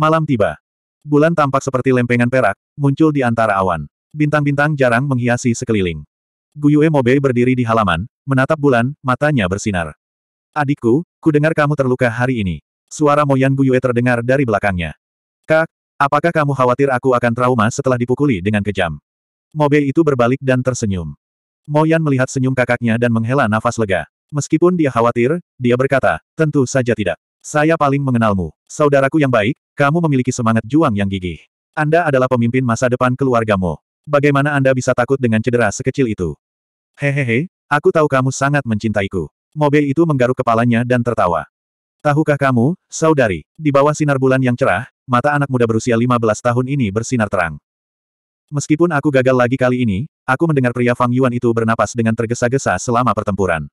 Malam tiba. Bulan tampak seperti lempengan perak, muncul di antara awan. Bintang-bintang jarang menghiasi sekeliling. Guyue Mobe berdiri di halaman, menatap bulan, matanya bersinar. Adikku, ku dengar kamu terluka hari ini. Suara Moyan Guyue terdengar dari belakangnya. Kak, apakah kamu khawatir aku akan trauma setelah dipukuli dengan kejam? Mobe itu berbalik dan tersenyum. Moyan melihat senyum kakaknya dan menghela nafas lega. Meskipun dia khawatir, dia berkata, tentu saja tidak. Saya paling mengenalmu. Saudaraku yang baik, kamu memiliki semangat juang yang gigih. Anda adalah pemimpin masa depan keluargamu. Bagaimana Anda bisa takut dengan cedera sekecil itu? Hehehe, aku tahu kamu sangat mencintaiku. Mobil itu menggaruk kepalanya dan tertawa. Tahukah kamu, saudari, di bawah sinar bulan yang cerah, mata anak muda berusia 15 tahun ini bersinar terang. Meskipun aku gagal lagi kali ini, aku mendengar pria Fang Yuan itu bernapas dengan tergesa-gesa selama pertempuran.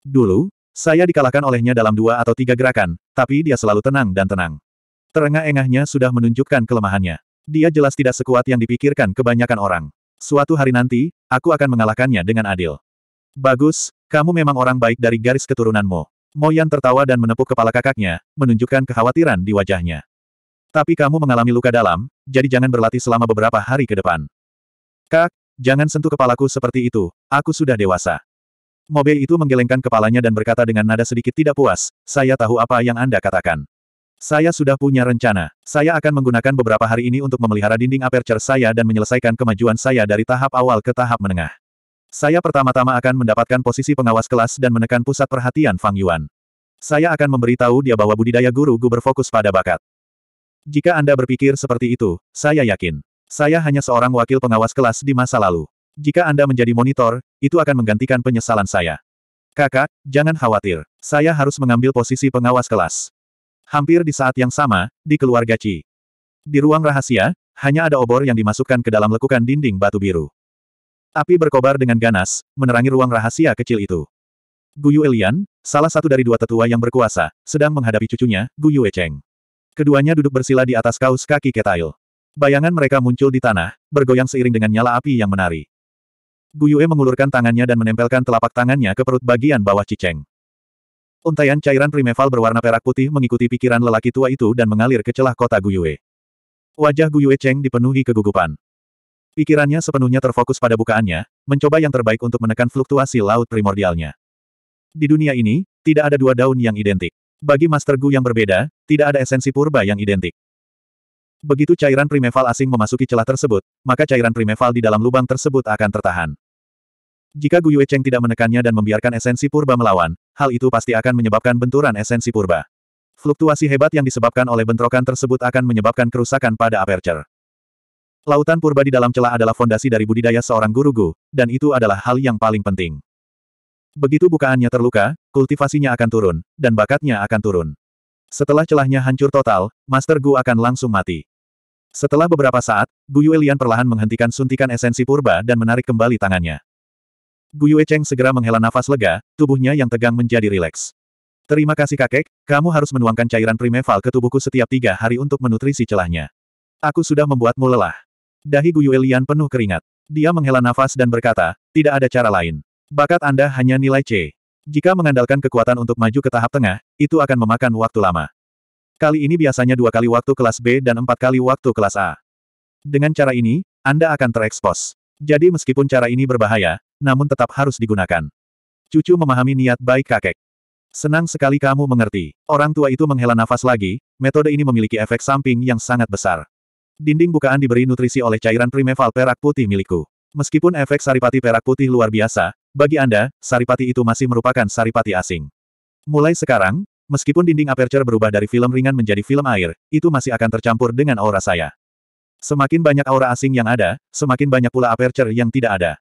Dulu, saya dikalahkan olehnya dalam dua atau tiga gerakan, tapi dia selalu tenang dan tenang. Terengah-engahnya sudah menunjukkan kelemahannya. Dia jelas tidak sekuat yang dipikirkan kebanyakan orang. Suatu hari nanti, aku akan mengalahkannya dengan adil. Bagus, kamu memang orang baik dari garis keturunanmu. Moyan tertawa dan menepuk kepala kakaknya, menunjukkan kekhawatiran di wajahnya. Tapi kamu mengalami luka dalam, jadi jangan berlatih selama beberapa hari ke depan. Kak, jangan sentuh kepalaku seperti itu, aku sudah dewasa. Mobe itu menggelengkan kepalanya dan berkata dengan nada sedikit tidak puas, saya tahu apa yang Anda katakan. Saya sudah punya rencana. Saya akan menggunakan beberapa hari ini untuk memelihara dinding aperture saya dan menyelesaikan kemajuan saya dari tahap awal ke tahap menengah. Saya pertama-tama akan mendapatkan posisi pengawas kelas dan menekan pusat perhatian Fang Yuan. Saya akan memberitahu dia bahwa budidaya guru Gu berfokus pada bakat. Jika Anda berpikir seperti itu, saya yakin. Saya hanya seorang wakil pengawas kelas di masa lalu. Jika Anda menjadi monitor, itu akan menggantikan penyesalan saya. Kakak, jangan khawatir. Saya harus mengambil posisi pengawas kelas. Hampir di saat yang sama, di keluarga Chi, Di ruang rahasia, hanya ada obor yang dimasukkan ke dalam lekukan dinding batu biru. Api berkobar dengan ganas, menerangi ruang rahasia kecil itu. Guyu Elian, salah satu dari dua tetua yang berkuasa, sedang menghadapi cucunya, Guyu Echeng. Keduanya duduk bersila di atas kaos kaki ketail. Bayangan mereka muncul di tanah, bergoyang seiring dengan nyala api yang menari. Guyue mengulurkan tangannya dan menempelkan telapak tangannya ke perut bagian bawah Ciceng. Untaian cairan primeval berwarna perak putih mengikuti pikiran lelaki tua itu dan mengalir ke celah kota Guyue. Wajah Guyue Cheng dipenuhi kegugupan. Pikirannya sepenuhnya terfokus pada bukaannya, mencoba yang terbaik untuk menekan fluktuasi laut primordialnya. Di dunia ini, tidak ada dua daun yang identik. Bagi Master Gu yang berbeda, tidak ada esensi purba yang identik. Begitu cairan primeval asing memasuki celah tersebut, maka cairan primeval di dalam lubang tersebut akan tertahan. Jika Gu Yue Cheng tidak menekannya dan membiarkan esensi purba melawan, hal itu pasti akan menyebabkan benturan esensi purba. Fluktuasi hebat yang disebabkan oleh bentrokan tersebut akan menyebabkan kerusakan pada aperture. Lautan purba di dalam celah adalah fondasi dari budidaya seorang guru Gu, dan itu adalah hal yang paling penting. Begitu bukaannya terluka, kultivasinya akan turun, dan bakatnya akan turun. Setelah celahnya hancur total, Master Gu akan langsung mati. Setelah beberapa saat, Guyu Lian perlahan menghentikan suntikan esensi purba dan menarik kembali tangannya. Yue Cheng segera menghela nafas lega, tubuhnya yang tegang menjadi rileks. Terima kasih kakek, kamu harus menuangkan cairan primeval ke tubuhku setiap tiga hari untuk menutrisi celahnya. Aku sudah membuatmu lelah. Dahi Guyu Lian penuh keringat. Dia menghela nafas dan berkata, tidak ada cara lain. Bakat Anda hanya nilai C. Jika mengandalkan kekuatan untuk maju ke tahap tengah, itu akan memakan waktu lama. Kali ini biasanya dua kali waktu kelas B dan empat kali waktu kelas A. Dengan cara ini, Anda akan terekspos. Jadi meskipun cara ini berbahaya, namun tetap harus digunakan. Cucu memahami niat baik kakek. Senang sekali kamu mengerti. Orang tua itu menghela nafas lagi, metode ini memiliki efek samping yang sangat besar. Dinding bukaan diberi nutrisi oleh cairan primeval perak putih milikku. Meskipun efek saripati perak putih luar biasa, bagi Anda, saripati itu masih merupakan saripati asing. Mulai sekarang, Meskipun dinding aperture berubah dari film ringan menjadi film air, itu masih akan tercampur dengan aura saya. Semakin banyak aura asing yang ada, semakin banyak pula aperture yang tidak ada.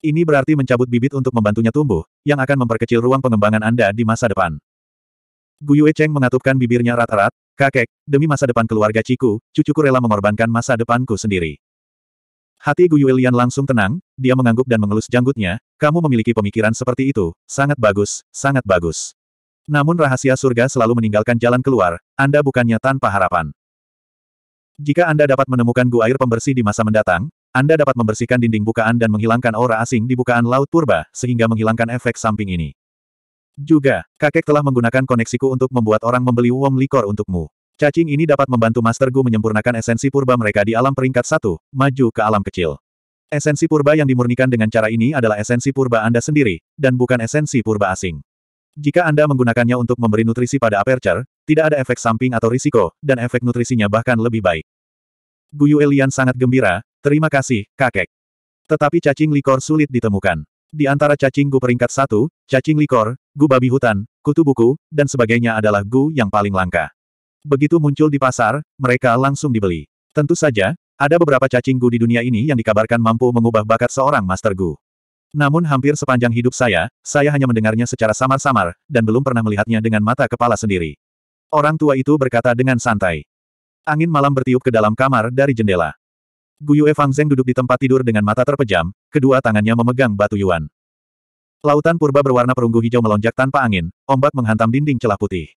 Ini berarti mencabut bibit untuk membantunya tumbuh, yang akan memperkecil ruang pengembangan Anda di masa depan. Guyue Cheng mengatupkan bibirnya rat-rat, kakek, demi masa depan keluarga Ciku, cucuku rela mengorbankan masa depanku sendiri. Hati Yue Lian langsung tenang, dia mengangguk dan mengelus janggutnya, kamu memiliki pemikiran seperti itu, sangat bagus, sangat bagus. Namun rahasia surga selalu meninggalkan jalan keluar, Anda bukannya tanpa harapan. Jika Anda dapat menemukan gua air pembersih di masa mendatang, Anda dapat membersihkan dinding bukaan dan menghilangkan aura asing di bukaan Laut Purba, sehingga menghilangkan efek samping ini. Juga, kakek telah menggunakan koneksiku untuk membuat orang membeli Wong Likor untukmu. Cacing ini dapat membantu Master Gu menyempurnakan esensi purba mereka di alam peringkat satu, maju ke alam kecil. Esensi purba yang dimurnikan dengan cara ini adalah esensi purba Anda sendiri, dan bukan esensi purba asing. Jika Anda menggunakannya untuk memberi nutrisi pada aperture, tidak ada efek samping atau risiko, dan efek nutrisinya bahkan lebih baik. Guyu Elian sangat gembira, terima kasih, kakek. Tetapi cacing likor sulit ditemukan. Di antara cacing gu peringkat satu, cacing likor, gu babi hutan, kutu buku, dan sebagainya adalah gu yang paling langka. Begitu muncul di pasar, mereka langsung dibeli. Tentu saja, ada beberapa cacing gu di dunia ini yang dikabarkan mampu mengubah bakat seorang master gu. Namun hampir sepanjang hidup saya, saya hanya mendengarnya secara samar-samar, dan belum pernah melihatnya dengan mata kepala sendiri. Orang tua itu berkata dengan santai. Angin malam bertiup ke dalam kamar dari jendela. Yue Fang Zeng duduk di tempat tidur dengan mata terpejam, kedua tangannya memegang batu yuan. Lautan purba berwarna perunggu hijau melonjak tanpa angin, ombak menghantam dinding celah putih.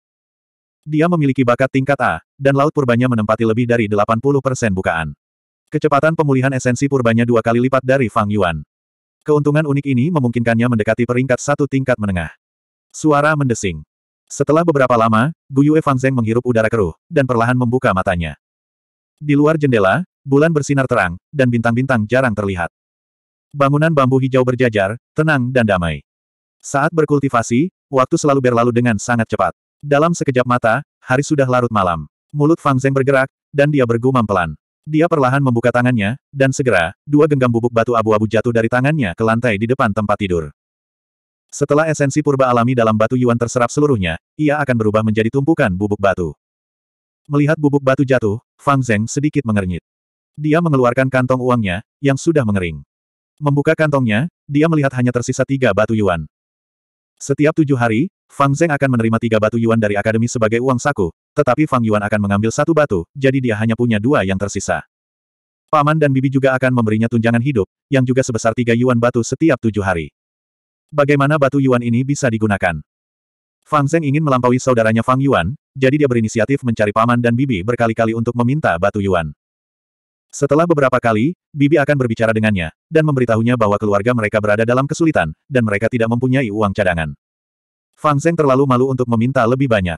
Dia memiliki bakat tingkat A, dan laut purbanya menempati lebih dari 80% bukaan. Kecepatan pemulihan esensi purbanya dua kali lipat dari Fang Yuan. Keuntungan unik ini memungkinkannya mendekati peringkat satu tingkat menengah. Suara mendesing. Setelah beberapa lama, Guyue Zeng menghirup udara keruh, dan perlahan membuka matanya. Di luar jendela, bulan bersinar terang, dan bintang-bintang jarang terlihat. Bangunan bambu hijau berjajar, tenang dan damai. Saat berkultivasi, waktu selalu berlalu dengan sangat cepat. Dalam sekejap mata, hari sudah larut malam. Mulut Fang Zeng bergerak, dan dia bergumam pelan. Dia perlahan membuka tangannya, dan segera, dua genggam bubuk batu abu-abu jatuh dari tangannya ke lantai di depan tempat tidur. Setelah esensi purba alami dalam batu Yuan terserap seluruhnya, ia akan berubah menjadi tumpukan bubuk batu. Melihat bubuk batu jatuh, Fang Zeng sedikit mengernyit. Dia mengeluarkan kantong uangnya, yang sudah mengering. Membuka kantongnya, dia melihat hanya tersisa tiga batu Yuan. Setiap tujuh hari, Fang Zeng akan menerima tiga batu Yuan dari akademi sebagai uang saku, tetapi Fang Yuan akan mengambil satu batu, jadi dia hanya punya dua yang tersisa. Paman dan bibi juga akan memberinya tunjangan hidup, yang juga sebesar tiga yuan batu setiap tujuh hari. Bagaimana batu yuan ini bisa digunakan? Fang Zeng ingin melampaui saudaranya Fang Yuan, jadi dia berinisiatif mencari paman dan bibi berkali-kali untuk meminta batu yuan. Setelah beberapa kali, Bibi akan berbicara dengannya, dan memberitahunya bahwa keluarga mereka berada dalam kesulitan, dan mereka tidak mempunyai uang cadangan. Fang Zeng terlalu malu untuk meminta lebih banyak.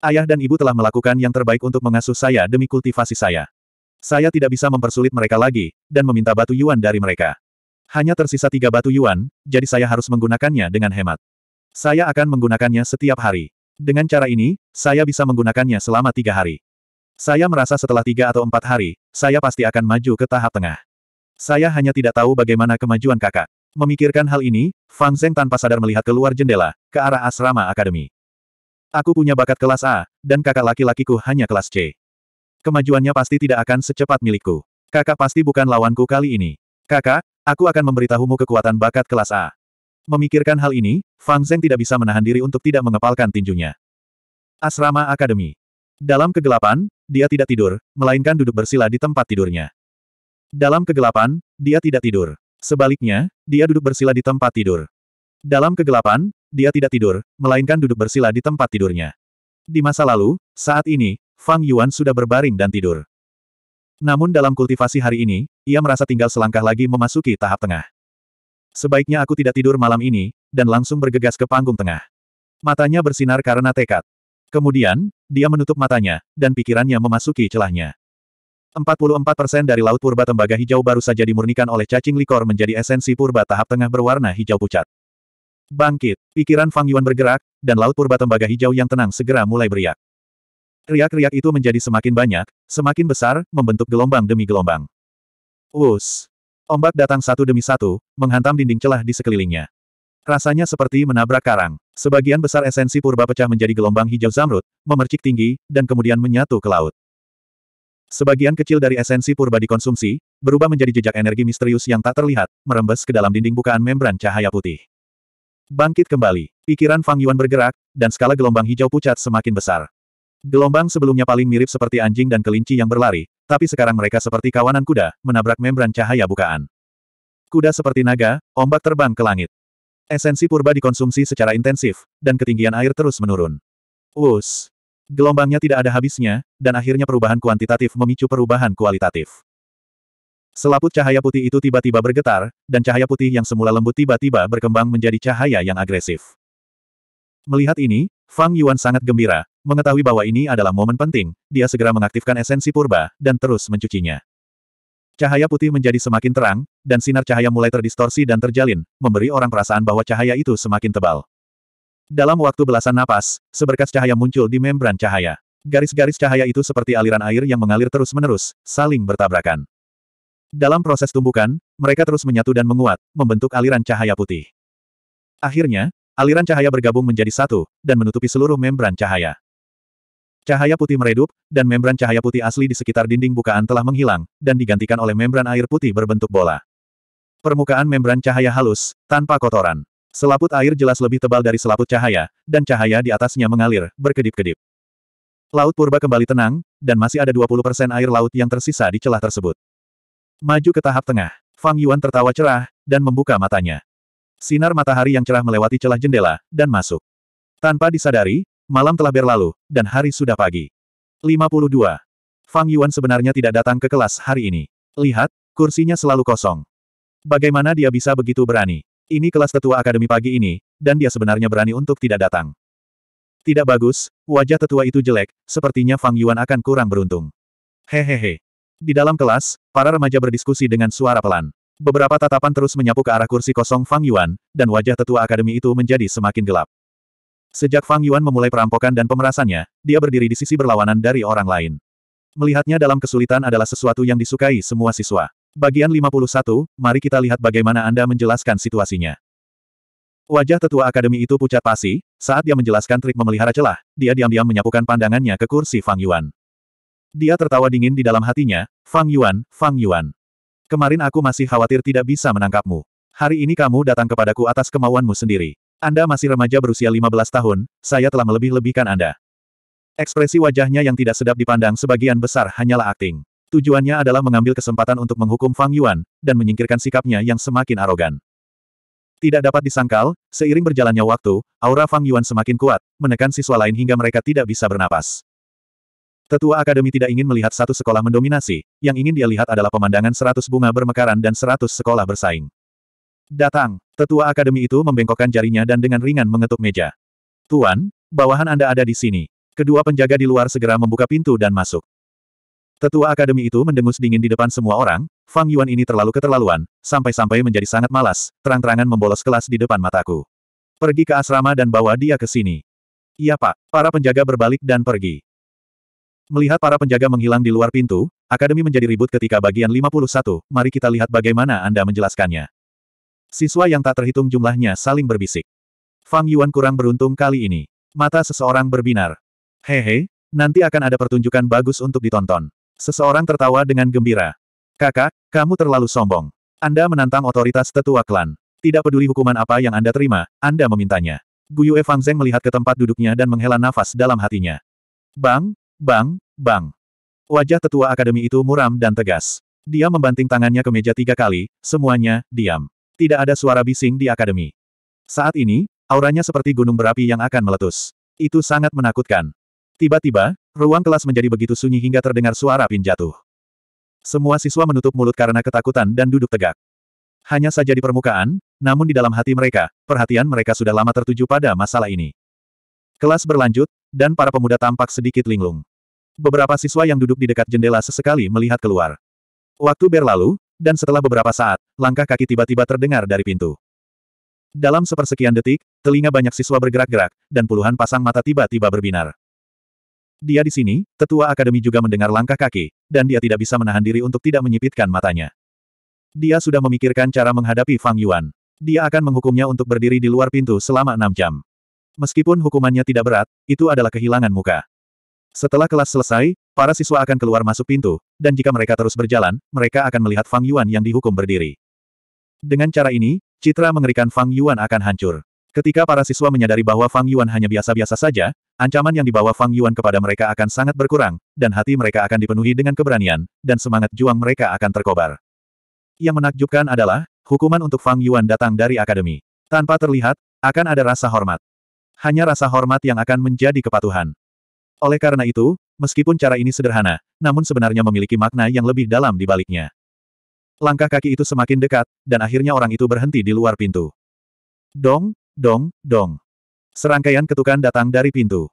Ayah dan ibu telah melakukan yang terbaik untuk mengasuh saya demi kultivasi saya. Saya tidak bisa mempersulit mereka lagi, dan meminta batu yuan dari mereka. Hanya tersisa tiga batu yuan, jadi saya harus menggunakannya dengan hemat. Saya akan menggunakannya setiap hari. Dengan cara ini, saya bisa menggunakannya selama tiga hari. Saya merasa setelah tiga atau empat hari, saya pasti akan maju ke tahap tengah. Saya hanya tidak tahu bagaimana kemajuan kakak. Memikirkan hal ini, Fang Zeng tanpa sadar melihat keluar jendela, ke arah asrama akademi. Aku punya bakat kelas A, dan kakak laki-lakiku hanya kelas C. Kemajuannya pasti tidak akan secepat milikku. Kakak pasti bukan lawanku kali ini. Kakak, aku akan memberitahumu kekuatan bakat kelas A. Memikirkan hal ini, Fang Zeng tidak bisa menahan diri untuk tidak mengepalkan tinjunya. Asrama Akademi. Dalam kegelapan, dia tidak tidur, melainkan duduk bersila di tempat tidurnya. Dalam kegelapan, dia tidak tidur. Sebaliknya, dia duduk bersila di tempat tidur. Dalam kegelapan, dia tidak tidur, melainkan duduk bersila di tempat tidurnya. Di masa lalu, saat ini, Fang Yuan sudah berbaring dan tidur. Namun dalam kultivasi hari ini, ia merasa tinggal selangkah lagi memasuki tahap tengah. Sebaiknya aku tidak tidur malam ini, dan langsung bergegas ke panggung tengah. Matanya bersinar karena tekad. Kemudian, dia menutup matanya, dan pikirannya memasuki celahnya. 44% dari Laut Purba Tembaga Hijau baru saja dimurnikan oleh cacing likor menjadi esensi purba tahap tengah berwarna hijau pucat. Bangkit! Pikiran Fang Yuan bergerak, dan laut purba tembaga hijau yang tenang segera mulai beriak. Riak-riak itu menjadi semakin banyak, semakin besar, membentuk gelombang demi gelombang. Wus! Ombak datang satu demi satu, menghantam dinding celah di sekelilingnya. Rasanya seperti menabrak karang. Sebagian besar esensi purba pecah menjadi gelombang hijau zamrud, memercik tinggi, dan kemudian menyatu ke laut. Sebagian kecil dari esensi purba dikonsumsi, berubah menjadi jejak energi misterius yang tak terlihat, merembes ke dalam dinding bukaan membran cahaya putih. Bangkit kembali. Pikiran Fang Yuan bergerak, dan skala gelombang hijau pucat semakin besar. Gelombang sebelumnya paling mirip seperti anjing dan kelinci yang berlari, tapi sekarang mereka seperti kawanan kuda, menabrak membran cahaya bukaan. Kuda seperti naga, ombak terbang ke langit. Esensi purba dikonsumsi secara intensif, dan ketinggian air terus menurun. Us, Gelombangnya tidak ada habisnya, dan akhirnya perubahan kuantitatif memicu perubahan kualitatif. Selaput cahaya putih itu tiba-tiba bergetar, dan cahaya putih yang semula lembut tiba-tiba berkembang menjadi cahaya yang agresif. Melihat ini, Fang Yuan sangat gembira, mengetahui bahwa ini adalah momen penting, dia segera mengaktifkan esensi purba, dan terus mencucinya. Cahaya putih menjadi semakin terang, dan sinar cahaya mulai terdistorsi dan terjalin, memberi orang perasaan bahwa cahaya itu semakin tebal. Dalam waktu belasan napas, seberkas cahaya muncul di membran cahaya. Garis-garis cahaya itu seperti aliran air yang mengalir terus-menerus, saling bertabrakan. Dalam proses tumbukan, mereka terus menyatu dan menguat, membentuk aliran cahaya putih. Akhirnya, aliran cahaya bergabung menjadi satu, dan menutupi seluruh membran cahaya. Cahaya putih meredup, dan membran cahaya putih asli di sekitar dinding bukaan telah menghilang, dan digantikan oleh membran air putih berbentuk bola. Permukaan membran cahaya halus, tanpa kotoran. Selaput air jelas lebih tebal dari selaput cahaya, dan cahaya di atasnya mengalir, berkedip-kedip. Laut purba kembali tenang, dan masih ada 20% air laut yang tersisa di celah tersebut. Maju ke tahap tengah. Fang Yuan tertawa cerah, dan membuka matanya. Sinar matahari yang cerah melewati celah jendela, dan masuk. Tanpa disadari, malam telah berlalu, dan hari sudah pagi. 52. Fang Yuan sebenarnya tidak datang ke kelas hari ini. Lihat, kursinya selalu kosong. Bagaimana dia bisa begitu berani? Ini kelas tetua akademi pagi ini, dan dia sebenarnya berani untuk tidak datang. Tidak bagus, wajah tetua itu jelek, sepertinya Fang Yuan akan kurang beruntung. Hehehe. Di dalam kelas, para remaja berdiskusi dengan suara pelan. Beberapa tatapan terus menyapu ke arah kursi kosong Fang Yuan, dan wajah tetua akademi itu menjadi semakin gelap. Sejak Fang Yuan memulai perampokan dan pemerasannya, dia berdiri di sisi berlawanan dari orang lain. Melihatnya dalam kesulitan adalah sesuatu yang disukai semua siswa. Bagian 51, mari kita lihat bagaimana Anda menjelaskan situasinya. Wajah tetua akademi itu pucat pasi, saat dia menjelaskan trik memelihara celah, dia diam-diam menyapukan pandangannya ke kursi Fang Yuan. Dia tertawa dingin di dalam hatinya, Fang Yuan, Fang Yuan. Kemarin aku masih khawatir tidak bisa menangkapmu. Hari ini kamu datang kepadaku atas kemauanmu sendiri. Anda masih remaja berusia 15 tahun, saya telah melebih-lebihkan Anda. Ekspresi wajahnya yang tidak sedap dipandang sebagian besar hanyalah akting. Tujuannya adalah mengambil kesempatan untuk menghukum Fang Yuan, dan menyingkirkan sikapnya yang semakin arogan. Tidak dapat disangkal, seiring berjalannya waktu, aura Fang Yuan semakin kuat, menekan siswa lain hingga mereka tidak bisa bernapas. Tetua Akademi tidak ingin melihat satu sekolah mendominasi, yang ingin dia lihat adalah pemandangan seratus bunga bermekaran dan seratus sekolah bersaing. Datang, Tetua Akademi itu membengkokkan jarinya dan dengan ringan mengetuk meja. Tuan, bawahan Anda ada di sini. Kedua penjaga di luar segera membuka pintu dan masuk. Tetua Akademi itu mendengus dingin di depan semua orang, Fang Yuan ini terlalu keterlaluan, sampai-sampai menjadi sangat malas, terang-terangan membolos kelas di depan mataku. Pergi ke asrama dan bawa dia ke sini. Iya pak, para penjaga berbalik dan pergi. Melihat para penjaga menghilang di luar pintu, akademi menjadi ribut ketika bagian 51, mari kita lihat bagaimana Anda menjelaskannya. Siswa yang tak terhitung jumlahnya saling berbisik. Fang Yuan kurang beruntung kali ini. Mata seseorang berbinar. Hehe, nanti akan ada pertunjukan bagus untuk ditonton. Seseorang tertawa dengan gembira. Kakak, kamu terlalu sombong. Anda menantang otoritas tetua klan. Tidak peduli hukuman apa yang Anda terima, Anda memintanya. Guyue Zeng melihat ke tempat duduknya dan menghela nafas dalam hatinya. Bang, Bang, bang. Wajah tetua akademi itu muram dan tegas. Dia membanting tangannya ke meja tiga kali, semuanya, diam. Tidak ada suara bising di akademi. Saat ini, auranya seperti gunung berapi yang akan meletus. Itu sangat menakutkan. Tiba-tiba, ruang kelas menjadi begitu sunyi hingga terdengar suara pin jatuh. Semua siswa menutup mulut karena ketakutan dan duduk tegak. Hanya saja di permukaan, namun di dalam hati mereka, perhatian mereka sudah lama tertuju pada masalah ini. Kelas berlanjut, dan para pemuda tampak sedikit linglung. Beberapa siswa yang duduk di dekat jendela sesekali melihat keluar. Waktu berlalu, dan setelah beberapa saat, langkah kaki tiba-tiba terdengar dari pintu. Dalam sepersekian detik, telinga banyak siswa bergerak-gerak, dan puluhan pasang mata tiba-tiba berbinar. Dia di sini, tetua akademi juga mendengar langkah kaki, dan dia tidak bisa menahan diri untuk tidak menyipitkan matanya. Dia sudah memikirkan cara menghadapi Fang Yuan. Dia akan menghukumnya untuk berdiri di luar pintu selama enam jam. Meskipun hukumannya tidak berat, itu adalah kehilangan muka. Setelah kelas selesai, para siswa akan keluar masuk pintu, dan jika mereka terus berjalan, mereka akan melihat Fang Yuan yang dihukum berdiri. Dengan cara ini, citra mengerikan Fang Yuan akan hancur. Ketika para siswa menyadari bahwa Fang Yuan hanya biasa-biasa saja, ancaman yang dibawa Fang Yuan kepada mereka akan sangat berkurang, dan hati mereka akan dipenuhi dengan keberanian, dan semangat juang mereka akan terkobar. Yang menakjubkan adalah, hukuman untuk Fang Yuan datang dari akademi. Tanpa terlihat, akan ada rasa hormat hanya rasa hormat yang akan menjadi kepatuhan. Oleh karena itu, meskipun cara ini sederhana, namun sebenarnya memiliki makna yang lebih dalam di baliknya. Langkah kaki itu semakin dekat, dan akhirnya orang itu berhenti di luar pintu. Dong, dong, dong. Serangkaian ketukan datang dari pintu.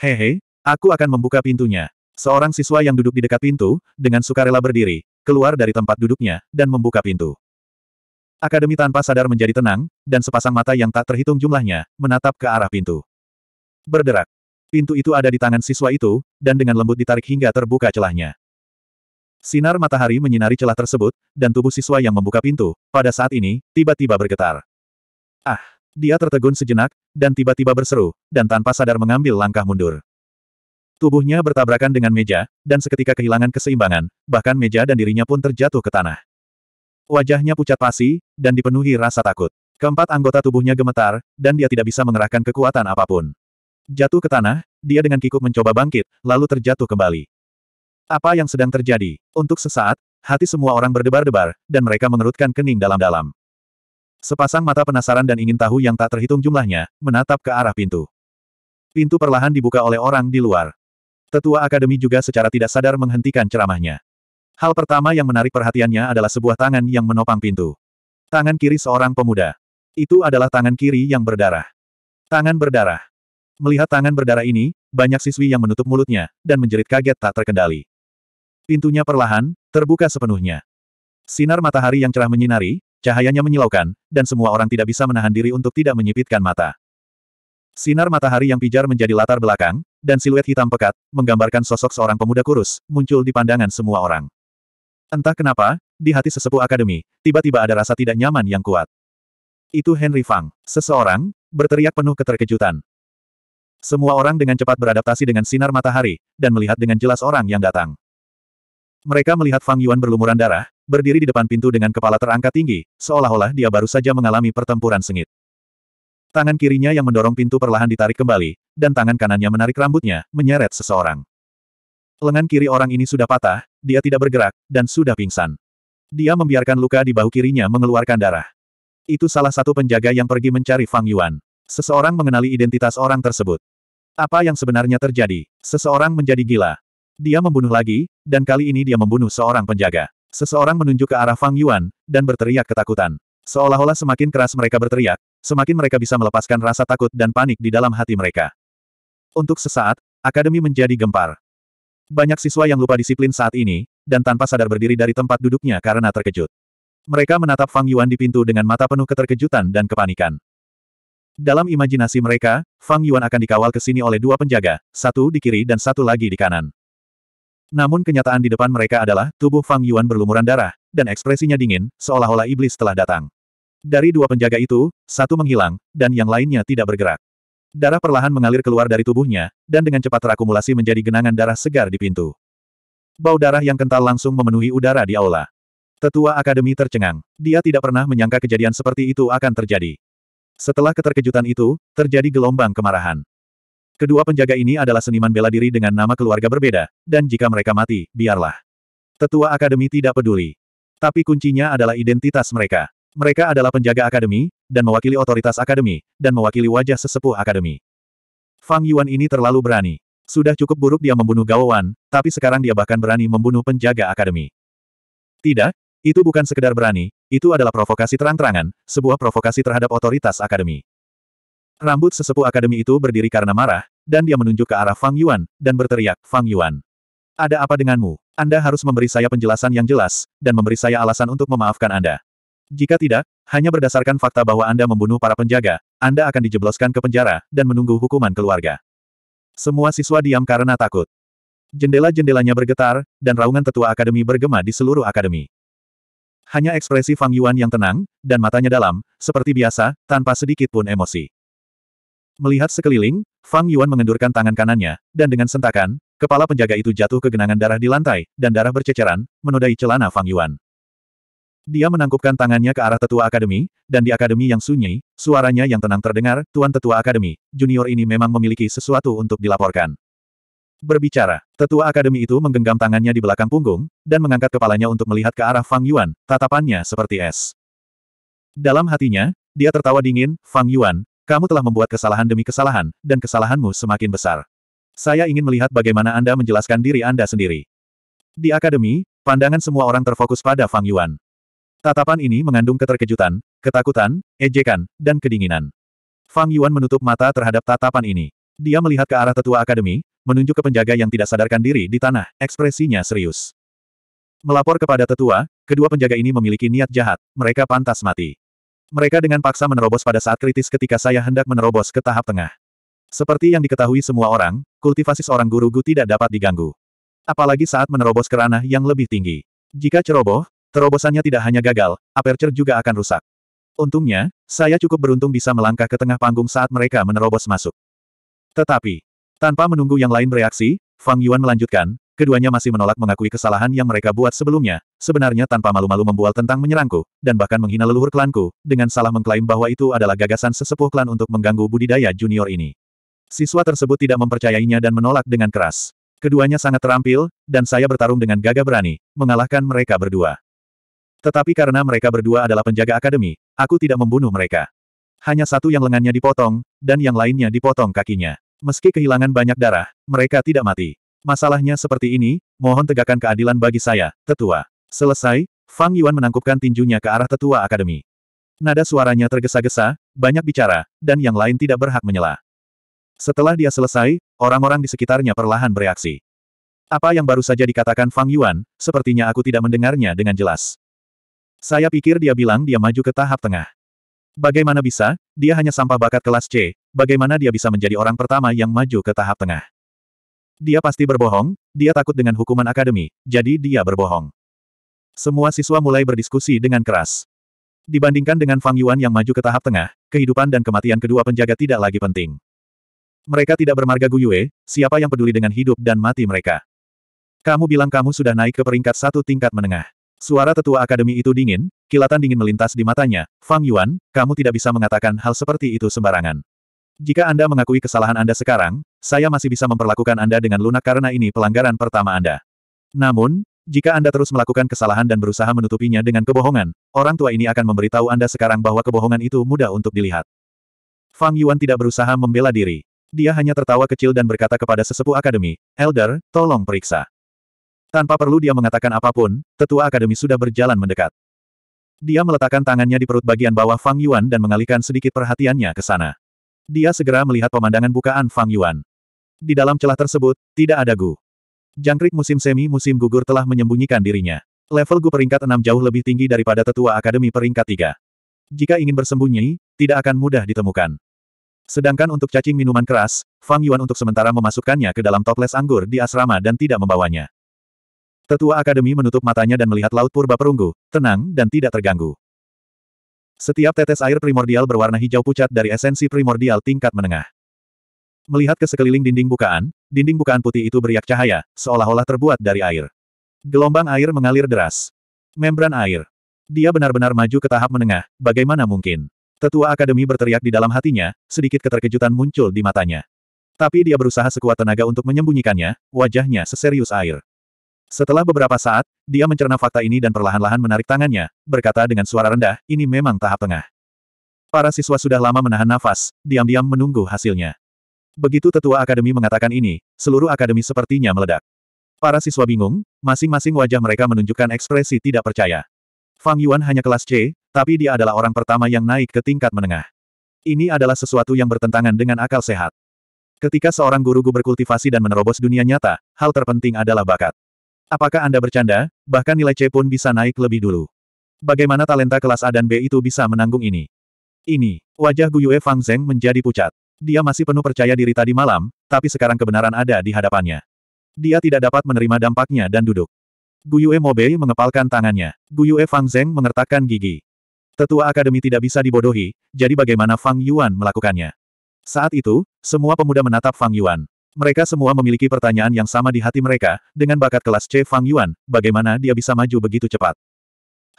Hehe, aku akan membuka pintunya. Seorang siswa yang duduk di dekat pintu, dengan sukarela berdiri, keluar dari tempat duduknya, dan membuka pintu. Akademi tanpa sadar menjadi tenang, dan sepasang mata yang tak terhitung jumlahnya, menatap ke arah pintu. Berderak. Pintu itu ada di tangan siswa itu, dan dengan lembut ditarik hingga terbuka celahnya. Sinar matahari menyinari celah tersebut, dan tubuh siswa yang membuka pintu, pada saat ini, tiba-tiba bergetar. Ah! Dia tertegun sejenak, dan tiba-tiba berseru, dan tanpa sadar mengambil langkah mundur. Tubuhnya bertabrakan dengan meja, dan seketika kehilangan keseimbangan, bahkan meja dan dirinya pun terjatuh ke tanah. Wajahnya pucat pasi, dan dipenuhi rasa takut. Keempat anggota tubuhnya gemetar, dan dia tidak bisa mengerahkan kekuatan apapun. Jatuh ke tanah, dia dengan kikuk mencoba bangkit, lalu terjatuh kembali. Apa yang sedang terjadi? Untuk sesaat, hati semua orang berdebar-debar, dan mereka mengerutkan kening dalam-dalam. Sepasang mata penasaran dan ingin tahu yang tak terhitung jumlahnya, menatap ke arah pintu. Pintu perlahan dibuka oleh orang di luar. Tetua Akademi juga secara tidak sadar menghentikan ceramahnya. Hal pertama yang menarik perhatiannya adalah sebuah tangan yang menopang pintu. Tangan kiri seorang pemuda. Itu adalah tangan kiri yang berdarah. Tangan berdarah. Melihat tangan berdarah ini, banyak siswi yang menutup mulutnya, dan menjerit kaget tak terkendali. Pintunya perlahan, terbuka sepenuhnya. Sinar matahari yang cerah menyinari, cahayanya menyilaukan, dan semua orang tidak bisa menahan diri untuk tidak menyipitkan mata. Sinar matahari yang pijar menjadi latar belakang, dan siluet hitam pekat, menggambarkan sosok seorang pemuda kurus, muncul di pandangan semua orang. Entah kenapa, di hati sesepuh akademi, tiba-tiba ada rasa tidak nyaman yang kuat. Itu Henry Fang. Seseorang, berteriak penuh keterkejutan. Semua orang dengan cepat beradaptasi dengan sinar matahari, dan melihat dengan jelas orang yang datang. Mereka melihat Fang Yuan berlumuran darah, berdiri di depan pintu dengan kepala terangkat tinggi, seolah-olah dia baru saja mengalami pertempuran sengit. Tangan kirinya yang mendorong pintu perlahan ditarik kembali, dan tangan kanannya menarik rambutnya, menyeret seseorang. Lengan kiri orang ini sudah patah, dia tidak bergerak, dan sudah pingsan. Dia membiarkan luka di bahu kirinya mengeluarkan darah. Itu salah satu penjaga yang pergi mencari Fang Yuan. Seseorang mengenali identitas orang tersebut. Apa yang sebenarnya terjadi? Seseorang menjadi gila. Dia membunuh lagi, dan kali ini dia membunuh seorang penjaga. Seseorang menunjuk ke arah Fang Yuan, dan berteriak ketakutan. Seolah-olah semakin keras mereka berteriak, semakin mereka bisa melepaskan rasa takut dan panik di dalam hati mereka. Untuk sesaat, akademi menjadi gempar. Banyak siswa yang lupa disiplin saat ini, dan tanpa sadar berdiri dari tempat duduknya karena terkejut. Mereka menatap Fang Yuan di pintu dengan mata penuh keterkejutan dan kepanikan. Dalam imajinasi mereka, Fang Yuan akan dikawal ke sini oleh dua penjaga, satu di kiri dan satu lagi di kanan. Namun kenyataan di depan mereka adalah, tubuh Fang Yuan berlumuran darah, dan ekspresinya dingin, seolah-olah iblis telah datang. Dari dua penjaga itu, satu menghilang, dan yang lainnya tidak bergerak. Darah perlahan mengalir keluar dari tubuhnya, dan dengan cepat terakumulasi menjadi genangan darah segar di pintu. Bau darah yang kental langsung memenuhi udara di aula. Tetua Akademi tercengang. Dia tidak pernah menyangka kejadian seperti itu akan terjadi. Setelah keterkejutan itu, terjadi gelombang kemarahan. Kedua penjaga ini adalah seniman bela diri dengan nama keluarga berbeda, dan jika mereka mati, biarlah. Tetua Akademi tidak peduli. Tapi kuncinya adalah identitas mereka. Mereka adalah penjaga akademi, dan mewakili otoritas akademi, dan mewakili wajah sesepuh akademi. Fang Yuan ini terlalu berani. Sudah cukup buruk dia membunuh Gao Wan, tapi sekarang dia bahkan berani membunuh penjaga akademi. Tidak, itu bukan sekedar berani, itu adalah provokasi terang-terangan, sebuah provokasi terhadap otoritas akademi. Rambut sesepuh akademi itu berdiri karena marah, dan dia menunjuk ke arah Fang Yuan, dan berteriak, Fang Yuan. Ada apa denganmu? Anda harus memberi saya penjelasan yang jelas, dan memberi saya alasan untuk memaafkan Anda. Jika tidak, hanya berdasarkan fakta bahwa Anda membunuh para penjaga, Anda akan dijebloskan ke penjara dan menunggu hukuman keluarga. Semua siswa diam karena takut. Jendela-jendelanya bergetar, dan raungan tetua akademi bergema di seluruh akademi. Hanya ekspresi Fang Yuan yang tenang, dan matanya dalam, seperti biasa, tanpa sedikit pun emosi. Melihat sekeliling, Fang Yuan mengendurkan tangan kanannya, dan dengan sentakan, kepala penjaga itu jatuh ke genangan darah di lantai, dan darah berceceran, menodai celana Fang Yuan. Dia menangkupkan tangannya ke arah tetua akademi, dan di akademi yang sunyi, suaranya yang tenang terdengar, Tuan Tetua Akademi, junior ini memang memiliki sesuatu untuk dilaporkan. Berbicara, tetua akademi itu menggenggam tangannya di belakang punggung, dan mengangkat kepalanya untuk melihat ke arah Fang Yuan, tatapannya seperti es. Dalam hatinya, dia tertawa dingin, Fang Yuan, kamu telah membuat kesalahan demi kesalahan, dan kesalahanmu semakin besar. Saya ingin melihat bagaimana Anda menjelaskan diri Anda sendiri. Di akademi, pandangan semua orang terfokus pada Fang Yuan. Tatapan ini mengandung keterkejutan, ketakutan, ejekan, dan kedinginan. Fang Yuan menutup mata terhadap tatapan ini. Dia melihat ke arah tetua akademi, menunjuk ke penjaga yang tidak sadarkan diri di tanah, ekspresinya serius. Melapor kepada tetua, kedua penjaga ini memiliki niat jahat, mereka pantas mati. Mereka dengan paksa menerobos pada saat kritis ketika saya hendak menerobos ke tahap tengah. Seperti yang diketahui semua orang, kultivasi seorang guru Gu tidak dapat diganggu. Apalagi saat menerobos ke ranah yang lebih tinggi. Jika ceroboh, Terobosannya tidak hanya gagal, aperture juga akan rusak. Untungnya, saya cukup beruntung bisa melangkah ke tengah panggung saat mereka menerobos masuk. Tetapi, tanpa menunggu yang lain bereaksi, Fang Yuan melanjutkan, keduanya masih menolak mengakui kesalahan yang mereka buat sebelumnya, sebenarnya tanpa malu-malu membual tentang menyerangku, dan bahkan menghina leluhur klanku, dengan salah mengklaim bahwa itu adalah gagasan sesepuh klan untuk mengganggu budidaya junior ini. Siswa tersebut tidak mempercayainya dan menolak dengan keras. Keduanya sangat terampil, dan saya bertarung dengan gagah berani, mengalahkan mereka berdua. Tetapi karena mereka berdua adalah penjaga akademi, aku tidak membunuh mereka. Hanya satu yang lengannya dipotong, dan yang lainnya dipotong kakinya. Meski kehilangan banyak darah, mereka tidak mati. Masalahnya seperti ini, mohon tegakkan keadilan bagi saya, tetua. Selesai, Fang Yuan menangkupkan tinjunya ke arah tetua akademi. Nada suaranya tergesa-gesa, banyak bicara, dan yang lain tidak berhak menyela. Setelah dia selesai, orang-orang di sekitarnya perlahan bereaksi. Apa yang baru saja dikatakan Fang Yuan, sepertinya aku tidak mendengarnya dengan jelas. Saya pikir dia bilang dia maju ke tahap tengah. Bagaimana bisa, dia hanya sampah bakat kelas C, bagaimana dia bisa menjadi orang pertama yang maju ke tahap tengah? Dia pasti berbohong, dia takut dengan hukuman akademi, jadi dia berbohong. Semua siswa mulai berdiskusi dengan keras. Dibandingkan dengan Fang Yuan yang maju ke tahap tengah, kehidupan dan kematian kedua penjaga tidak lagi penting. Mereka tidak bermarga Guyue, siapa yang peduli dengan hidup dan mati mereka? Kamu bilang kamu sudah naik ke peringkat satu tingkat menengah. Suara tetua akademi itu dingin, kilatan dingin melintas di matanya. Fang Yuan, kamu tidak bisa mengatakan hal seperti itu sembarangan. Jika Anda mengakui kesalahan Anda sekarang, saya masih bisa memperlakukan Anda dengan lunak karena ini pelanggaran pertama Anda. Namun, jika Anda terus melakukan kesalahan dan berusaha menutupinya dengan kebohongan, orang tua ini akan memberitahu Anda sekarang bahwa kebohongan itu mudah untuk dilihat. Fang Yuan tidak berusaha membela diri. Dia hanya tertawa kecil dan berkata kepada sesepuh akademi, Elder, tolong periksa. Tanpa perlu dia mengatakan apapun, tetua akademi sudah berjalan mendekat. Dia meletakkan tangannya di perut bagian bawah Fang Yuan dan mengalihkan sedikit perhatiannya ke sana. Dia segera melihat pemandangan bukaan Fang Yuan. Di dalam celah tersebut, tidak ada Gu. Jangkrik musim semi-musim gugur telah menyembunyikan dirinya. Level Gu peringkat 6 jauh lebih tinggi daripada tetua akademi peringkat 3. Jika ingin bersembunyi, tidak akan mudah ditemukan. Sedangkan untuk cacing minuman keras, Fang Yuan untuk sementara memasukkannya ke dalam toples anggur di asrama dan tidak membawanya. Tetua Akademi menutup matanya dan melihat Laut Purba Perunggu, tenang dan tidak terganggu. Setiap tetes air primordial berwarna hijau pucat dari esensi primordial tingkat menengah. Melihat ke sekeliling dinding bukaan, dinding bukaan putih itu beriak cahaya, seolah-olah terbuat dari air. Gelombang air mengalir deras. Membran air. Dia benar-benar maju ke tahap menengah, bagaimana mungkin? Tetua Akademi berteriak di dalam hatinya, sedikit keterkejutan muncul di matanya. Tapi dia berusaha sekuat tenaga untuk menyembunyikannya, wajahnya seserius air. Setelah beberapa saat, dia mencerna fakta ini dan perlahan-lahan menarik tangannya, berkata dengan suara rendah, ini memang tahap tengah. Para siswa sudah lama menahan nafas, diam-diam menunggu hasilnya. Begitu tetua akademi mengatakan ini, seluruh akademi sepertinya meledak. Para siswa bingung, masing-masing wajah mereka menunjukkan ekspresi tidak percaya. Fang Yuan hanya kelas C, tapi dia adalah orang pertama yang naik ke tingkat menengah. Ini adalah sesuatu yang bertentangan dengan akal sehat. Ketika seorang guru-guru berkultivasi dan menerobos dunia nyata, hal terpenting adalah bakat. Apakah Anda bercanda, bahkan nilai C pun bisa naik lebih dulu. Bagaimana talenta kelas A dan B itu bisa menanggung ini? Ini, wajah Guyue Fang Zeng menjadi pucat. Dia masih penuh percaya diri tadi malam, tapi sekarang kebenaran ada di hadapannya. Dia tidak dapat menerima dampaknya dan duduk. Guyue Mobei mengepalkan tangannya. Guyue Fang Zeng mengertakkan gigi. Tetua akademi tidak bisa dibodohi, jadi bagaimana Fang Yuan melakukannya? Saat itu, semua pemuda menatap Fang Yuan. Mereka semua memiliki pertanyaan yang sama di hati mereka, dengan bakat kelas C Fang Yuan, bagaimana dia bisa maju begitu cepat.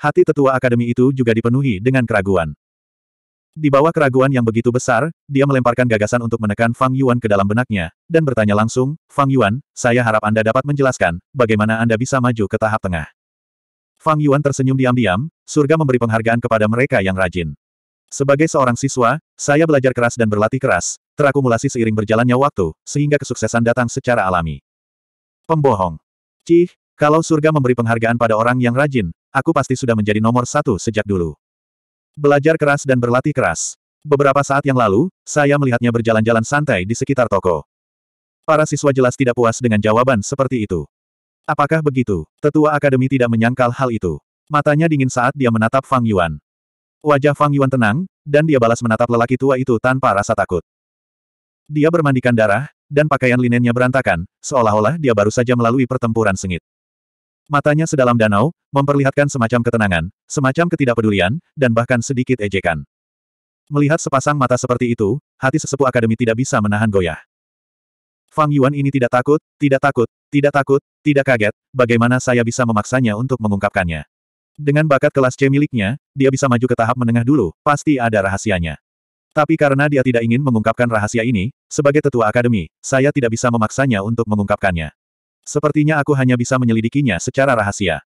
Hati tetua akademi itu juga dipenuhi dengan keraguan. Di bawah keraguan yang begitu besar, dia melemparkan gagasan untuk menekan Fang Yuan ke dalam benaknya, dan bertanya langsung, Fang Yuan, saya harap Anda dapat menjelaskan, bagaimana Anda bisa maju ke tahap tengah. Fang Yuan tersenyum diam-diam, surga memberi penghargaan kepada mereka yang rajin. Sebagai seorang siswa, saya belajar keras dan berlatih keras, terakumulasi seiring berjalannya waktu, sehingga kesuksesan datang secara alami. Pembohong. Cih, kalau surga memberi penghargaan pada orang yang rajin, aku pasti sudah menjadi nomor satu sejak dulu. Belajar keras dan berlatih keras. Beberapa saat yang lalu, saya melihatnya berjalan-jalan santai di sekitar toko. Para siswa jelas tidak puas dengan jawaban seperti itu. Apakah begitu? Tetua Akademi tidak menyangkal hal itu. Matanya dingin saat dia menatap Fang Yuan. Wajah Fang Yuan tenang, dan dia balas menatap lelaki tua itu tanpa rasa takut. Dia bermandikan darah, dan pakaian linennya berantakan, seolah-olah dia baru saja melalui pertempuran sengit. Matanya sedalam danau, memperlihatkan semacam ketenangan, semacam ketidakpedulian, dan bahkan sedikit ejekan. Melihat sepasang mata seperti itu, hati sesepuh akademi tidak bisa menahan goyah. Fang Yuan ini tidak takut, tidak takut, tidak takut, tidak kaget, bagaimana saya bisa memaksanya untuk mengungkapkannya. Dengan bakat kelas C miliknya, dia bisa maju ke tahap menengah dulu, pasti ada rahasianya. Tapi karena dia tidak ingin mengungkapkan rahasia ini, sebagai tetua akademi, saya tidak bisa memaksanya untuk mengungkapkannya. Sepertinya aku hanya bisa menyelidikinya secara rahasia.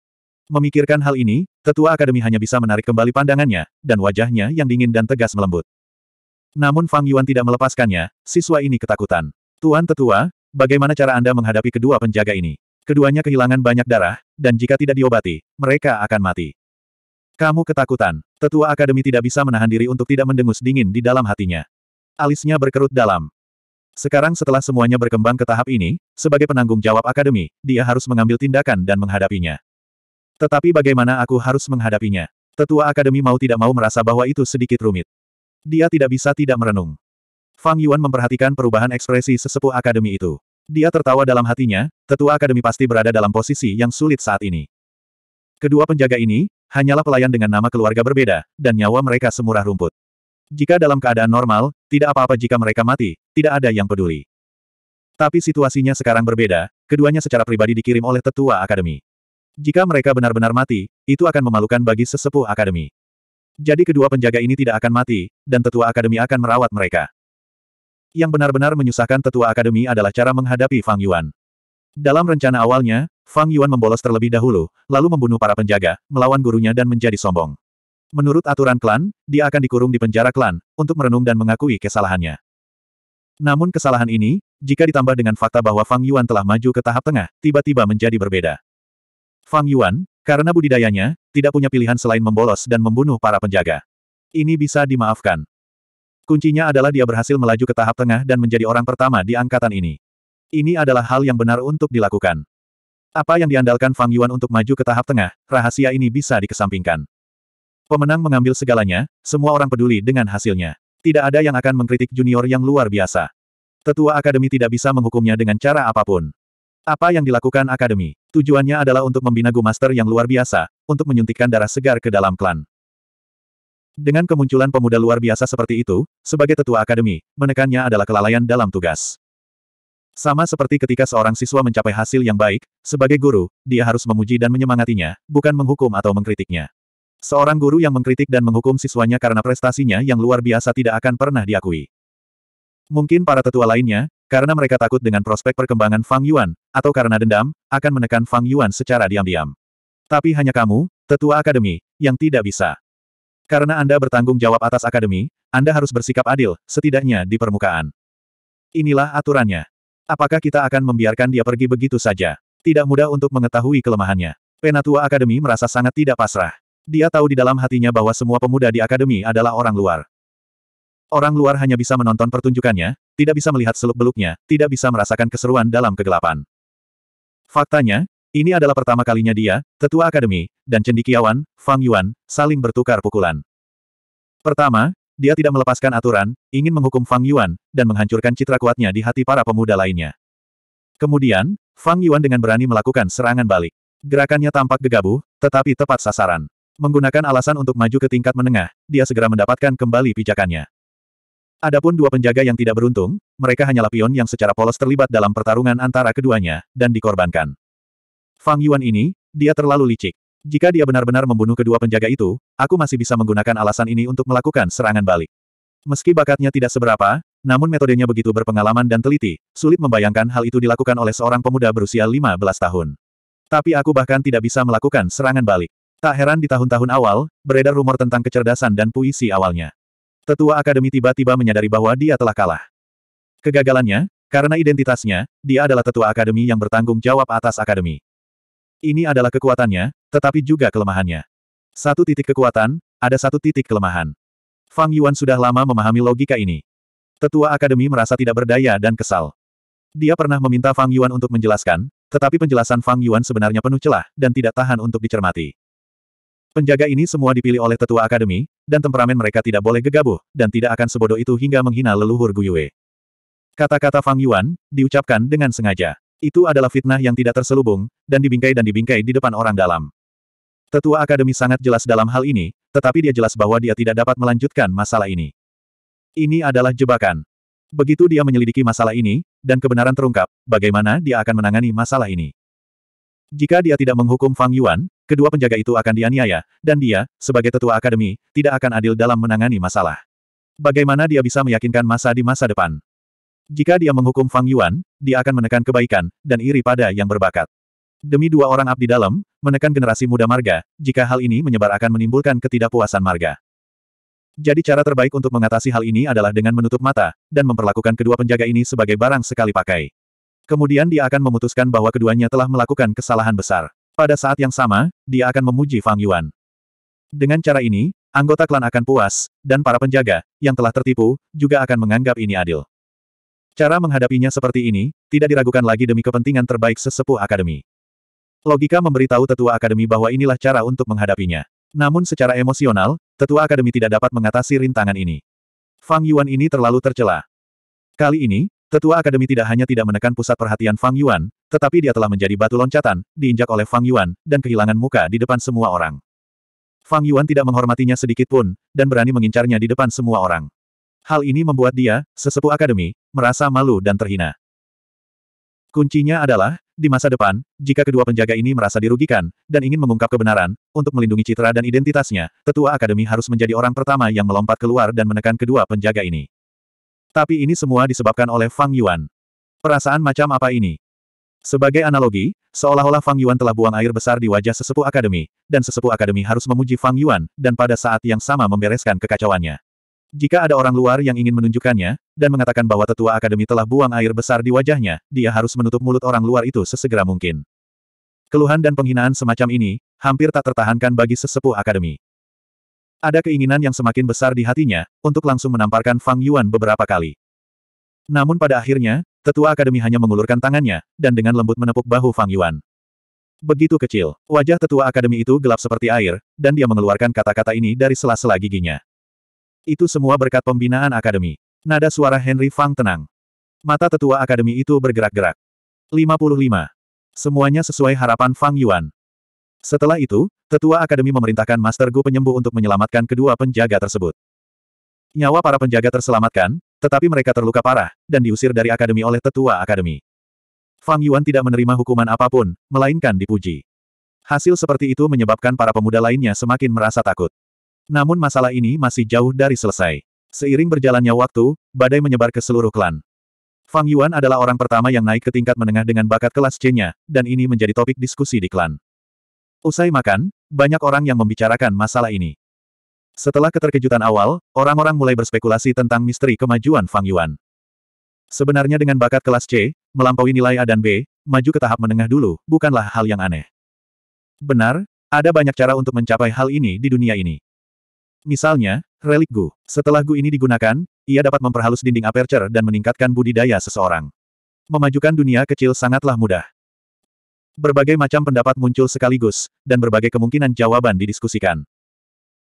Memikirkan hal ini, tetua akademi hanya bisa menarik kembali pandangannya, dan wajahnya yang dingin dan tegas melembut. Namun Fang Yuan tidak melepaskannya, siswa ini ketakutan. Tuan tetua, bagaimana cara Anda menghadapi kedua penjaga ini? Keduanya kehilangan banyak darah, dan jika tidak diobati, mereka akan mati. Kamu ketakutan. Tetua Akademi tidak bisa menahan diri untuk tidak mendengus dingin di dalam hatinya. Alisnya berkerut dalam. Sekarang setelah semuanya berkembang ke tahap ini, sebagai penanggung jawab Akademi, dia harus mengambil tindakan dan menghadapinya. Tetapi bagaimana aku harus menghadapinya? Tetua Akademi mau tidak mau merasa bahwa itu sedikit rumit. Dia tidak bisa tidak merenung. Fang Yuan memperhatikan perubahan ekspresi sesepuh Akademi itu. Dia tertawa dalam hatinya, tetua akademi pasti berada dalam posisi yang sulit saat ini. Kedua penjaga ini, hanyalah pelayan dengan nama keluarga berbeda, dan nyawa mereka semurah rumput. Jika dalam keadaan normal, tidak apa-apa jika mereka mati, tidak ada yang peduli. Tapi situasinya sekarang berbeda, keduanya secara pribadi dikirim oleh tetua akademi. Jika mereka benar-benar mati, itu akan memalukan bagi sesepuh akademi. Jadi kedua penjaga ini tidak akan mati, dan tetua akademi akan merawat mereka. Yang benar-benar menyusahkan tetua akademi adalah cara menghadapi Fang Yuan. Dalam rencana awalnya, Fang Yuan membolos terlebih dahulu, lalu membunuh para penjaga, melawan gurunya dan menjadi sombong. Menurut aturan klan, dia akan dikurung di penjara klan, untuk merenung dan mengakui kesalahannya. Namun kesalahan ini, jika ditambah dengan fakta bahwa Fang Yuan telah maju ke tahap tengah, tiba-tiba menjadi berbeda. Fang Yuan, karena budidayanya, tidak punya pilihan selain membolos dan membunuh para penjaga. Ini bisa dimaafkan. Kuncinya adalah dia berhasil melaju ke tahap tengah dan menjadi orang pertama di angkatan ini. Ini adalah hal yang benar untuk dilakukan. Apa yang diandalkan Fang Yuan untuk maju ke tahap tengah, rahasia ini bisa dikesampingkan. Pemenang mengambil segalanya, semua orang peduli dengan hasilnya. Tidak ada yang akan mengkritik junior yang luar biasa. Tetua Akademi tidak bisa menghukumnya dengan cara apapun. Apa yang dilakukan Akademi? Tujuannya adalah untuk membina Gu Master yang luar biasa, untuk menyuntikkan darah segar ke dalam klan. Dengan kemunculan pemuda luar biasa seperti itu, sebagai tetua akademi, menekannya adalah kelalaian dalam tugas. Sama seperti ketika seorang siswa mencapai hasil yang baik, sebagai guru, dia harus memuji dan menyemangatinya, bukan menghukum atau mengkritiknya. Seorang guru yang mengkritik dan menghukum siswanya karena prestasinya yang luar biasa tidak akan pernah diakui. Mungkin para tetua lainnya, karena mereka takut dengan prospek perkembangan Fang Yuan, atau karena dendam, akan menekan Fang Yuan secara diam-diam. Tapi hanya kamu, tetua akademi, yang tidak bisa. Karena Anda bertanggung jawab atas akademi, Anda harus bersikap adil, setidaknya di permukaan. Inilah aturannya. Apakah kita akan membiarkan dia pergi begitu saja? Tidak mudah untuk mengetahui kelemahannya. Penatua Akademi merasa sangat tidak pasrah. Dia tahu di dalam hatinya bahwa semua pemuda di akademi adalah orang luar. Orang luar hanya bisa menonton pertunjukannya, tidak bisa melihat seluk-beluknya, tidak bisa merasakan keseruan dalam kegelapan. Faktanya, ini adalah pertama kalinya dia, tetua akademi, dan cendikiawan, Fang Yuan, saling bertukar pukulan. Pertama, dia tidak melepaskan aturan, ingin menghukum Fang Yuan, dan menghancurkan citra kuatnya di hati para pemuda lainnya. Kemudian, Fang Yuan dengan berani melakukan serangan balik. Gerakannya tampak gegabah, tetapi tepat sasaran. Menggunakan alasan untuk maju ke tingkat menengah, dia segera mendapatkan kembali pijakannya. Adapun dua penjaga yang tidak beruntung, mereka hanyalah pion yang secara polos terlibat dalam pertarungan antara keduanya, dan dikorbankan. Fang Yuan ini, dia terlalu licik. Jika dia benar-benar membunuh kedua penjaga itu, aku masih bisa menggunakan alasan ini untuk melakukan serangan balik. Meski bakatnya tidak seberapa, namun metodenya begitu berpengalaman dan teliti, sulit membayangkan hal itu dilakukan oleh seorang pemuda berusia 15 tahun. Tapi aku bahkan tidak bisa melakukan serangan balik. Tak heran di tahun-tahun awal, beredar rumor tentang kecerdasan dan puisi awalnya. Tetua Akademi tiba-tiba menyadari bahwa dia telah kalah. Kegagalannya, karena identitasnya, dia adalah tetua akademi yang bertanggung jawab atas akademi. Ini adalah kekuatannya, tetapi juga kelemahannya. Satu titik kekuatan, ada satu titik kelemahan. Fang Yuan sudah lama memahami logika ini. Tetua Akademi merasa tidak berdaya dan kesal. Dia pernah meminta Fang Yuan untuk menjelaskan, tetapi penjelasan Fang Yuan sebenarnya penuh celah, dan tidak tahan untuk dicermati. Penjaga ini semua dipilih oleh Tetua Akademi, dan temperamen mereka tidak boleh gegabah, dan tidak akan sebodoh itu hingga menghina leluhur Guyue. Kata-kata Fang Yuan, diucapkan dengan sengaja. Itu adalah fitnah yang tidak terselubung, dan dibingkai dan dibingkai di depan orang dalam. Tetua Akademi sangat jelas dalam hal ini, tetapi dia jelas bahwa dia tidak dapat melanjutkan masalah ini. Ini adalah jebakan. Begitu dia menyelidiki masalah ini, dan kebenaran terungkap, bagaimana dia akan menangani masalah ini. Jika dia tidak menghukum Fang Yuan, kedua penjaga itu akan dianiaya, dan dia, sebagai tetua akademi, tidak akan adil dalam menangani masalah. Bagaimana dia bisa meyakinkan masa di masa depan? Jika dia menghukum Fang Yuan, dia akan menekan kebaikan, dan iri pada yang berbakat. Demi dua orang abdi dalam, menekan generasi muda marga, jika hal ini menyebar akan menimbulkan ketidakpuasan marga. Jadi cara terbaik untuk mengatasi hal ini adalah dengan menutup mata, dan memperlakukan kedua penjaga ini sebagai barang sekali pakai. Kemudian dia akan memutuskan bahwa keduanya telah melakukan kesalahan besar. Pada saat yang sama, dia akan memuji Fang Yuan. Dengan cara ini, anggota klan akan puas, dan para penjaga, yang telah tertipu, juga akan menganggap ini adil. Cara menghadapinya seperti ini, tidak diragukan lagi demi kepentingan terbaik sesepuh akademi. Logika memberitahu tetua akademi bahwa inilah cara untuk menghadapinya. Namun secara emosional, tetua akademi tidak dapat mengatasi rintangan ini. Fang Yuan ini terlalu tercela. Kali ini, tetua akademi tidak hanya tidak menekan pusat perhatian Fang Yuan, tetapi dia telah menjadi batu loncatan, diinjak oleh Fang Yuan, dan kehilangan muka di depan semua orang. Fang Yuan tidak menghormatinya sedikit pun, dan berani mengincarnya di depan semua orang. Hal ini membuat dia, sesepuh akademi, merasa malu dan terhina. Kuncinya adalah, di masa depan, jika kedua penjaga ini merasa dirugikan, dan ingin mengungkap kebenaran, untuk melindungi citra dan identitasnya, tetua akademi harus menjadi orang pertama yang melompat keluar dan menekan kedua penjaga ini. Tapi ini semua disebabkan oleh Fang Yuan. Perasaan macam apa ini? Sebagai analogi, seolah-olah Fang Yuan telah buang air besar di wajah sesepuh akademi, dan sesepuh akademi harus memuji Fang Yuan, dan pada saat yang sama membereskan kekacauannya. Jika ada orang luar yang ingin menunjukkannya, dan mengatakan bahwa tetua akademi telah buang air besar di wajahnya, dia harus menutup mulut orang luar itu sesegera mungkin. Keluhan dan penghinaan semacam ini, hampir tak tertahankan bagi sesepuh akademi. Ada keinginan yang semakin besar di hatinya, untuk langsung menamparkan Fang Yuan beberapa kali. Namun pada akhirnya, tetua akademi hanya mengulurkan tangannya, dan dengan lembut menepuk bahu Fang Yuan. Begitu kecil, wajah tetua akademi itu gelap seperti air, dan dia mengeluarkan kata-kata ini dari sela-sela giginya. Itu semua berkat pembinaan akademi. Nada suara Henry Fang tenang. Mata tetua akademi itu bergerak-gerak. 55. Semuanya sesuai harapan Fang Yuan. Setelah itu, tetua akademi memerintahkan Master Gu penyembuh untuk menyelamatkan kedua penjaga tersebut. Nyawa para penjaga terselamatkan, tetapi mereka terluka parah, dan diusir dari akademi oleh tetua akademi. Fang Yuan tidak menerima hukuman apapun, melainkan dipuji. Hasil seperti itu menyebabkan para pemuda lainnya semakin merasa takut. Namun masalah ini masih jauh dari selesai. Seiring berjalannya waktu, badai menyebar ke seluruh klan. Fang Yuan adalah orang pertama yang naik ke tingkat menengah dengan bakat kelas C-nya, dan ini menjadi topik diskusi di klan. Usai makan, banyak orang yang membicarakan masalah ini. Setelah keterkejutan awal, orang-orang mulai berspekulasi tentang misteri kemajuan Fang Yuan. Sebenarnya dengan bakat kelas C, melampaui nilai A dan B, maju ke tahap menengah dulu, bukanlah hal yang aneh. Benar, ada banyak cara untuk mencapai hal ini di dunia ini. Misalnya, relik Gu. Setelah Gu ini digunakan, ia dapat memperhalus dinding aperture dan meningkatkan budidaya seseorang. Memajukan dunia kecil sangatlah mudah. Berbagai macam pendapat muncul sekaligus, dan berbagai kemungkinan jawaban didiskusikan.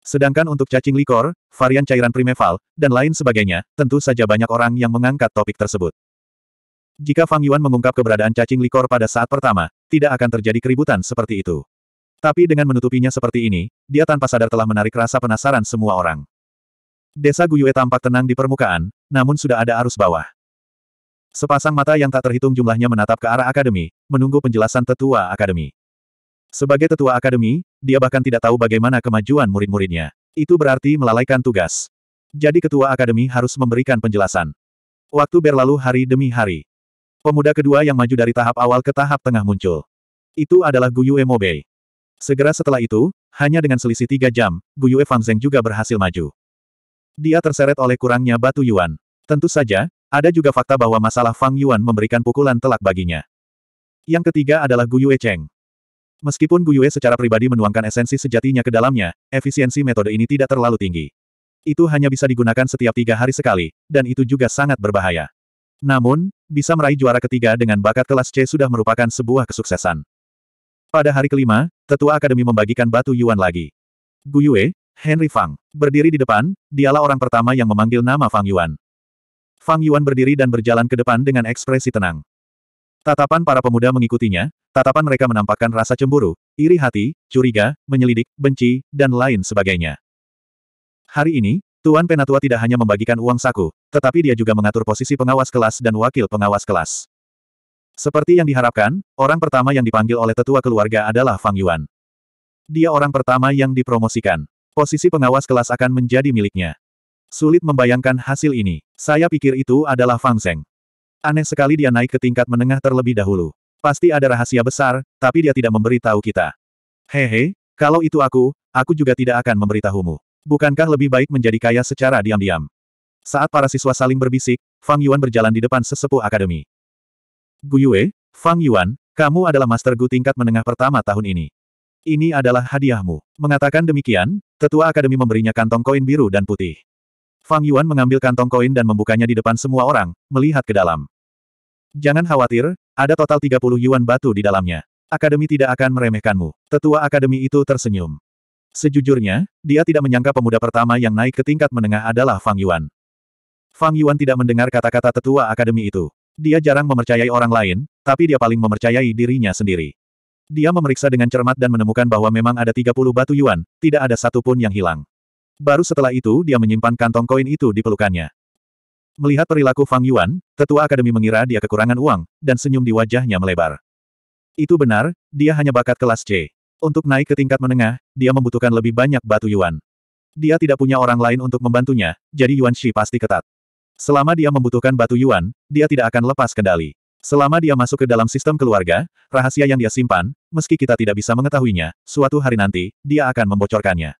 Sedangkan untuk cacing likor, varian cairan primeval, dan lain sebagainya, tentu saja banyak orang yang mengangkat topik tersebut. Jika Fang Yuan mengungkap keberadaan cacing likor pada saat pertama, tidak akan terjadi keributan seperti itu. Tapi dengan menutupinya seperti ini, dia tanpa sadar telah menarik rasa penasaran semua orang. Desa Guyue tampak tenang di permukaan, namun sudah ada arus bawah. Sepasang mata yang tak terhitung jumlahnya menatap ke arah akademi, menunggu penjelasan tetua akademi. Sebagai tetua akademi, dia bahkan tidak tahu bagaimana kemajuan murid-muridnya. Itu berarti melalaikan tugas. Jadi ketua akademi harus memberikan penjelasan. Waktu berlalu hari demi hari. Pemuda kedua yang maju dari tahap awal ke tahap tengah muncul. Itu adalah Guyue Mobei. Segera setelah itu, hanya dengan selisih tiga jam, Yue Fang Fangzeng juga berhasil maju. Dia terseret oleh kurangnya batu Yuan. Tentu saja, ada juga fakta bahwa masalah Fang Yuan memberikan pukulan telak baginya. Yang ketiga adalah Yue Cheng. Meskipun Yue secara pribadi menuangkan esensi sejatinya ke dalamnya, efisiensi metode ini tidak terlalu tinggi. Itu hanya bisa digunakan setiap tiga hari sekali, dan itu juga sangat berbahaya. Namun, bisa meraih juara ketiga dengan bakat kelas C sudah merupakan sebuah kesuksesan. Pada hari kelima, tetua akademi membagikan batu Yuan lagi. Yue, Henry Fang, berdiri di depan, dialah orang pertama yang memanggil nama Fang Yuan. Fang Yuan berdiri dan berjalan ke depan dengan ekspresi tenang. Tatapan para pemuda mengikutinya, tatapan mereka menampakkan rasa cemburu, iri hati, curiga, menyelidik, benci, dan lain sebagainya. Hari ini, Tuan Penatua tidak hanya membagikan uang saku, tetapi dia juga mengatur posisi pengawas kelas dan wakil pengawas kelas. Seperti yang diharapkan, orang pertama yang dipanggil oleh tetua keluarga adalah Fang Yuan. Dia orang pertama yang dipromosikan. Posisi pengawas kelas akan menjadi miliknya. Sulit membayangkan hasil ini. Saya pikir itu adalah Fang Zeng. Aneh sekali dia naik ke tingkat menengah terlebih dahulu. Pasti ada rahasia besar, tapi dia tidak memberitahu kita. Hehe, kalau itu aku, aku juga tidak akan memberitahumu. Bukankah lebih baik menjadi kaya secara diam-diam? Saat para siswa saling berbisik, Fang Yuan berjalan di depan sesepuh akademi. Guyue, Fang Yuan, kamu adalah Master Gu tingkat menengah pertama tahun ini. Ini adalah hadiahmu. Mengatakan demikian, tetua akademi memberinya kantong koin biru dan putih. Fang Yuan mengambil kantong koin dan membukanya di depan semua orang, melihat ke dalam. Jangan khawatir, ada total 30 yuan batu di dalamnya. Akademi tidak akan meremehkanmu. Tetua akademi itu tersenyum. Sejujurnya, dia tidak menyangka pemuda pertama yang naik ke tingkat menengah adalah Fang Yuan. Fang Yuan tidak mendengar kata-kata tetua akademi itu. Dia jarang memercayai orang lain, tapi dia paling memercayai dirinya sendiri. Dia memeriksa dengan cermat dan menemukan bahwa memang ada 30 batu yuan, tidak ada satupun yang hilang. Baru setelah itu dia menyimpan kantong koin itu di pelukannya. Melihat perilaku Fang Yuan, tetua akademi mengira dia kekurangan uang, dan senyum di wajahnya melebar. Itu benar, dia hanya bakat kelas C. Untuk naik ke tingkat menengah, dia membutuhkan lebih banyak batu Yuan. Dia tidak punya orang lain untuk membantunya, jadi Yuan Shi pasti ketat. Selama dia membutuhkan batu yuan, dia tidak akan lepas kendali. Selama dia masuk ke dalam sistem keluarga, rahasia yang dia simpan, meski kita tidak bisa mengetahuinya, suatu hari nanti, dia akan membocorkannya.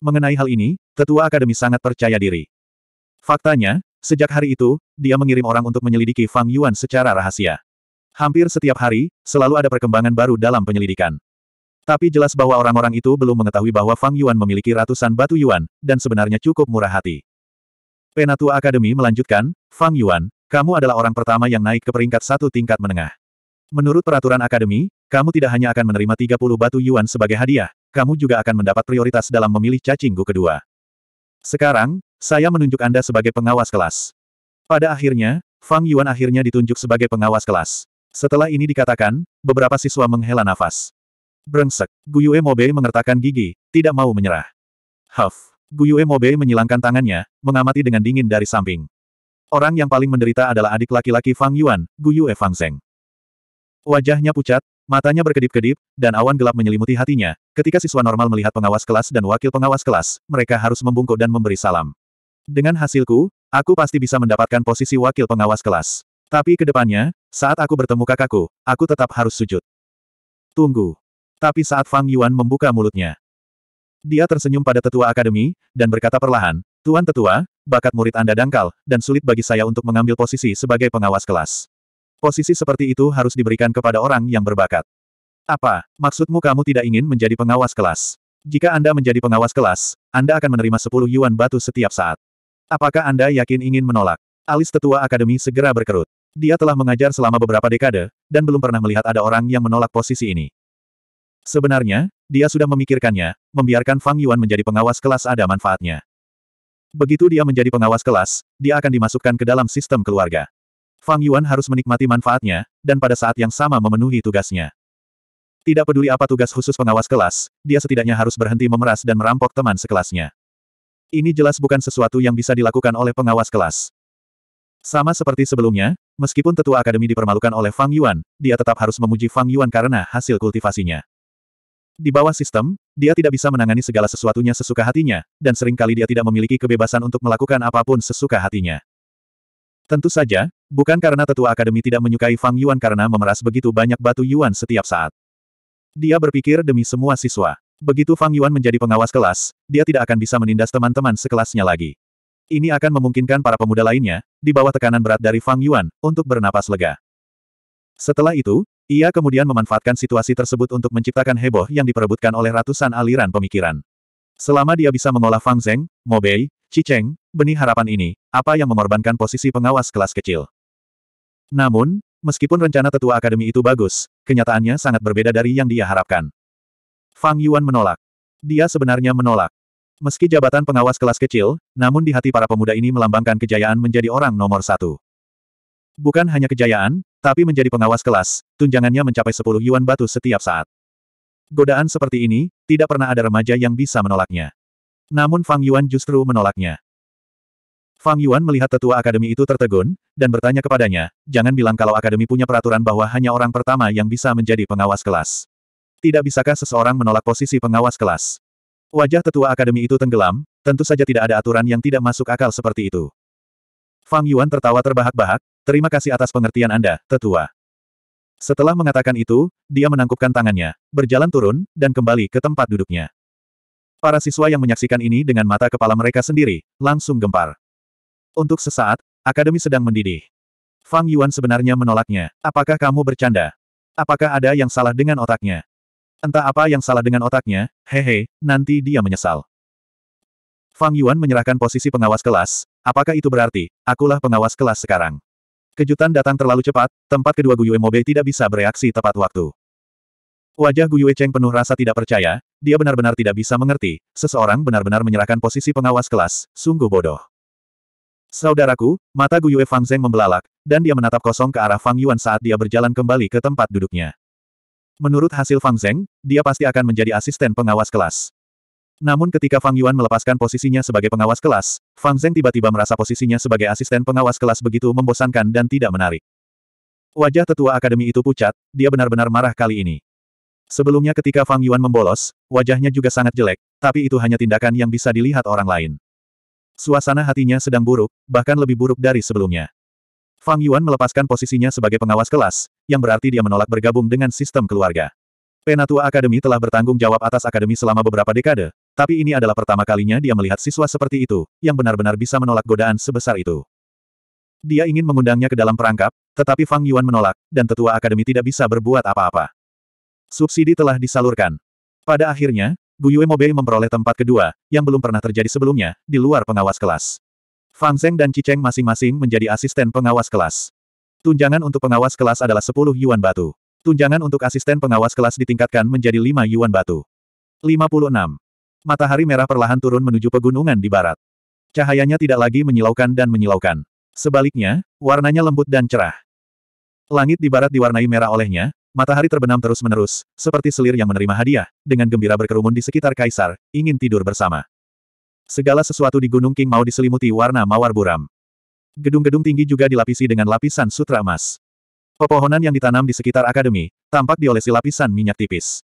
Mengenai hal ini, tetua akademi sangat percaya diri. Faktanya, sejak hari itu, dia mengirim orang untuk menyelidiki Fang Yuan secara rahasia. Hampir setiap hari, selalu ada perkembangan baru dalam penyelidikan. Tapi jelas bahwa orang-orang itu belum mengetahui bahwa Fang Yuan memiliki ratusan batu Yuan, dan sebenarnya cukup murah hati. Penatua Akademi melanjutkan, Fang Yuan, kamu adalah orang pertama yang naik ke peringkat satu tingkat menengah. Menurut peraturan akademi, kamu tidak hanya akan menerima 30 batu yuan sebagai hadiah, kamu juga akan mendapat prioritas dalam memilih cacinggu kedua. Sekarang, saya menunjuk Anda sebagai pengawas kelas. Pada akhirnya, Fang Yuan akhirnya ditunjuk sebagai pengawas kelas. Setelah ini dikatakan, beberapa siswa menghela nafas. Brengsek, Guyue Mobe mengertakkan gigi, tidak mau menyerah. Huff. Guyue Mobe menyilangkan tangannya, mengamati dengan dingin dari samping. Orang yang paling menderita adalah adik laki-laki Fang Yuan, Guyue Fang Zeng. Wajahnya pucat, matanya berkedip-kedip, dan awan gelap menyelimuti hatinya. Ketika siswa normal melihat pengawas kelas dan wakil pengawas kelas, mereka harus membungkuk dan memberi salam. Dengan hasilku, aku pasti bisa mendapatkan posisi wakil pengawas kelas. Tapi ke depannya, saat aku bertemu kakakku, aku tetap harus sujud. Tunggu. Tapi saat Fang Yuan membuka mulutnya, dia tersenyum pada tetua akademi, dan berkata perlahan, Tuan Tetua, bakat murid Anda dangkal, dan sulit bagi saya untuk mengambil posisi sebagai pengawas kelas. Posisi seperti itu harus diberikan kepada orang yang berbakat. Apa, maksudmu kamu tidak ingin menjadi pengawas kelas? Jika Anda menjadi pengawas kelas, Anda akan menerima 10 yuan batu setiap saat. Apakah Anda yakin ingin menolak? Alis tetua akademi segera berkerut. Dia telah mengajar selama beberapa dekade, dan belum pernah melihat ada orang yang menolak posisi ini. Sebenarnya, dia sudah memikirkannya, membiarkan Fang Yuan menjadi pengawas kelas ada manfaatnya. Begitu dia menjadi pengawas kelas, dia akan dimasukkan ke dalam sistem keluarga. Fang Yuan harus menikmati manfaatnya, dan pada saat yang sama memenuhi tugasnya. Tidak peduli apa tugas khusus pengawas kelas, dia setidaknya harus berhenti memeras dan merampok teman sekelasnya. Ini jelas bukan sesuatu yang bisa dilakukan oleh pengawas kelas. Sama seperti sebelumnya, meskipun tetua akademi dipermalukan oleh Fang Yuan, dia tetap harus memuji Fang Yuan karena hasil kultivasinya. Di bawah sistem, dia tidak bisa menangani segala sesuatunya sesuka hatinya, dan seringkali dia tidak memiliki kebebasan untuk melakukan apapun sesuka hatinya. Tentu saja, bukan karena tetua akademi tidak menyukai Fang Yuan karena memeras begitu banyak batu Yuan setiap saat. Dia berpikir demi semua siswa. Begitu Fang Yuan menjadi pengawas kelas, dia tidak akan bisa menindas teman-teman sekelasnya lagi. Ini akan memungkinkan para pemuda lainnya, di bawah tekanan berat dari Fang Yuan, untuk bernapas lega. Setelah itu, ia kemudian memanfaatkan situasi tersebut untuk menciptakan heboh yang diperebutkan oleh ratusan aliran pemikiran. Selama dia bisa mengolah Fang Zeng, Mo Bei, Cheng, benih harapan ini, apa yang mengorbankan posisi pengawas kelas kecil. Namun, meskipun rencana tetua akademi itu bagus, kenyataannya sangat berbeda dari yang dia harapkan. Fang Yuan menolak. Dia sebenarnya menolak. Meski jabatan pengawas kelas kecil, namun di hati para pemuda ini melambangkan kejayaan menjadi orang nomor satu. Bukan hanya kejayaan, tapi menjadi pengawas kelas, tunjangannya mencapai 10 yuan batu setiap saat. Godaan seperti ini, tidak pernah ada remaja yang bisa menolaknya. Namun Fang Yuan justru menolaknya. Fang Yuan melihat tetua akademi itu tertegun, dan bertanya kepadanya, jangan bilang kalau akademi punya peraturan bahwa hanya orang pertama yang bisa menjadi pengawas kelas. Tidak bisakah seseorang menolak posisi pengawas kelas? Wajah tetua akademi itu tenggelam, tentu saja tidak ada aturan yang tidak masuk akal seperti itu. Fang Yuan tertawa terbahak-bahak, Terima kasih atas pengertian Anda, tetua. Setelah mengatakan itu, dia menangkupkan tangannya, berjalan turun, dan kembali ke tempat duduknya. Para siswa yang menyaksikan ini dengan mata kepala mereka sendiri, langsung gempar. Untuk sesaat, akademi sedang mendidih. Fang Yuan sebenarnya menolaknya. Apakah kamu bercanda? Apakah ada yang salah dengan otaknya? Entah apa yang salah dengan otaknya, hehe, nanti dia menyesal. Fang Yuan menyerahkan posisi pengawas kelas, apakah itu berarti, akulah pengawas kelas sekarang. Kejutan datang terlalu cepat, tempat kedua Guyue Mobe tidak bisa bereaksi tepat waktu. Wajah Guyue Cheng penuh rasa tidak percaya, dia benar-benar tidak bisa mengerti, seseorang benar-benar menyerahkan posisi pengawas kelas, sungguh bodoh. Saudaraku, mata Guyue Fang Zeng membelalak, dan dia menatap kosong ke arah Fang Yuan saat dia berjalan kembali ke tempat duduknya. Menurut hasil Fang Zeng, dia pasti akan menjadi asisten pengawas kelas. Namun ketika Fang Yuan melepaskan posisinya sebagai pengawas kelas, Fang Zeng tiba-tiba merasa posisinya sebagai asisten pengawas kelas begitu membosankan dan tidak menarik. Wajah tetua akademi itu pucat, dia benar-benar marah kali ini. Sebelumnya ketika Fang Yuan membolos, wajahnya juga sangat jelek, tapi itu hanya tindakan yang bisa dilihat orang lain. Suasana hatinya sedang buruk, bahkan lebih buruk dari sebelumnya. Fang Yuan melepaskan posisinya sebagai pengawas kelas, yang berarti dia menolak bergabung dengan sistem keluarga. Penatua Akademi telah bertanggung jawab atas akademi selama beberapa dekade, tapi ini adalah pertama kalinya dia melihat siswa seperti itu, yang benar-benar bisa menolak godaan sebesar itu. Dia ingin mengundangnya ke dalam perangkap, tetapi Fang Yuan menolak, dan tetua akademi tidak bisa berbuat apa-apa. Subsidi telah disalurkan. Pada akhirnya, Guyue Mobile memperoleh tempat kedua, yang belum pernah terjadi sebelumnya, di luar pengawas kelas. Fang Zeng dan Cicheng masing-masing menjadi asisten pengawas kelas. Tunjangan untuk pengawas kelas adalah 10 yuan batu. Tunjangan untuk asisten pengawas kelas ditingkatkan menjadi 5 yuan batu. 56. Matahari merah perlahan turun menuju pegunungan di barat. Cahayanya tidak lagi menyilaukan dan menyilaukan. Sebaliknya, warnanya lembut dan cerah. Langit di barat diwarnai merah olehnya, matahari terbenam terus-menerus, seperti selir yang menerima hadiah, dengan gembira berkerumun di sekitar kaisar, ingin tidur bersama. Segala sesuatu di Gunung King mau diselimuti warna mawar buram. Gedung-gedung tinggi juga dilapisi dengan lapisan sutra emas. Pepohonan yang ditanam di sekitar akademi, tampak diolesi lapisan minyak tipis.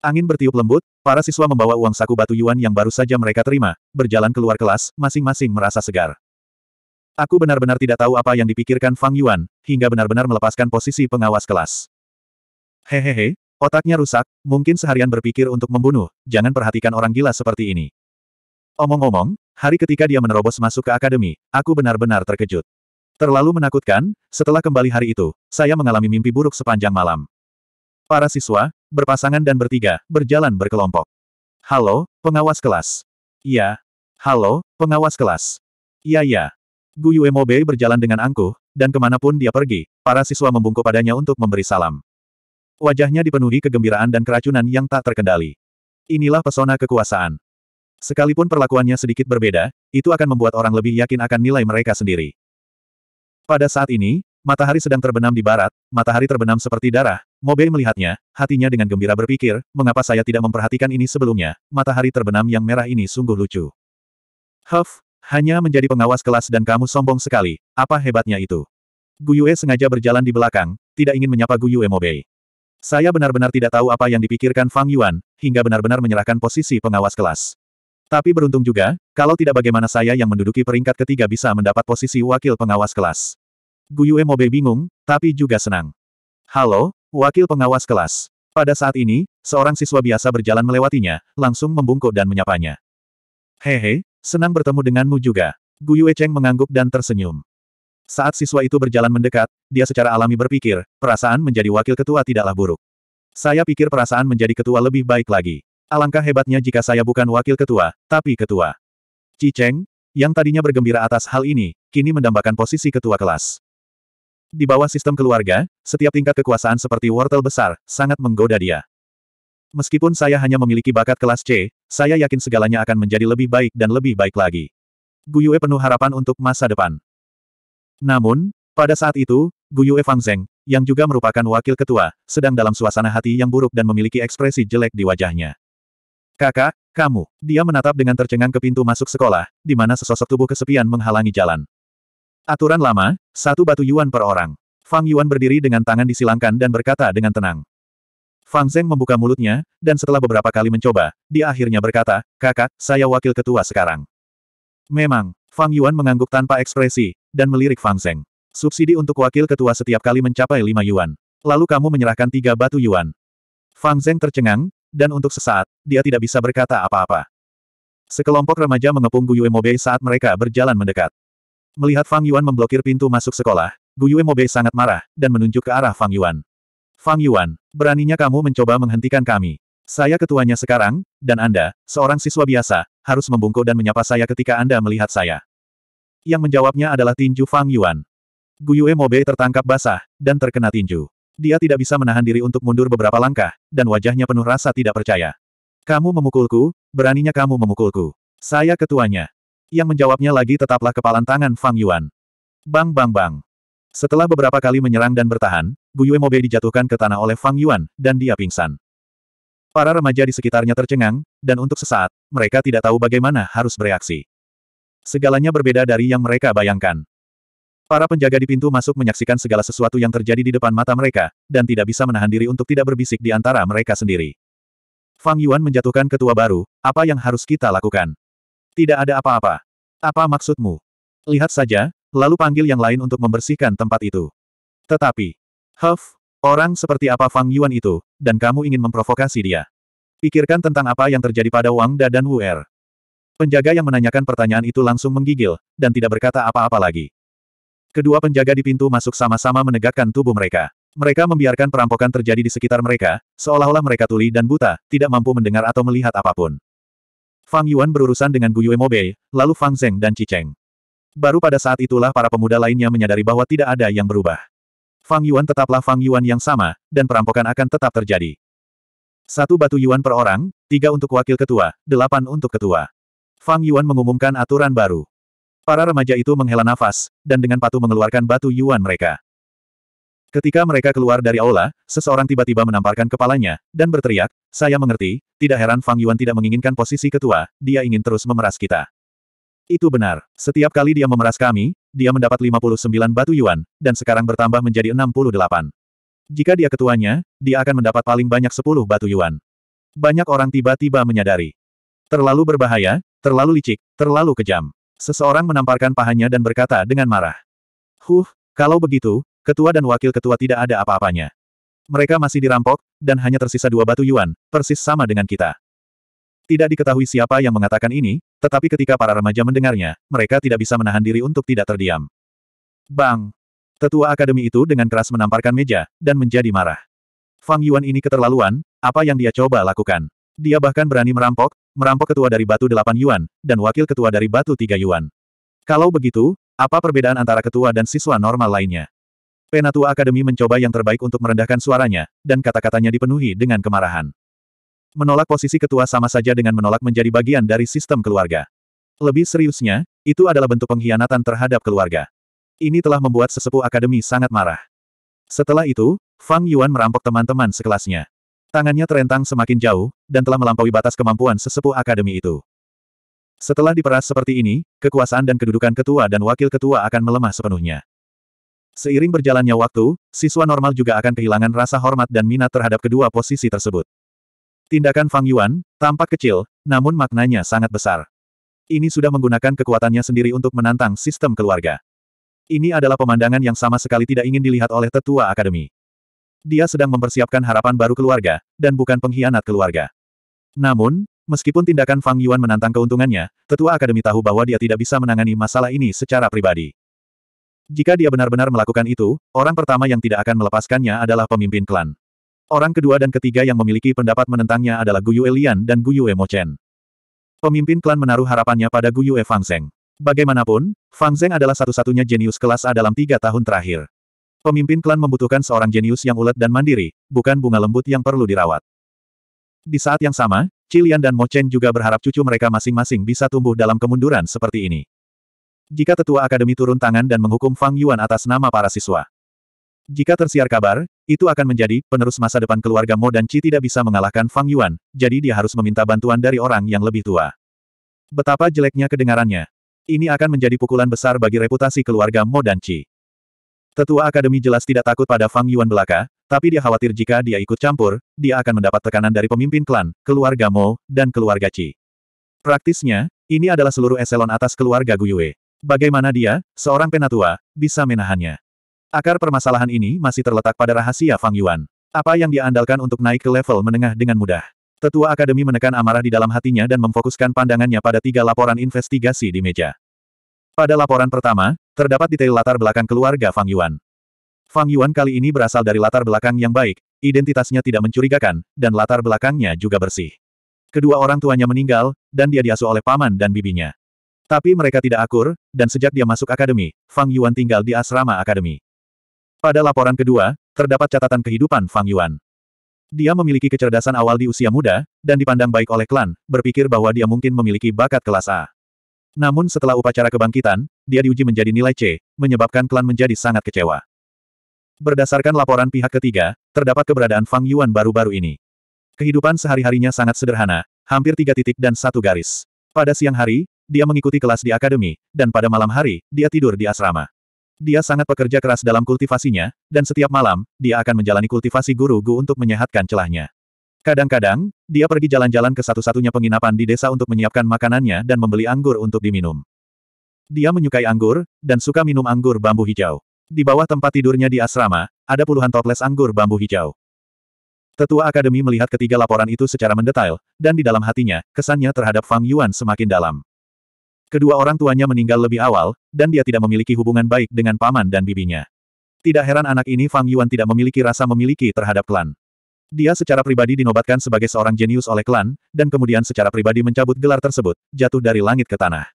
Angin bertiup lembut, para siswa membawa uang saku batu yuan yang baru saja mereka terima, berjalan keluar kelas, masing-masing merasa segar. Aku benar-benar tidak tahu apa yang dipikirkan Fang Yuan, hingga benar-benar melepaskan posisi pengawas kelas. Hehehe, otaknya rusak, mungkin seharian berpikir untuk membunuh, jangan perhatikan orang gila seperti ini. Omong-omong, hari ketika dia menerobos masuk ke akademi, aku benar-benar terkejut. Terlalu menakutkan, setelah kembali hari itu, saya mengalami mimpi buruk sepanjang malam. Para siswa, berpasangan dan bertiga, berjalan berkelompok. Halo, pengawas kelas. Iya. Halo, pengawas kelas. Iya ya. Gu Yue Yuemobe berjalan dengan angkuh, dan kemanapun dia pergi, para siswa membungkuk padanya untuk memberi salam. Wajahnya dipenuhi kegembiraan dan keracunan yang tak terkendali. Inilah pesona kekuasaan. Sekalipun perlakuannya sedikit berbeda, itu akan membuat orang lebih yakin akan nilai mereka sendiri. Pada saat ini, Matahari sedang terbenam di barat, matahari terbenam seperti darah. Mobe melihatnya, hatinya dengan gembira berpikir, mengapa saya tidak memperhatikan ini sebelumnya, matahari terbenam yang merah ini sungguh lucu. Huff, hanya menjadi pengawas kelas dan kamu sombong sekali, apa hebatnya itu? Guyue sengaja berjalan di belakang, tidak ingin menyapa Guyue Mobe. Saya benar-benar tidak tahu apa yang dipikirkan Fang Yuan, hingga benar-benar menyerahkan posisi pengawas kelas. Tapi beruntung juga, kalau tidak bagaimana saya yang menduduki peringkat ketiga bisa mendapat posisi wakil pengawas kelas. Guyue Mobe bingung, tapi juga senang. Halo, wakil pengawas kelas. Pada saat ini, seorang siswa biasa berjalan melewatinya, langsung membungkuk dan menyapanya. Hehe, senang bertemu denganmu juga. Guyue Cheng mengangguk dan tersenyum. Saat siswa itu berjalan mendekat, dia secara alami berpikir, perasaan menjadi wakil ketua tidaklah buruk. Saya pikir perasaan menjadi ketua lebih baik lagi. Alangkah hebatnya jika saya bukan wakil ketua, tapi ketua. Ci Cheng, yang tadinya bergembira atas hal ini, kini mendambakan posisi ketua kelas. Di bawah sistem keluarga, setiap tingkat kekuasaan seperti wortel besar, sangat menggoda dia. Meskipun saya hanya memiliki bakat kelas C, saya yakin segalanya akan menjadi lebih baik dan lebih baik lagi. Yue penuh harapan untuk masa depan. Namun, pada saat itu, Yue Fang Zeng, yang juga merupakan wakil ketua, sedang dalam suasana hati yang buruk dan memiliki ekspresi jelek di wajahnya. Kakak, kamu, dia menatap dengan tercengang ke pintu masuk sekolah, di mana sesosok tubuh kesepian menghalangi jalan. Aturan lama, satu batu yuan per orang. Fang Yuan berdiri dengan tangan disilangkan dan berkata dengan tenang. Fang Zeng membuka mulutnya, dan setelah beberapa kali mencoba, dia akhirnya berkata, kakak, saya wakil ketua sekarang. Memang, Fang Yuan mengangguk tanpa ekspresi, dan melirik Fang Zeng. Subsidi untuk wakil ketua setiap kali mencapai lima yuan. Lalu kamu menyerahkan tiga batu yuan. Fang Zeng tercengang, dan untuk sesaat, dia tidak bisa berkata apa-apa. Sekelompok remaja mengepung Yue Mobei saat mereka berjalan mendekat. Melihat Fang Yuan memblokir pintu masuk sekolah, Guyue Mobe sangat marah, dan menunjuk ke arah Fang Yuan. Fang Yuan, beraninya kamu mencoba menghentikan kami. Saya ketuanya sekarang, dan Anda, seorang siswa biasa, harus membungkuk dan menyapa saya ketika Anda melihat saya. Yang menjawabnya adalah tinju Fang Yuan. Guyue Mobe tertangkap basah, dan terkena tinju. Dia tidak bisa menahan diri untuk mundur beberapa langkah, dan wajahnya penuh rasa tidak percaya. Kamu memukulku, beraninya kamu memukulku. Saya ketuanya. Yang menjawabnya lagi tetaplah kepalan tangan Fang Yuan. Bang bang bang. Setelah beberapa kali menyerang dan bertahan, Guyue Mobe dijatuhkan ke tanah oleh Fang Yuan, dan dia pingsan. Para remaja di sekitarnya tercengang, dan untuk sesaat, mereka tidak tahu bagaimana harus bereaksi. Segalanya berbeda dari yang mereka bayangkan. Para penjaga di pintu masuk menyaksikan segala sesuatu yang terjadi di depan mata mereka, dan tidak bisa menahan diri untuk tidak berbisik di antara mereka sendiri. Fang Yuan menjatuhkan ketua baru, apa yang harus kita lakukan? Tidak ada apa-apa. Apa maksudmu? Lihat saja, lalu panggil yang lain untuk membersihkan tempat itu. Tetapi, Huff, orang seperti apa Fang Yuan itu, dan kamu ingin memprovokasi dia. Pikirkan tentang apa yang terjadi pada Wang Da dan Wu Er. Penjaga yang menanyakan pertanyaan itu langsung menggigil, dan tidak berkata apa-apa lagi. Kedua penjaga di pintu masuk sama-sama menegakkan tubuh mereka. Mereka membiarkan perampokan terjadi di sekitar mereka, seolah-olah mereka tuli dan buta, tidak mampu mendengar atau melihat apapun. Fang Yuan berurusan dengan Guyue Mobei, lalu Fang Zeng dan Cicheng. Baru pada saat itulah para pemuda lainnya menyadari bahwa tidak ada yang berubah. Fang Yuan tetaplah Fang Yuan yang sama, dan perampokan akan tetap terjadi. Satu batu Yuan per orang, tiga untuk wakil ketua, delapan untuk ketua. Fang Yuan mengumumkan aturan baru. Para remaja itu menghela nafas, dan dengan patuh mengeluarkan batu Yuan mereka. Ketika mereka keluar dari aula, seseorang tiba-tiba menamparkan kepalanya, dan berteriak, saya mengerti, tidak heran Fang Yuan tidak menginginkan posisi ketua, dia ingin terus memeras kita. Itu benar. Setiap kali dia memeras kami, dia mendapat 59 batu yuan, dan sekarang bertambah menjadi 68. Jika dia ketuanya, dia akan mendapat paling banyak 10 batu yuan. Banyak orang tiba-tiba menyadari. Terlalu berbahaya, terlalu licik, terlalu kejam. Seseorang menamparkan pahanya dan berkata dengan marah. Huh, kalau begitu, Ketua dan wakil ketua tidak ada apa-apanya. Mereka masih dirampok, dan hanya tersisa dua batu yuan, persis sama dengan kita. Tidak diketahui siapa yang mengatakan ini, tetapi ketika para remaja mendengarnya, mereka tidak bisa menahan diri untuk tidak terdiam. Bang! Tetua akademi itu dengan keras menamparkan meja, dan menjadi marah. Fang Yuan ini keterlaluan, apa yang dia coba lakukan? Dia bahkan berani merampok, merampok ketua dari batu delapan yuan, dan wakil ketua dari batu tiga yuan. Kalau begitu, apa perbedaan antara ketua dan siswa normal lainnya? Penatua Akademi mencoba yang terbaik untuk merendahkan suaranya, dan kata-katanya dipenuhi dengan kemarahan. Menolak posisi ketua sama saja dengan menolak menjadi bagian dari sistem keluarga. Lebih seriusnya, itu adalah bentuk pengkhianatan terhadap keluarga. Ini telah membuat sesepuh akademi sangat marah. Setelah itu, Fang Yuan merampok teman-teman sekelasnya. Tangannya terentang semakin jauh, dan telah melampaui batas kemampuan sesepuh akademi itu. Setelah diperas seperti ini, kekuasaan dan kedudukan ketua dan wakil ketua akan melemah sepenuhnya. Seiring berjalannya waktu, siswa normal juga akan kehilangan rasa hormat dan minat terhadap kedua posisi tersebut. Tindakan Fang Yuan, tampak kecil, namun maknanya sangat besar. Ini sudah menggunakan kekuatannya sendiri untuk menantang sistem keluarga. Ini adalah pemandangan yang sama sekali tidak ingin dilihat oleh tetua akademi. Dia sedang mempersiapkan harapan baru keluarga, dan bukan pengkhianat keluarga. Namun, meskipun tindakan Fang Yuan menantang keuntungannya, tetua akademi tahu bahwa dia tidak bisa menangani masalah ini secara pribadi. Jika dia benar-benar melakukan itu, orang pertama yang tidak akan melepaskannya adalah pemimpin klan. Orang kedua dan ketiga yang memiliki pendapat menentangnya adalah Guyu Elian dan Guyu Emochen. Pemimpin klan menaruh harapannya pada Guyu E Fang Zeng. Bagaimanapun, Fang Zeng adalah satu-satunya jenius kelas A dalam tiga tahun terakhir. Pemimpin klan membutuhkan seorang jenius yang ulet dan mandiri, bukan bunga lembut yang perlu dirawat. Di saat yang sama, Cilian dan Mo juga berharap cucu mereka masing-masing bisa tumbuh dalam kemunduran seperti ini jika tetua akademi turun tangan dan menghukum Fang Yuan atas nama para siswa. Jika tersiar kabar, itu akan menjadi penerus masa depan keluarga Mo dan Chi tidak bisa mengalahkan Fang Yuan, jadi dia harus meminta bantuan dari orang yang lebih tua. Betapa jeleknya kedengarannya. Ini akan menjadi pukulan besar bagi reputasi keluarga Mo dan Chi. Tetua Akademi jelas tidak takut pada Fang Yuan belaka, tapi dia khawatir jika dia ikut campur, dia akan mendapat tekanan dari pemimpin klan, keluarga Mo, dan keluarga Chi. Praktisnya, ini adalah seluruh eselon atas keluarga Guyue. Bagaimana dia, seorang penatua, bisa menahannya? Akar permasalahan ini masih terletak pada rahasia Fang Yuan. Apa yang diandalkan untuk naik ke level menengah dengan mudah? Tetua Akademi menekan amarah di dalam hatinya dan memfokuskan pandangannya pada tiga laporan investigasi di meja. Pada laporan pertama, terdapat detail latar belakang keluarga Fang Yuan. Fang Yuan kali ini berasal dari latar belakang yang baik, identitasnya tidak mencurigakan, dan latar belakangnya juga bersih. Kedua orang tuanya meninggal, dan dia diasuh oleh paman dan bibinya. Tapi mereka tidak akur, dan sejak dia masuk akademi, Fang Yuan tinggal di asrama akademi. Pada laporan kedua, terdapat catatan kehidupan Fang Yuan. Dia memiliki kecerdasan awal di usia muda, dan dipandang baik oleh klan, berpikir bahwa dia mungkin memiliki bakat kelas A. Namun setelah upacara kebangkitan, dia diuji menjadi nilai C, menyebabkan klan menjadi sangat kecewa. Berdasarkan laporan pihak ketiga, terdapat keberadaan Fang Yuan baru-baru ini. Kehidupan sehari-harinya sangat sederhana, hampir tiga titik dan satu garis. Pada siang hari, dia mengikuti kelas di akademi, dan pada malam hari, dia tidur di asrama. Dia sangat pekerja keras dalam kultivasinya, dan setiap malam, dia akan menjalani kultivasi guru Gu untuk menyehatkan celahnya. Kadang-kadang, dia pergi jalan-jalan ke satu-satunya penginapan di desa untuk menyiapkan makanannya dan membeli anggur untuk diminum. Dia menyukai anggur, dan suka minum anggur bambu hijau. Di bawah tempat tidurnya di asrama, ada puluhan toples anggur bambu hijau. Tetua Akademi melihat ketiga laporan itu secara mendetail, dan di dalam hatinya, kesannya terhadap Fang Yuan semakin dalam. Kedua orang tuanya meninggal lebih awal, dan dia tidak memiliki hubungan baik dengan paman dan bibinya. Tidak heran anak ini Fang Yuan tidak memiliki rasa memiliki terhadap klan. Dia secara pribadi dinobatkan sebagai seorang jenius oleh klan, dan kemudian secara pribadi mencabut gelar tersebut, jatuh dari langit ke tanah.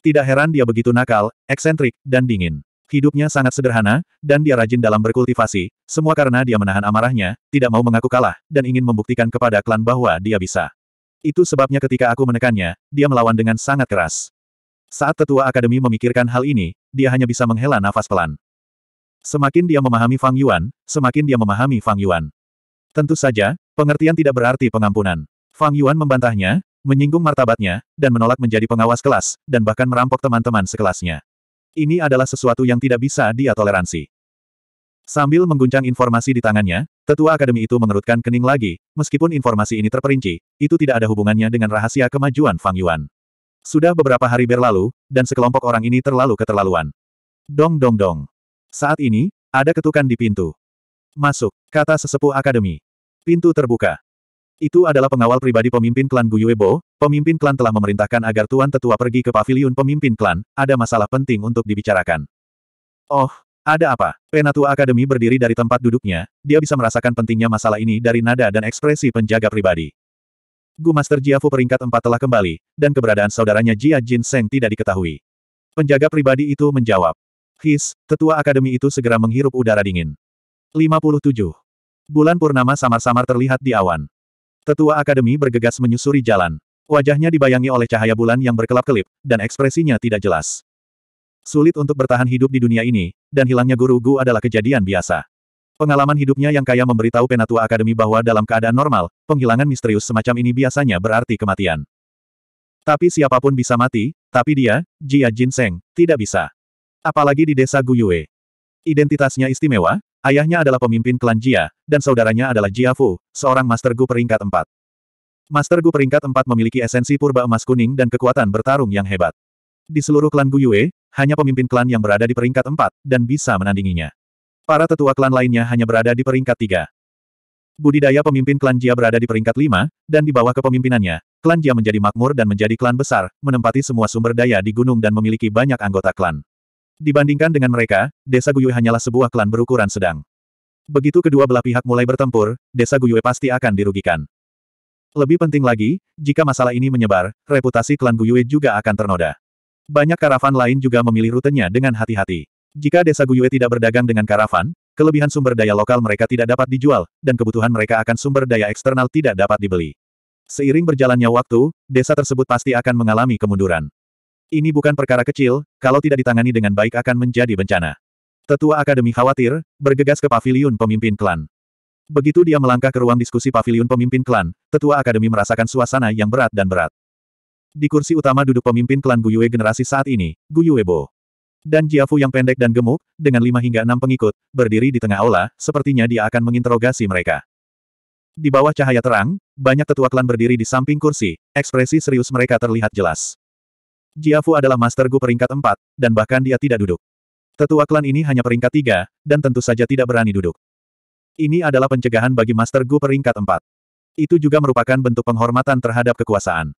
Tidak heran dia begitu nakal, eksentrik, dan dingin. Hidupnya sangat sederhana, dan dia rajin dalam berkultivasi, semua karena dia menahan amarahnya, tidak mau mengaku kalah, dan ingin membuktikan kepada klan bahwa dia bisa. Itu sebabnya ketika aku menekannya, dia melawan dengan sangat keras. Saat tetua akademi memikirkan hal ini, dia hanya bisa menghela nafas pelan. Semakin dia memahami Fang Yuan, semakin dia memahami Fang Yuan. Tentu saja, pengertian tidak berarti pengampunan. Fang Yuan membantahnya, menyinggung martabatnya, dan menolak menjadi pengawas kelas, dan bahkan merampok teman-teman sekelasnya. Ini adalah sesuatu yang tidak bisa dia toleransi. Sambil mengguncang informasi di tangannya, tetua akademi itu mengerutkan kening lagi, meskipun informasi ini terperinci, itu tidak ada hubungannya dengan rahasia kemajuan Fang Yuan. Sudah beberapa hari berlalu, dan sekelompok orang ini terlalu keterlaluan. Dong dong dong. Saat ini, ada ketukan di pintu. Masuk, kata sesepuh akademi. Pintu terbuka. Itu adalah pengawal pribadi pemimpin klan Guyuebo, pemimpin klan telah memerintahkan agar Tuan Tetua pergi ke pavilion pemimpin klan, ada masalah penting untuk dibicarakan. Oh, ada apa? Penatua Akademi berdiri dari tempat duduknya, dia bisa merasakan pentingnya masalah ini dari nada dan ekspresi penjaga pribadi. Gu Master Jiafu peringkat empat telah kembali, dan keberadaan saudaranya Jia Jin Seng tidak diketahui. Penjaga pribadi itu menjawab. His, tetua akademi itu segera menghirup udara dingin. 57. Bulan purnama samar-samar terlihat di awan. Tetua akademi bergegas menyusuri jalan. Wajahnya dibayangi oleh cahaya bulan yang berkelap-kelip, dan ekspresinya tidak jelas. Sulit untuk bertahan hidup di dunia ini, dan hilangnya guru Gu adalah kejadian biasa. Pengalaman hidupnya yang kaya memberitahu Penatua Akademi bahwa dalam keadaan normal, penghilangan misterius semacam ini biasanya berarti kematian. Tapi siapapun bisa mati, tapi dia, Jia Jinseng, tidak bisa. Apalagi di desa Guyue. Identitasnya istimewa, ayahnya adalah pemimpin klan Jia, dan saudaranya adalah Jia Fu, seorang Master Gu peringkat 4. Master Gu peringkat 4 memiliki esensi purba emas kuning dan kekuatan bertarung yang hebat. Di seluruh klan Guyue, hanya pemimpin klan yang berada di peringkat 4, dan bisa menandinginya. Para tetua klan lainnya hanya berada di peringkat tiga. Budidaya pemimpin klan Jia berada di peringkat lima, dan di bawah kepemimpinannya, klan Jia menjadi makmur dan menjadi klan besar, menempati semua sumber daya di gunung dan memiliki banyak anggota klan. Dibandingkan dengan mereka, desa Guyue hanyalah sebuah klan berukuran sedang. Begitu kedua belah pihak mulai bertempur, desa Guyue pasti akan dirugikan. Lebih penting lagi, jika masalah ini menyebar, reputasi klan Guyue juga akan ternoda. Banyak karavan lain juga memilih rutenya dengan hati-hati. Jika desa Guyue tidak berdagang dengan karavan, kelebihan sumber daya lokal mereka tidak dapat dijual, dan kebutuhan mereka akan sumber daya eksternal tidak dapat dibeli. Seiring berjalannya waktu, desa tersebut pasti akan mengalami kemunduran. Ini bukan perkara kecil, kalau tidak ditangani dengan baik akan menjadi bencana. Tetua Akademi khawatir, bergegas ke pavilion pemimpin klan. Begitu dia melangkah ke ruang diskusi pavilion pemimpin klan, Tetua Akademi merasakan suasana yang berat dan berat. Di kursi utama duduk pemimpin klan Guyue generasi saat ini, Guyuebo. Dan Jiafu yang pendek dan gemuk, dengan lima hingga enam pengikut, berdiri di tengah aula, sepertinya dia akan menginterogasi mereka. Di bawah cahaya terang, banyak tetua klan berdiri di samping kursi, ekspresi serius mereka terlihat jelas. Jiafu adalah Master Gu peringkat empat, dan bahkan dia tidak duduk. Tetua klan ini hanya peringkat tiga, dan tentu saja tidak berani duduk. Ini adalah pencegahan bagi Master Gu peringkat empat. Itu juga merupakan bentuk penghormatan terhadap kekuasaan.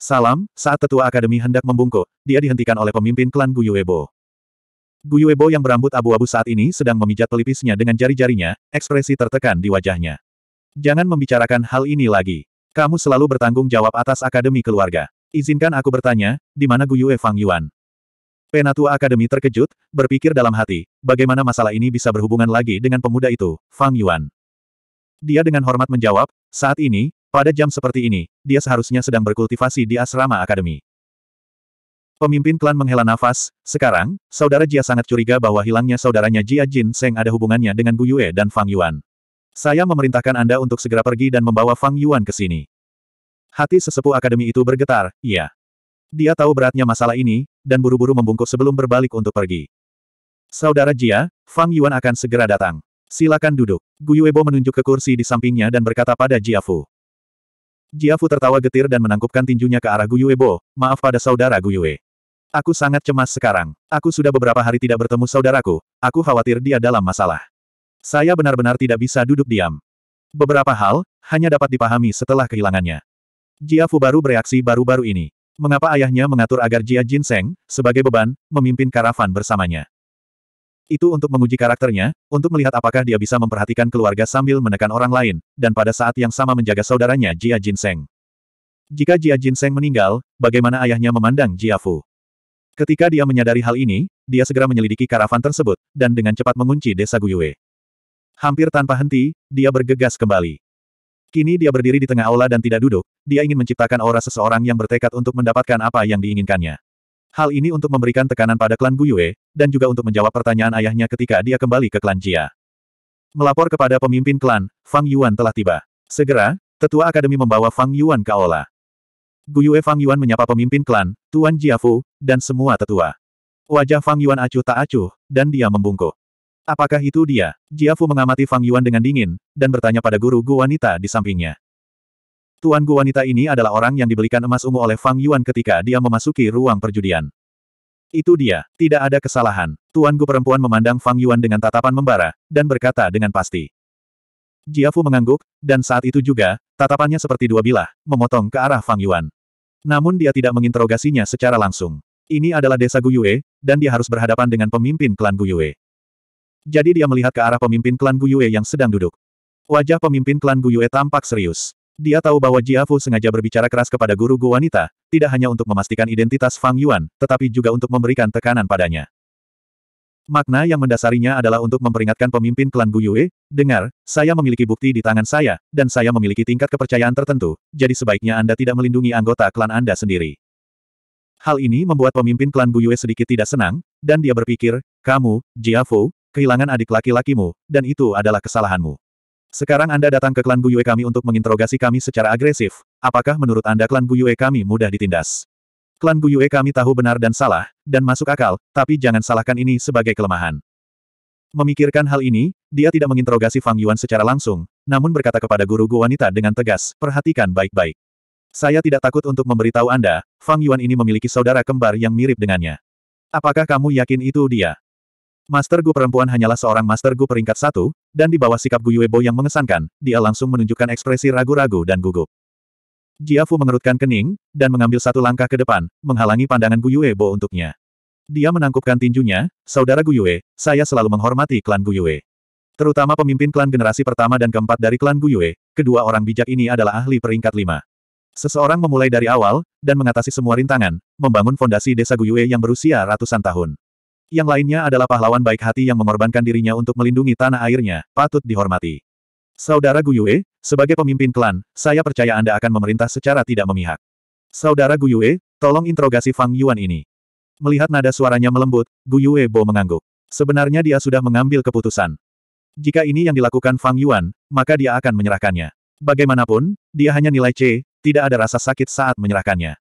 Salam, saat tetua akademi hendak membungkuk, dia dihentikan oleh pemimpin klan Guyuebo. Guyuebo yang berambut abu-abu saat ini sedang memijat pelipisnya dengan jari-jarinya, ekspresi tertekan di wajahnya. Jangan membicarakan hal ini lagi. Kamu selalu bertanggung jawab atas akademi keluarga. Izinkan aku bertanya, di mana Guyue Fang Yuan? Penatua Akademi terkejut, berpikir dalam hati, bagaimana masalah ini bisa berhubungan lagi dengan pemuda itu, Fang Yuan. Dia dengan hormat menjawab, saat ini, pada jam seperti ini, dia seharusnya sedang berkultivasi di asrama akademi. Pemimpin klan menghela nafas, sekarang, saudara Jia sangat curiga bahwa hilangnya saudaranya Jia Jin Seng ada hubungannya dengan Bu Yue dan Fang Yuan. Saya memerintahkan Anda untuk segera pergi dan membawa Fang Yuan ke sini. Hati sesepuh akademi itu bergetar, iya. Dia tahu beratnya masalah ini, dan buru-buru membungkuk sebelum berbalik untuk pergi. Saudara Jia, Fang Yuan akan segera datang. Silakan duduk. Gu Yuebo menunjuk ke kursi di sampingnya dan berkata pada Jia Fu. Jia Fu tertawa getir dan menangkupkan tinjunya ke arah Gu Yuebo. maaf pada saudara Gu Yue. Aku sangat cemas sekarang. Aku sudah beberapa hari tidak bertemu saudaraku. Aku khawatir dia dalam masalah. Saya benar-benar tidak bisa duduk diam. Beberapa hal, hanya dapat dipahami setelah kehilangannya. Jia Fu baru bereaksi baru-baru ini. Mengapa ayahnya mengatur agar Jia Jinseng, sebagai beban, memimpin karavan bersamanya? Itu untuk menguji karakternya, untuk melihat apakah dia bisa memperhatikan keluarga sambil menekan orang lain, dan pada saat yang sama menjaga saudaranya Jia Jinseng. Jika Jia Jinseng meninggal, bagaimana ayahnya memandang Jia Fu? Ketika dia menyadari hal ini, dia segera menyelidiki karavan tersebut, dan dengan cepat mengunci desa Guyue. Hampir tanpa henti, dia bergegas kembali. Kini dia berdiri di tengah aula dan tidak duduk, dia ingin menciptakan aura seseorang yang bertekad untuk mendapatkan apa yang diinginkannya. Hal ini untuk memberikan tekanan pada klan Guyue, dan juga untuk menjawab pertanyaan ayahnya ketika dia kembali ke klan Jia. Melapor kepada pemimpin klan, Fang Yuan telah tiba. Segera, tetua akademi membawa Fang Yuan ke aula. Guyue Fang Yuan menyapa pemimpin klan, Tuan Jiafu, dan semua tetua. Wajah Fang Yuan acuh tak acuh, dan dia membungkuk. Apakah itu dia? Jiafu mengamati Fang Yuan dengan dingin, dan bertanya pada guru Gu wanita di sampingnya. Tuan Gu wanita ini adalah orang yang dibelikan emas ungu oleh Fang Yuan ketika dia memasuki ruang perjudian. Itu dia, tidak ada kesalahan. Tuan Gu perempuan memandang Fang Yuan dengan tatapan membara, dan berkata dengan pasti. Jiafu mengangguk, dan saat itu juga, tatapannya seperti dua bilah, memotong ke arah Fang Yuan. Namun dia tidak menginterogasinya secara langsung. Ini adalah desa Guyue, dan dia harus berhadapan dengan pemimpin klan Guyue. Jadi dia melihat ke arah pemimpin klan Guyue yang sedang duduk. Wajah pemimpin klan Guyue tampak serius. Dia tahu bahwa Jiafu sengaja berbicara keras kepada guru Guanita, wanita, tidak hanya untuk memastikan identitas Fang Yuan, tetapi juga untuk memberikan tekanan padanya. Makna yang mendasarinya adalah untuk memperingatkan pemimpin klan Guyue, dengar, saya memiliki bukti di tangan saya, dan saya memiliki tingkat kepercayaan tertentu, jadi sebaiknya Anda tidak melindungi anggota klan Anda sendiri. Hal ini membuat pemimpin klan Guyue sedikit tidak senang, dan dia berpikir, kamu, Jia Fu, kehilangan adik laki-lakimu, dan itu adalah kesalahanmu. Sekarang Anda datang ke klan Guyue kami untuk menginterogasi kami secara agresif, apakah menurut Anda klan Guyue kami mudah ditindas? Klan Guyue kami tahu benar dan salah, dan masuk akal, tapi jangan salahkan ini sebagai kelemahan. Memikirkan hal ini, dia tidak menginterogasi Fang Yuan secara langsung, namun berkata kepada guru Gu wanita dengan tegas, perhatikan baik-baik. Saya tidak takut untuk memberitahu Anda, Fang Yuan ini memiliki saudara kembar yang mirip dengannya. Apakah kamu yakin itu dia? Master Gu perempuan hanyalah seorang Master Gu peringkat satu, dan di bawah sikap Gu Yuebo yang mengesankan, dia langsung menunjukkan ekspresi ragu-ragu dan gugup. Jiafu mengerutkan kening, dan mengambil satu langkah ke depan, menghalangi pandangan Guyue Bo untuknya. Dia menangkupkan tinjunya, Saudara Guyue, saya selalu menghormati klan Guyue. Terutama pemimpin klan generasi pertama dan keempat dari klan Guyue, kedua orang bijak ini adalah ahli peringkat lima. Seseorang memulai dari awal, dan mengatasi semua rintangan, membangun fondasi desa Guyue yang berusia ratusan tahun. Yang lainnya adalah pahlawan baik hati yang mengorbankan dirinya untuk melindungi tanah airnya, patut dihormati. Saudara Guyue, sebagai pemimpin klan, saya percaya Anda akan memerintah secara tidak memihak. Saudara Guyue, tolong interogasi Fang Yuan ini. Melihat nada suaranya melembut, Guyue Bo mengangguk. Sebenarnya dia sudah mengambil keputusan. Jika ini yang dilakukan Fang Yuan, maka dia akan menyerahkannya. Bagaimanapun, dia hanya nilai C, tidak ada rasa sakit saat menyerahkannya.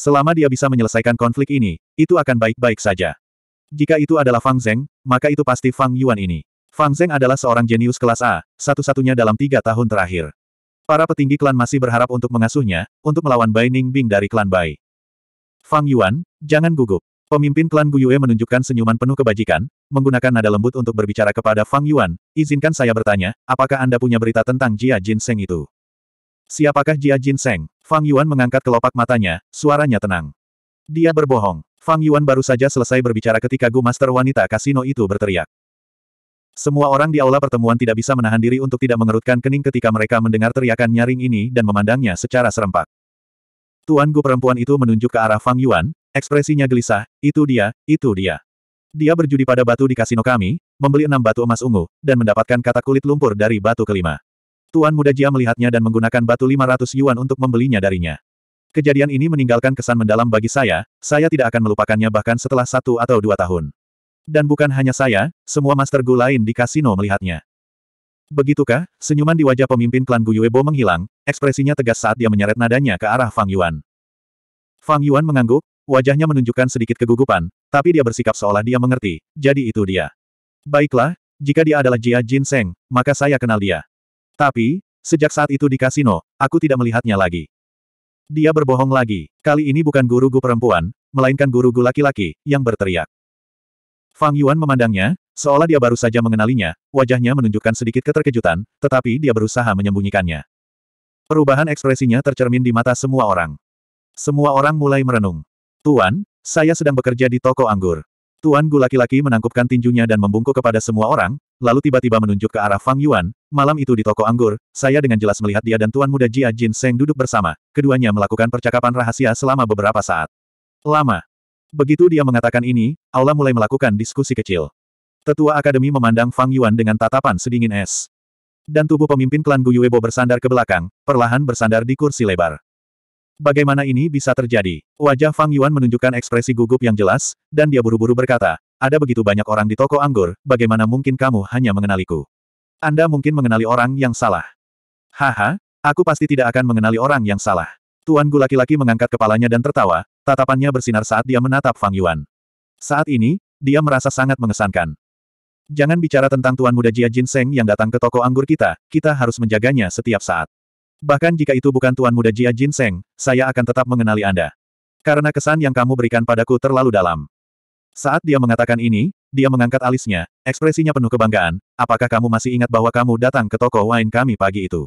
Selama dia bisa menyelesaikan konflik ini, itu akan baik-baik saja. Jika itu adalah Fang Zeng, maka itu pasti Fang Yuan ini. Fang Zeng adalah seorang jenius kelas A, satu-satunya dalam tiga tahun terakhir. Para petinggi klan masih berharap untuk mengasuhnya, untuk melawan Bai Ningbing dari klan Bai. Fang Yuan, jangan gugup. Pemimpin klan Guyue menunjukkan senyuman penuh kebajikan, menggunakan nada lembut untuk berbicara kepada Fang Yuan, izinkan saya bertanya, apakah Anda punya berita tentang Jia Jin Seng itu? Siapakah Jia Jin Seng? Fang Yuan mengangkat kelopak matanya, suaranya tenang. Dia berbohong. Fang Yuan baru saja selesai berbicara ketika Gu Master wanita kasino itu berteriak. Semua orang di aula pertemuan tidak bisa menahan diri untuk tidak mengerutkan kening ketika mereka mendengar teriakan nyaring ini dan memandangnya secara serempak. Tuan Gu perempuan itu menunjuk ke arah Fang Yuan, ekspresinya gelisah, itu dia, itu dia. Dia berjudi pada batu di kasino kami, membeli enam batu emas ungu, dan mendapatkan kata kulit lumpur dari batu kelima. Tuan muda Jia melihatnya dan menggunakan batu 500 yuan untuk membelinya darinya. Kejadian ini meninggalkan kesan mendalam bagi saya, saya tidak akan melupakannya bahkan setelah satu atau dua tahun. Dan bukan hanya saya, semua master Gu lain di kasino melihatnya. Begitukah, senyuman di wajah pemimpin klan Gu Yuebo menghilang, ekspresinya tegas saat dia menyeret nadanya ke arah Fang Yuan. Fang Yuan mengangguk, wajahnya menunjukkan sedikit kegugupan, tapi dia bersikap seolah dia mengerti, jadi itu dia. Baiklah, jika dia adalah Jia Jin Seng, maka saya kenal dia. Tapi, sejak saat itu di kasino, aku tidak melihatnya lagi. Dia berbohong lagi, kali ini bukan guru Gu perempuan, melainkan guru Gu laki-laki, yang berteriak. Fang Yuan memandangnya, seolah dia baru saja mengenalinya, wajahnya menunjukkan sedikit keterkejutan, tetapi dia berusaha menyembunyikannya. Perubahan ekspresinya tercermin di mata semua orang. Semua orang mulai merenung. Tuan, saya sedang bekerja di toko anggur. Tuan Gu laki-laki menangkupkan tinjunya dan membungkuk kepada semua orang, lalu tiba-tiba menunjuk ke arah Fang Yuan, malam itu di toko anggur, saya dengan jelas melihat dia dan Tuan Muda Jia Jin Seng duduk bersama, keduanya melakukan percakapan rahasia selama beberapa saat. Lama. Begitu dia mengatakan ini, Aula mulai melakukan diskusi kecil. Tetua Akademi memandang Fang Yuan dengan tatapan sedingin es. Dan tubuh pemimpin klan Guyuebo bersandar ke belakang, perlahan bersandar di kursi lebar. Bagaimana ini bisa terjadi? Wajah Fang Yuan menunjukkan ekspresi gugup yang jelas, dan dia buru-buru berkata, ada begitu banyak orang di toko anggur, bagaimana mungkin kamu hanya mengenaliku? Anda mungkin mengenali orang yang salah. Haha, aku pasti tidak akan mengenali orang yang salah. Tuan Gu laki-laki mengangkat kepalanya dan tertawa, Tatapannya bersinar saat dia menatap Fang Yuan. Saat ini, dia merasa sangat mengesankan. Jangan bicara tentang Tuan Muda Jia Jin Seng yang datang ke toko anggur kita, kita harus menjaganya setiap saat. Bahkan jika itu bukan Tuan Muda Jia Jin Seng, saya akan tetap mengenali Anda. Karena kesan yang kamu berikan padaku terlalu dalam. Saat dia mengatakan ini, dia mengangkat alisnya, ekspresinya penuh kebanggaan, apakah kamu masih ingat bahwa kamu datang ke toko wine kami pagi itu?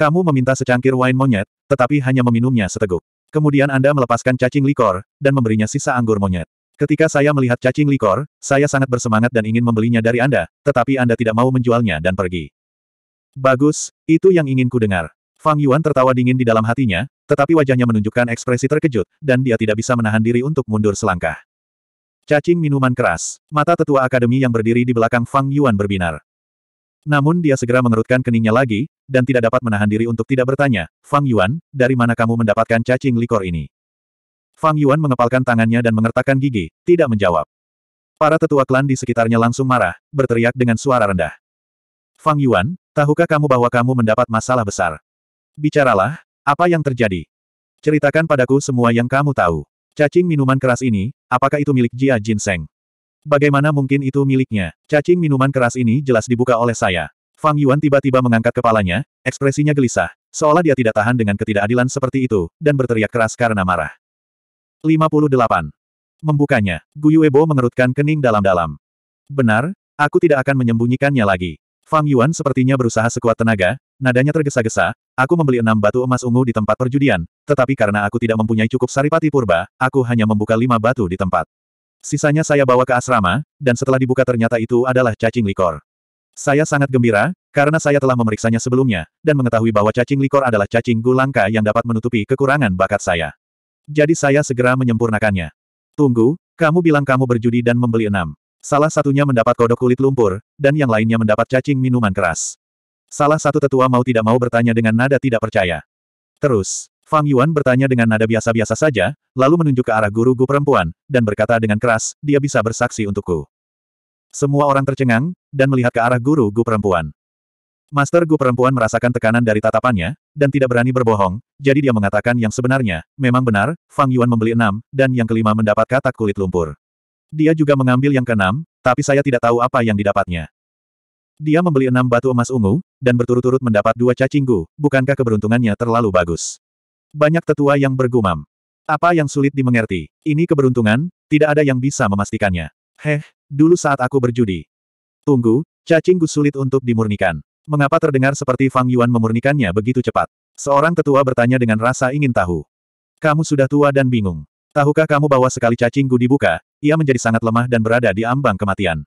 Kamu meminta secangkir wine monyet, tetapi hanya meminumnya seteguk. Kemudian Anda melepaskan cacing likor, dan memberinya sisa anggur monyet. Ketika saya melihat cacing likor, saya sangat bersemangat dan ingin membelinya dari Anda, tetapi Anda tidak mau menjualnya dan pergi. Bagus, itu yang ingin ku dengar. Fang Yuan tertawa dingin di dalam hatinya, tetapi wajahnya menunjukkan ekspresi terkejut, dan dia tidak bisa menahan diri untuk mundur selangkah. Cacing minuman keras, mata tetua akademi yang berdiri di belakang Fang Yuan berbinar. Namun dia segera mengerutkan keningnya lagi, dan tidak dapat menahan diri untuk tidak bertanya, Fang Yuan, dari mana kamu mendapatkan cacing likor ini? Fang Yuan mengepalkan tangannya dan mengertakkan gigi, tidak menjawab. Para tetua klan di sekitarnya langsung marah, berteriak dengan suara rendah. Fang Yuan, tahukah kamu bahwa kamu mendapat masalah besar? Bicaralah, apa yang terjadi? Ceritakan padaku semua yang kamu tahu. Cacing minuman keras ini, apakah itu milik Jia Jinseng? Bagaimana mungkin itu miliknya? Cacing minuman keras ini jelas dibuka oleh saya. Fang Yuan tiba-tiba mengangkat kepalanya, ekspresinya gelisah, seolah dia tidak tahan dengan ketidakadilan seperti itu, dan berteriak keras karena marah. 58. Membukanya, Gu Yuebo mengerutkan kening dalam-dalam. Benar, aku tidak akan menyembunyikannya lagi. Fang Yuan sepertinya berusaha sekuat tenaga, nadanya tergesa-gesa, aku membeli enam batu emas ungu di tempat perjudian, tetapi karena aku tidak mempunyai cukup saripati purba, aku hanya membuka lima batu di tempat Sisanya saya bawa ke asrama, dan setelah dibuka ternyata itu adalah cacing likor. Saya sangat gembira, karena saya telah memeriksanya sebelumnya, dan mengetahui bahwa cacing likor adalah cacing gulangka yang dapat menutupi kekurangan bakat saya. Jadi saya segera menyempurnakannya. Tunggu, kamu bilang kamu berjudi dan membeli enam. Salah satunya mendapat kodok kulit lumpur, dan yang lainnya mendapat cacing minuman keras. Salah satu tetua mau tidak mau bertanya dengan nada tidak percaya. Terus, Fang Yuan bertanya dengan nada biasa-biasa saja, lalu menunjuk ke arah guru Gu perempuan, dan berkata dengan keras, dia bisa bersaksi untukku. Semua orang tercengang, dan melihat ke arah guru Gu perempuan. Master Gu perempuan merasakan tekanan dari tatapannya, dan tidak berani berbohong, jadi dia mengatakan yang sebenarnya, memang benar, Fang Yuan membeli enam, dan yang kelima mendapat katak kulit lumpur. Dia juga mengambil yang keenam, tapi saya tidak tahu apa yang didapatnya. Dia membeli enam batu emas ungu, dan berturut-turut mendapat dua cacing gu, bukankah keberuntungannya terlalu bagus? Banyak tetua yang bergumam. Apa yang sulit dimengerti? Ini keberuntungan, tidak ada yang bisa memastikannya. Heh, dulu saat aku berjudi. Tunggu, cacingku sulit untuk dimurnikan. Mengapa terdengar seperti Fang Yuan memurnikannya begitu cepat? Seorang tetua bertanya dengan rasa ingin tahu. Kamu sudah tua dan bingung. Tahukah kamu bahwa sekali cacingku dibuka, ia menjadi sangat lemah dan berada di ambang kematian.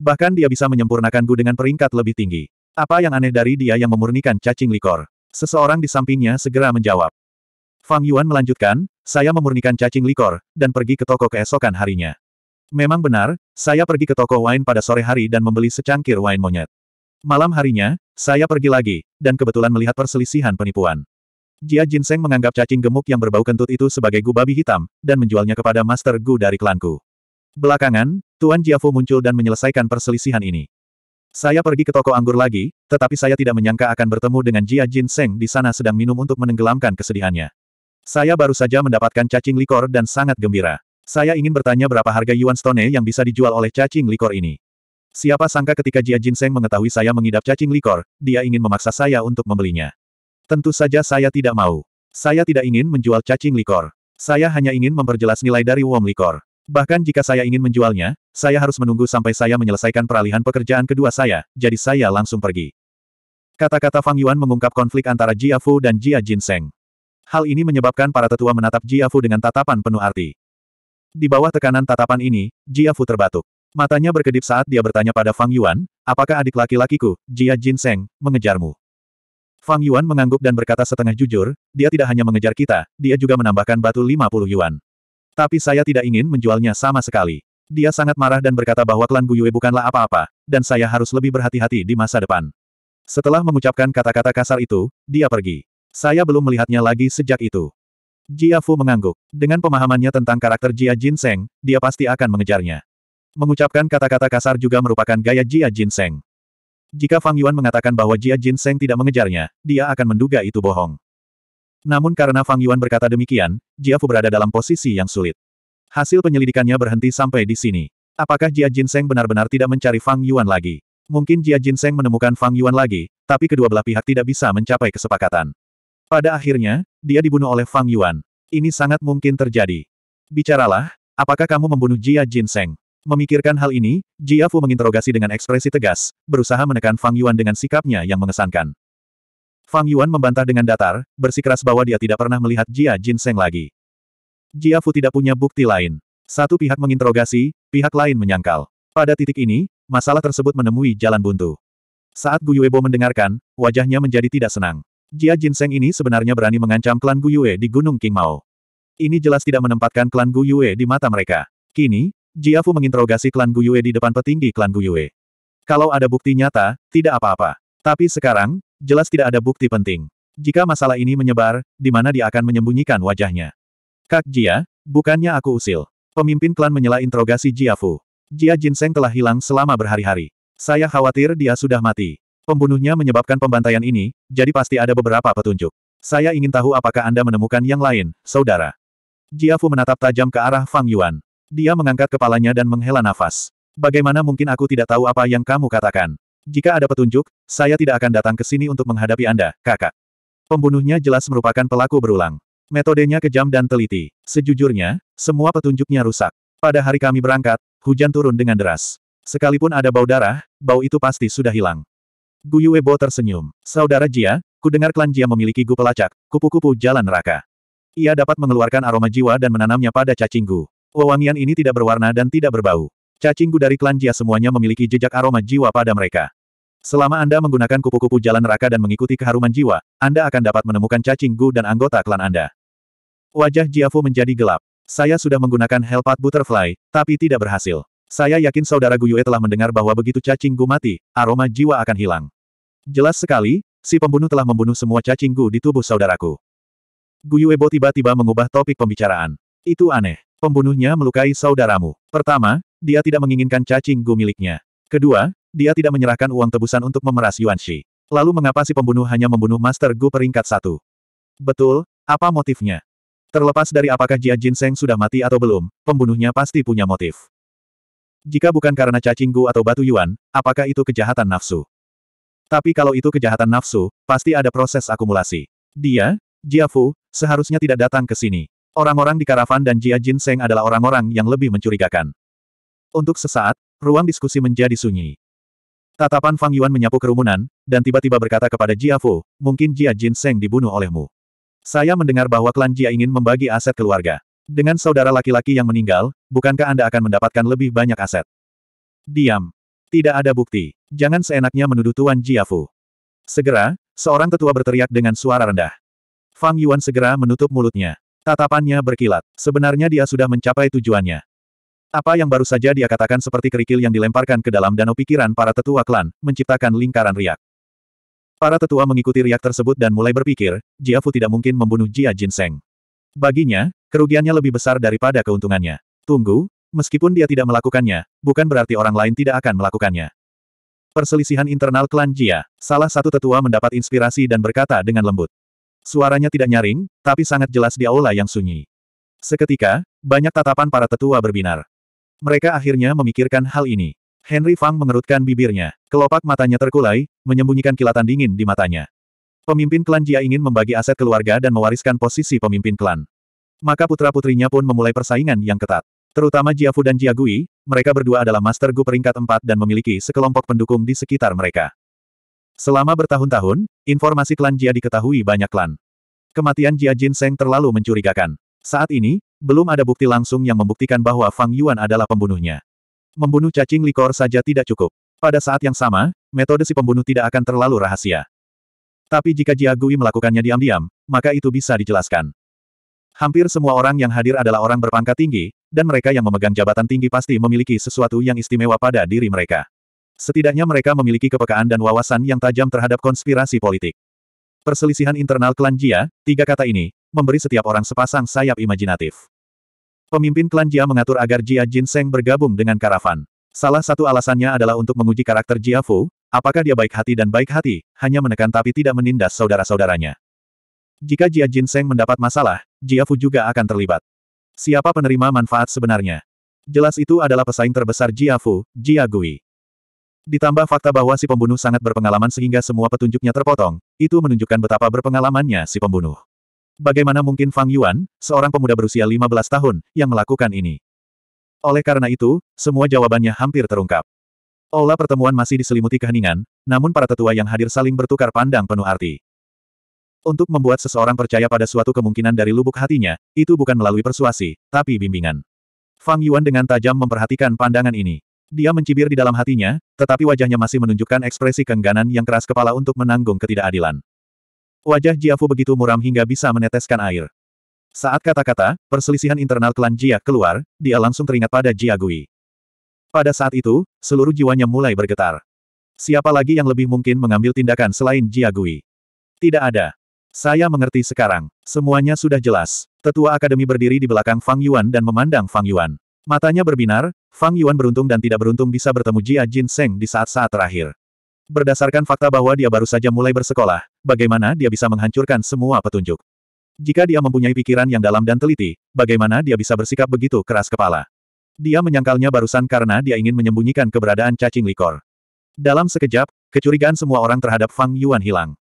Bahkan dia bisa menyempurnakan Gu dengan peringkat lebih tinggi. Apa yang aneh dari dia yang memurnikan cacing likor? Seseorang di sampingnya segera menjawab. Fang Yuan melanjutkan, saya memurnikan cacing likor, dan pergi ke toko keesokan harinya. Memang benar, saya pergi ke toko wine pada sore hari dan membeli secangkir wine monyet. Malam harinya, saya pergi lagi, dan kebetulan melihat perselisihan penipuan. Jia Jinseng menganggap cacing gemuk yang berbau kentut itu sebagai gu babi hitam, dan menjualnya kepada Master Gu dari klanku. Belakangan, Tuan Jia Fu muncul dan menyelesaikan perselisihan ini. Saya pergi ke toko anggur lagi, tetapi saya tidak menyangka akan bertemu dengan Jia Jinseng di sana sedang minum untuk menenggelamkan kesedihannya. Saya baru saja mendapatkan cacing likor dan sangat gembira. Saya ingin bertanya berapa harga Yuan Stone yang bisa dijual oleh cacing likor ini. Siapa sangka ketika Jia Jinseng mengetahui saya mengidap cacing likor, dia ingin memaksa saya untuk membelinya. Tentu saja saya tidak mau. Saya tidak ingin menjual cacing likor. Saya hanya ingin memperjelas nilai dari Wom Likor. Bahkan jika saya ingin menjualnya, saya harus menunggu sampai saya menyelesaikan peralihan pekerjaan kedua saya, jadi saya langsung pergi. Kata-kata Fang Yuan mengungkap konflik antara Jia Fu dan Jia Jinseng. Hal ini menyebabkan para tetua menatap Jiafu dengan tatapan penuh arti. Di bawah tekanan tatapan ini, Jiafu terbatuk. Matanya berkedip saat dia bertanya pada Fang Yuan, apakah adik laki-lakiku, Jia Jin Seng, mengejarmu? Fang Yuan mengangguk dan berkata setengah jujur, dia tidak hanya mengejar kita, dia juga menambahkan batu 50 Yuan. Tapi saya tidak ingin menjualnya sama sekali. Dia sangat marah dan berkata bahwa klan Guyue bukanlah apa-apa, dan saya harus lebih berhati-hati di masa depan. Setelah mengucapkan kata-kata kasar itu, dia pergi. Saya belum melihatnya lagi sejak itu. Jia Fu mengangguk. Dengan pemahamannya tentang karakter Jia Jinseng, dia pasti akan mengejarnya. Mengucapkan kata-kata kasar juga merupakan gaya Jia Jinseng. Jika Fang Yuan mengatakan bahwa Jia Jinseng tidak mengejarnya, dia akan menduga itu bohong. Namun karena Fang Yuan berkata demikian, Jia Fu berada dalam posisi yang sulit. Hasil penyelidikannya berhenti sampai di sini. Apakah Jia Jinseng benar-benar tidak mencari Fang Yuan lagi? Mungkin Jia Jinseng menemukan Fang Yuan lagi, tapi kedua belah pihak tidak bisa mencapai kesepakatan. Pada akhirnya, dia dibunuh oleh Fang Yuan. Ini sangat mungkin terjadi. Bicaralah, apakah kamu membunuh Jia Jinseng? Memikirkan hal ini, Jia Fu menginterogasi dengan ekspresi tegas, berusaha menekan Fang Yuan dengan sikapnya yang mengesankan. Fang Yuan membantah dengan datar, bersikeras bahwa dia tidak pernah melihat Jia Jinseng lagi. Jia Fu tidak punya bukti lain. Satu pihak menginterogasi, pihak lain menyangkal. Pada titik ini, masalah tersebut menemui jalan buntu. Saat Gu Yuebo mendengarkan, wajahnya menjadi tidak senang. Jia Jinseng ini sebenarnya berani mengancam klan Guyue di Gunung King Mao. Ini jelas tidak menempatkan klan Guyue di mata mereka. Kini, Jia Fu menginterogasi klan Guyue di depan petinggi klan Guyue. Kalau ada bukti nyata, tidak apa-apa. Tapi sekarang, jelas tidak ada bukti penting. Jika masalah ini menyebar, di mana dia akan menyembunyikan wajahnya? Kak Jia, bukannya aku usil. Pemimpin klan menyela interogasi Jia Fu. Jia Jinseng telah hilang selama berhari-hari. Saya khawatir dia sudah mati. Pembunuhnya menyebabkan pembantaian ini, jadi pasti ada beberapa petunjuk. Saya ingin tahu apakah Anda menemukan yang lain, saudara. Jiafu menatap tajam ke arah Fang Yuan. Dia mengangkat kepalanya dan menghela nafas. Bagaimana mungkin aku tidak tahu apa yang kamu katakan? Jika ada petunjuk, saya tidak akan datang ke sini untuk menghadapi Anda, kakak. Pembunuhnya jelas merupakan pelaku berulang. Metodenya kejam dan teliti. Sejujurnya, semua petunjuknya rusak. Pada hari kami berangkat, hujan turun dengan deras. Sekalipun ada bau darah, bau itu pasti sudah hilang. Guyuebo tersenyum. Saudara Jia, kudengar klan Jia memiliki gu pelacak, kupu-kupu jalan neraka. Ia dapat mengeluarkan aroma jiwa dan menanamnya pada cacing gu. Wewangian ini tidak berwarna dan tidak berbau. Cacing gu dari klan Jia semuanya memiliki jejak aroma jiwa pada mereka. Selama Anda menggunakan kupu-kupu jalan neraka dan mengikuti keharuman jiwa, Anda akan dapat menemukan cacing gu dan anggota klan Anda. Wajah Jia Fu menjadi gelap. Saya sudah menggunakan Hellpath Butterfly, tapi tidak berhasil. Saya yakin saudara Guyue telah mendengar bahwa begitu cacing gu mati, aroma jiwa akan hilang. Jelas sekali, si pembunuh telah membunuh semua cacing gu di tubuh saudaraku. Guyue Bo tiba-tiba mengubah topik pembicaraan. Itu aneh. Pembunuhnya melukai saudaramu. Pertama, dia tidak menginginkan cacing gu miliknya. Kedua, dia tidak menyerahkan uang tebusan untuk memeras Yuan Shi. Lalu mengapa si pembunuh hanya membunuh Master Gu peringkat satu? Betul, apa motifnya? Terlepas dari apakah Jia Jinseng sudah mati atau belum, pembunuhnya pasti punya motif. Jika bukan karena cacing gu atau batu yuan, apakah itu kejahatan nafsu? Tapi kalau itu kejahatan nafsu, pasti ada proses akumulasi. Dia, Jia Fu, seharusnya tidak datang ke sini. Orang-orang di karavan dan Jia Jin Seng adalah orang-orang yang lebih mencurigakan. Untuk sesaat, ruang diskusi menjadi sunyi. Tatapan Fang Yuan menyapu kerumunan, dan tiba-tiba berkata kepada Jia Fu, mungkin Jia Jin Seng dibunuh olehmu. Saya mendengar bahwa klan Jia ingin membagi aset keluarga. Dengan saudara laki-laki yang meninggal, bukankah Anda akan mendapatkan lebih banyak aset? Diam. Tidak ada bukti. Jangan seenaknya menuduh Tuan Jiafu. Segera, seorang tetua berteriak dengan suara rendah. Fang Yuan segera menutup mulutnya. Tatapannya berkilat. Sebenarnya dia sudah mencapai tujuannya. Apa yang baru saja dia katakan seperti kerikil yang dilemparkan ke dalam danau pikiran para tetua klan, menciptakan lingkaran riak. Para tetua mengikuti riak tersebut dan mulai berpikir, Jiafu tidak mungkin membunuh Jia Jinseng. Baginya, kerugiannya lebih besar daripada keuntungannya. Tunggu, meskipun dia tidak melakukannya, bukan berarti orang lain tidak akan melakukannya. Perselisihan internal klan Jia, salah satu tetua mendapat inspirasi dan berkata dengan lembut. Suaranya tidak nyaring, tapi sangat jelas di aula yang sunyi. Seketika, banyak tatapan para tetua berbinar. Mereka akhirnya memikirkan hal ini. Henry Fang mengerutkan bibirnya. Kelopak matanya terkulai, menyembunyikan kilatan dingin di matanya. Pemimpin klan Jia ingin membagi aset keluarga dan mewariskan posisi pemimpin klan. Maka putra-putrinya pun memulai persaingan yang ketat. Terutama Jia Fu dan Jia Gui, mereka berdua adalah Master Gu peringkat 4 dan memiliki sekelompok pendukung di sekitar mereka. Selama bertahun-tahun, informasi klan Jia diketahui banyak klan. Kematian Jia Jin Seng terlalu mencurigakan. Saat ini, belum ada bukti langsung yang membuktikan bahwa Fang Yuan adalah pembunuhnya. Membunuh cacing likor saja tidak cukup. Pada saat yang sama, metode si pembunuh tidak akan terlalu rahasia. Tapi jika Jiagui melakukannya diam-diam, maka itu bisa dijelaskan. Hampir semua orang yang hadir adalah orang berpangkat tinggi, dan mereka yang memegang jabatan tinggi pasti memiliki sesuatu yang istimewa pada diri mereka. Setidaknya mereka memiliki kepekaan dan wawasan yang tajam terhadap konspirasi politik. Perselisihan internal klan Jia, tiga kata ini, memberi setiap orang sepasang sayap imajinatif. Pemimpin klan Jia mengatur agar Jia Jinseng bergabung dengan karavan. Salah satu alasannya adalah untuk menguji karakter Jiafu, apakah dia baik hati dan baik hati, hanya menekan tapi tidak menindas saudara-saudaranya. Jika Jia Jinseng mendapat masalah, Jiafu juga akan terlibat. Siapa penerima manfaat sebenarnya? Jelas itu adalah pesaing terbesar Jiafu, Jia Gui. Ditambah fakta bahwa si pembunuh sangat berpengalaman sehingga semua petunjuknya terpotong, itu menunjukkan betapa berpengalamannya si pembunuh. Bagaimana mungkin Fang Yuan, seorang pemuda berusia 15 tahun, yang melakukan ini? Oleh karena itu, semua jawabannya hampir terungkap. Aula pertemuan masih diselimuti keheningan, namun para tetua yang hadir saling bertukar pandang penuh arti. Untuk membuat seseorang percaya pada suatu kemungkinan dari lubuk hatinya, itu bukan melalui persuasi, tapi bimbingan. Fang Yuan dengan tajam memperhatikan pandangan ini. Dia mencibir di dalam hatinya, tetapi wajahnya masih menunjukkan ekspresi kengganan yang keras kepala untuk menanggung ketidakadilan. Wajah Jiafu begitu muram hingga bisa meneteskan air. Saat kata-kata, perselisihan internal klan Jia keluar, dia langsung teringat pada Jia Gui. Pada saat itu, seluruh jiwanya mulai bergetar. Siapa lagi yang lebih mungkin mengambil tindakan selain Jia Gui? Tidak ada. Saya mengerti sekarang. Semuanya sudah jelas. Tetua Akademi berdiri di belakang Fang Yuan dan memandang Fang Yuan. Matanya berbinar, Fang Yuan beruntung dan tidak beruntung bisa bertemu Jia Jin Seng di saat-saat terakhir. Berdasarkan fakta bahwa dia baru saja mulai bersekolah, bagaimana dia bisa menghancurkan semua petunjuk? Jika dia mempunyai pikiran yang dalam dan teliti, bagaimana dia bisa bersikap begitu keras kepala? Dia menyangkalnya barusan karena dia ingin menyembunyikan keberadaan cacing likor. Dalam sekejap, kecurigaan semua orang terhadap Fang Yuan hilang.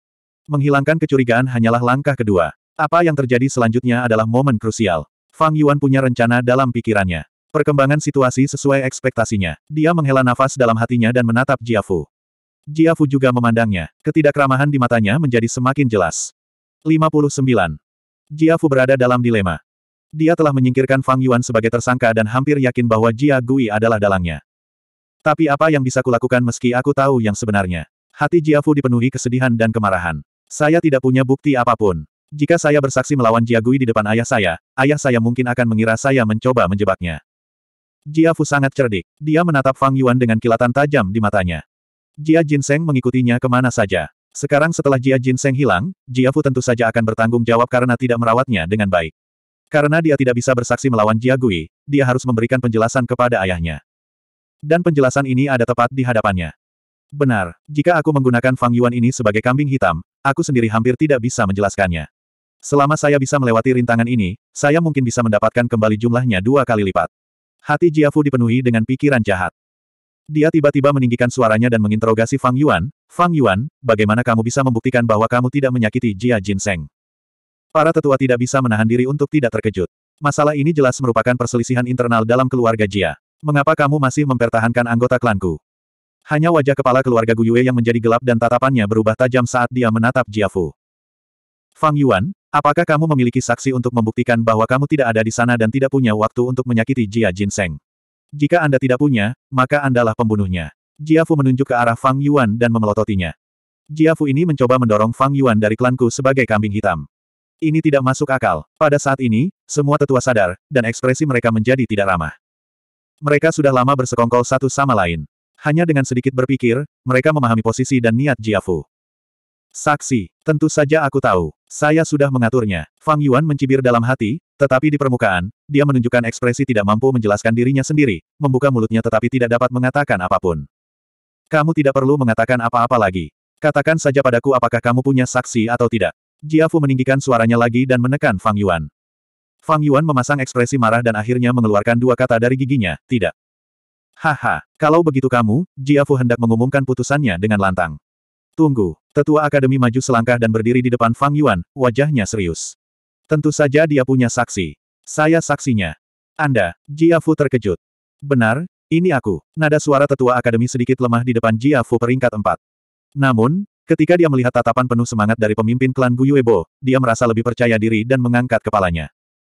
Menghilangkan kecurigaan hanyalah langkah kedua. Apa yang terjadi selanjutnya adalah momen krusial. Fang Yuan punya rencana dalam pikirannya. Perkembangan situasi sesuai ekspektasinya. Dia menghela nafas dalam hatinya dan menatap Jiafu. Jiafu juga memandangnya. Ketidakramahan di matanya menjadi semakin jelas. 59. Jia Fu berada dalam dilema. Dia telah menyingkirkan Fang Yuan sebagai tersangka dan hampir yakin bahwa Jia Gui adalah dalangnya. Tapi apa yang bisa kulakukan meski aku tahu yang sebenarnya? Hati Jia Fu dipenuhi kesedihan dan kemarahan. Saya tidak punya bukti apapun. Jika saya bersaksi melawan Jia Gui di depan ayah saya, ayah saya mungkin akan mengira saya mencoba menjebaknya. Jia Fu sangat cerdik. Dia menatap Fang Yuan dengan kilatan tajam di matanya. Jia Jinseng mengikutinya kemana saja. Sekarang setelah Jia Jinseng hilang, Jia Fu tentu saja akan bertanggung jawab karena tidak merawatnya dengan baik. Karena dia tidak bisa bersaksi melawan Jia Gui, dia harus memberikan penjelasan kepada ayahnya. Dan penjelasan ini ada tepat di hadapannya. Benar, jika aku menggunakan Fang Yuan ini sebagai kambing hitam, aku sendiri hampir tidak bisa menjelaskannya. Selama saya bisa melewati rintangan ini, saya mungkin bisa mendapatkan kembali jumlahnya dua kali lipat. Hati Jia Fu dipenuhi dengan pikiran jahat. Dia tiba-tiba meninggikan suaranya dan menginterogasi Fang Yuan, Fang Yuan, bagaimana kamu bisa membuktikan bahwa kamu tidak menyakiti Jia Jinseng? Para tetua tidak bisa menahan diri untuk tidak terkejut. Masalah ini jelas merupakan perselisihan internal dalam keluarga Jia. Mengapa kamu masih mempertahankan anggota klanku? Hanya wajah kepala keluarga Gu Yue yang menjadi gelap dan tatapannya berubah tajam saat dia menatap Jia Fu. Fang Yuan, apakah kamu memiliki saksi untuk membuktikan bahwa kamu tidak ada di sana dan tidak punya waktu untuk menyakiti Jia Jinseng? Jika Anda tidak punya, maka Andalah pembunuhnya. Jiafu menunjuk ke arah Fang Yuan dan memelototinya. Jiafu ini mencoba mendorong Fang Yuan dari klanku sebagai kambing hitam. Ini tidak masuk akal. Pada saat ini, semua tetua sadar, dan ekspresi mereka menjadi tidak ramah. Mereka sudah lama bersekongkol satu sama lain. Hanya dengan sedikit berpikir, mereka memahami posisi dan niat Jiafu. Saksi, tentu saja aku tahu. Saya sudah mengaturnya. Fang Yuan mencibir dalam hati, tetapi di permukaan, dia menunjukkan ekspresi tidak mampu menjelaskan dirinya sendiri, membuka mulutnya tetapi tidak dapat mengatakan apapun. Kamu tidak perlu mengatakan apa-apa lagi. Katakan saja padaku apakah kamu punya saksi atau tidak. Jiafu meninggikan suaranya lagi dan menekan Fang Yuan. Fang Yuan memasang ekspresi marah dan akhirnya mengeluarkan dua kata dari giginya, tidak. Haha, kalau begitu kamu, Jiafu hendak mengumumkan putusannya dengan lantang. Tunggu, tetua akademi maju selangkah dan berdiri di depan Fang Yuan, wajahnya serius. Tentu saja dia punya saksi. Saya saksinya. Anda, Jiafu terkejut. Benar, ini aku. Nada suara tetua akademi sedikit lemah di depan Jia Fu peringkat 4. Namun, ketika dia melihat tatapan penuh semangat dari pemimpin klan Guyuebo, dia merasa lebih percaya diri dan mengangkat kepalanya.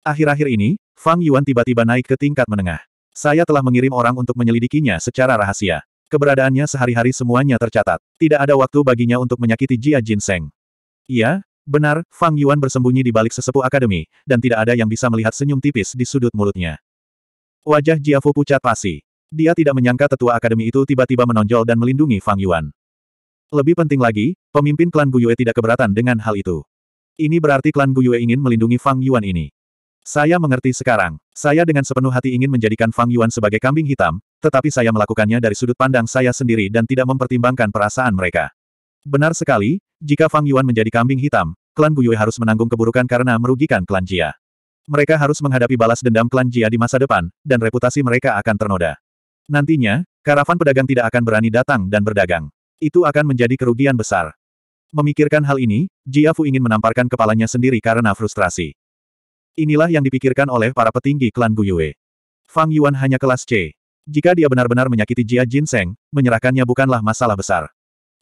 Akhir-akhir ini, Fang Yuan tiba-tiba naik ke tingkat menengah. Saya telah mengirim orang untuk menyelidikinya secara rahasia. Keberadaannya sehari-hari semuanya tercatat. Tidak ada waktu baginya untuk menyakiti Jia Jinseng. Iya, benar, Fang Yuan bersembunyi di balik sesepuh akademi, dan tidak ada yang bisa melihat senyum tipis di sudut mulutnya. Wajah Jia Fu pucat pasi. Dia tidak menyangka tetua akademi itu tiba-tiba menonjol dan melindungi Fang Yuan. Lebih penting lagi, pemimpin klan Guyue tidak keberatan dengan hal itu. Ini berarti klan Guyue ingin melindungi Fang Yuan ini. Saya mengerti sekarang. Saya dengan sepenuh hati ingin menjadikan Fang Yuan sebagai kambing hitam, tetapi saya melakukannya dari sudut pandang saya sendiri dan tidak mempertimbangkan perasaan mereka. Benar sekali, jika Fang Yuan menjadi kambing hitam, klan Guyue harus menanggung keburukan karena merugikan klan Jia. Mereka harus menghadapi balas dendam klan Jia di masa depan, dan reputasi mereka akan ternoda. Nantinya, karavan pedagang tidak akan berani datang dan berdagang. Itu akan menjadi kerugian besar. Memikirkan hal ini, Jia Fu ingin menamparkan kepalanya sendiri karena frustrasi. Inilah yang dipikirkan oleh para petinggi klan Guyue. Fang Yuan hanya kelas C. Jika dia benar-benar menyakiti Jia Jinseng, menyerahkannya bukanlah masalah besar.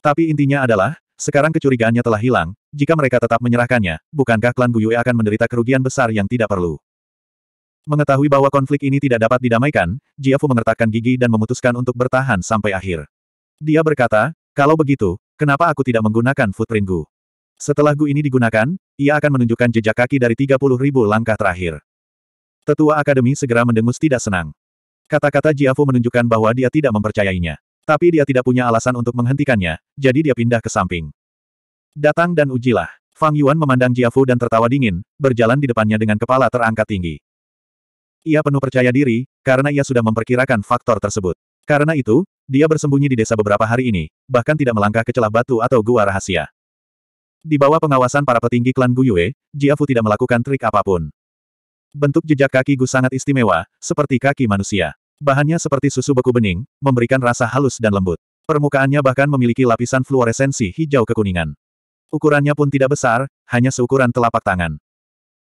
Tapi intinya adalah, sekarang kecurigaannya telah hilang, jika mereka tetap menyerahkannya, bukankah klan Guyue akan menderita kerugian besar yang tidak perlu? Mengetahui bahwa konflik ini tidak dapat didamaikan, Jiafu mengertakkan gigi dan memutuskan untuk bertahan sampai akhir. Dia berkata, kalau begitu, kenapa aku tidak menggunakan footprint Gu? Setelah Gu ini digunakan, ia akan menunjukkan jejak kaki dari 30 ribu langkah terakhir. Tetua Akademi segera mendengus tidak senang. Kata-kata Jiafu menunjukkan bahwa dia tidak mempercayainya. Tapi dia tidak punya alasan untuk menghentikannya, jadi dia pindah ke samping. Datang dan ujilah. Fang Yuan memandang Jiafu dan tertawa dingin, berjalan di depannya dengan kepala terangkat tinggi. Ia penuh percaya diri, karena ia sudah memperkirakan faktor tersebut. Karena itu, dia bersembunyi di desa beberapa hari ini, bahkan tidak melangkah ke celah batu atau gua rahasia. Di bawah pengawasan para petinggi klan Guyue, Jiafu tidak melakukan trik apapun. Bentuk jejak kaki Gu sangat istimewa, seperti kaki manusia. Bahannya seperti susu beku bening, memberikan rasa halus dan lembut. Permukaannya bahkan memiliki lapisan fluoresensi hijau kekuningan. Ukurannya pun tidak besar, hanya seukuran telapak tangan.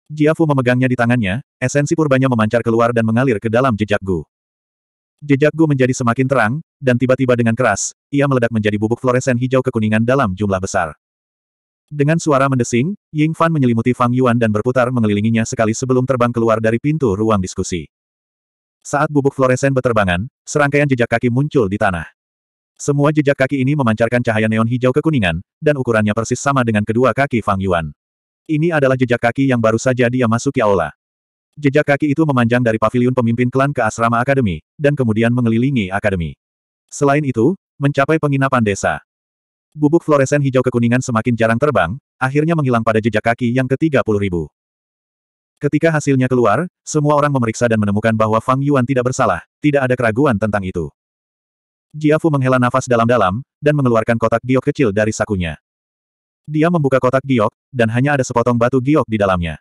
Jiafu memegangnya di tangannya, esensi purbanya memancar keluar dan mengalir ke dalam jejak Gu. Jejak Gu menjadi semakin terang, dan tiba-tiba dengan keras, ia meledak menjadi bubuk floresen hijau kekuningan dalam jumlah besar. Dengan suara mendesing, Ying Fan menyelimuti Fang Yuan dan berputar mengelilinginya sekali sebelum terbang keluar dari pintu ruang diskusi. Saat bubuk floresen berterbangan, serangkaian jejak kaki muncul di tanah. Semua jejak kaki ini memancarkan cahaya neon hijau kekuningan, dan ukurannya persis sama dengan kedua kaki Fang Yuan. Ini adalah jejak kaki yang baru saja dia masuki aula. Jejak kaki itu memanjang dari pavilion pemimpin klan ke asrama akademi, dan kemudian mengelilingi akademi. Selain itu, mencapai penginapan desa. Bubuk floresen hijau kekuningan semakin jarang terbang, akhirnya menghilang pada jejak kaki yang ke-30 ribu. Ketika hasilnya keluar, semua orang memeriksa dan menemukan bahwa Fang Yuan tidak bersalah, tidak ada keraguan tentang itu. Jiafu menghela nafas dalam-dalam, dan mengeluarkan kotak giok kecil dari sakunya. Dia membuka kotak giok, dan hanya ada sepotong batu giok di dalamnya.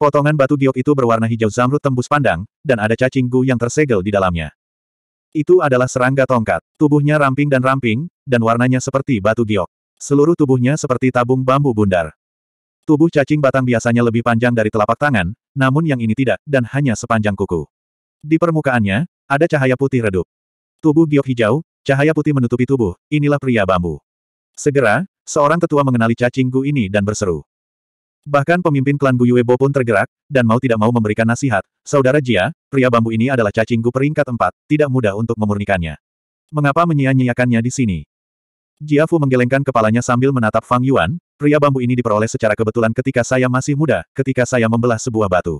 Potongan batu giok itu berwarna hijau zamrud tembus pandang, dan ada cacing gu yang tersegel di dalamnya. Itu adalah serangga tongkat. Tubuhnya ramping dan ramping, dan warnanya seperti batu giok. Seluruh tubuhnya seperti tabung bambu bundar. Tubuh cacing batang biasanya lebih panjang dari telapak tangan, namun yang ini tidak, dan hanya sepanjang kuku. Di permukaannya, ada cahaya putih redup. Tubuh giok hijau, cahaya putih menutupi tubuh, inilah pria bambu. Segera, seorang tetua mengenali cacing Gu ini dan berseru. Bahkan pemimpin klan Guyue Bo pun tergerak, dan mau tidak mau memberikan nasihat, Saudara Jia, pria bambu ini adalah cacing Gu peringkat empat, tidak mudah untuk memurnikannya. Mengapa menyia-nyiakannya di sini? Jia Fu menggelengkan kepalanya sambil menatap Fang Yuan, pria bambu ini diperoleh secara kebetulan ketika saya masih muda, ketika saya membelah sebuah batu.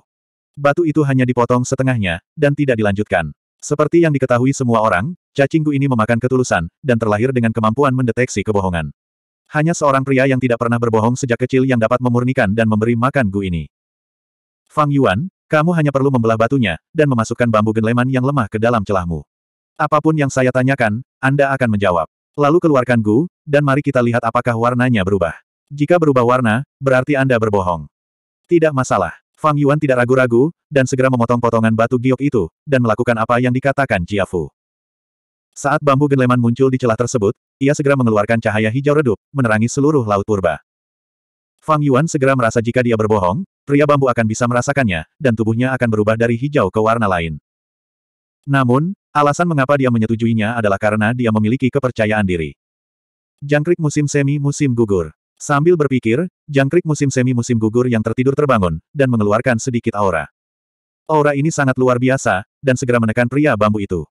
Batu itu hanya dipotong setengahnya, dan tidak dilanjutkan. Seperti yang diketahui semua orang, cacing Gu ini memakan ketulusan, dan terlahir dengan kemampuan mendeteksi kebohongan. Hanya seorang pria yang tidak pernah berbohong sejak kecil yang dapat memurnikan dan memberi makan Gu ini. Fang Yuan, kamu hanya perlu membelah batunya, dan memasukkan bambu genleman yang lemah ke dalam celahmu. Apapun yang saya tanyakan, Anda akan menjawab. Lalu keluarkan Gu, dan mari kita lihat apakah warnanya berubah. Jika berubah warna, berarti Anda berbohong. Tidak masalah. Fang Yuan tidak ragu-ragu, dan segera memotong potongan batu giok itu, dan melakukan apa yang dikatakan Jiafu. Saat bambu genleman muncul di celah tersebut, ia segera mengeluarkan cahaya hijau redup, menerangi seluruh laut purba. Fang Yuan segera merasa jika dia berbohong, pria bambu akan bisa merasakannya, dan tubuhnya akan berubah dari hijau ke warna lain. Namun, alasan mengapa dia menyetujuinya adalah karena dia memiliki kepercayaan diri. Jangkrik musim semi musim gugur. Sambil berpikir, jangkrik musim semi musim gugur yang tertidur terbangun, dan mengeluarkan sedikit aura. Aura ini sangat luar biasa, dan segera menekan pria bambu itu.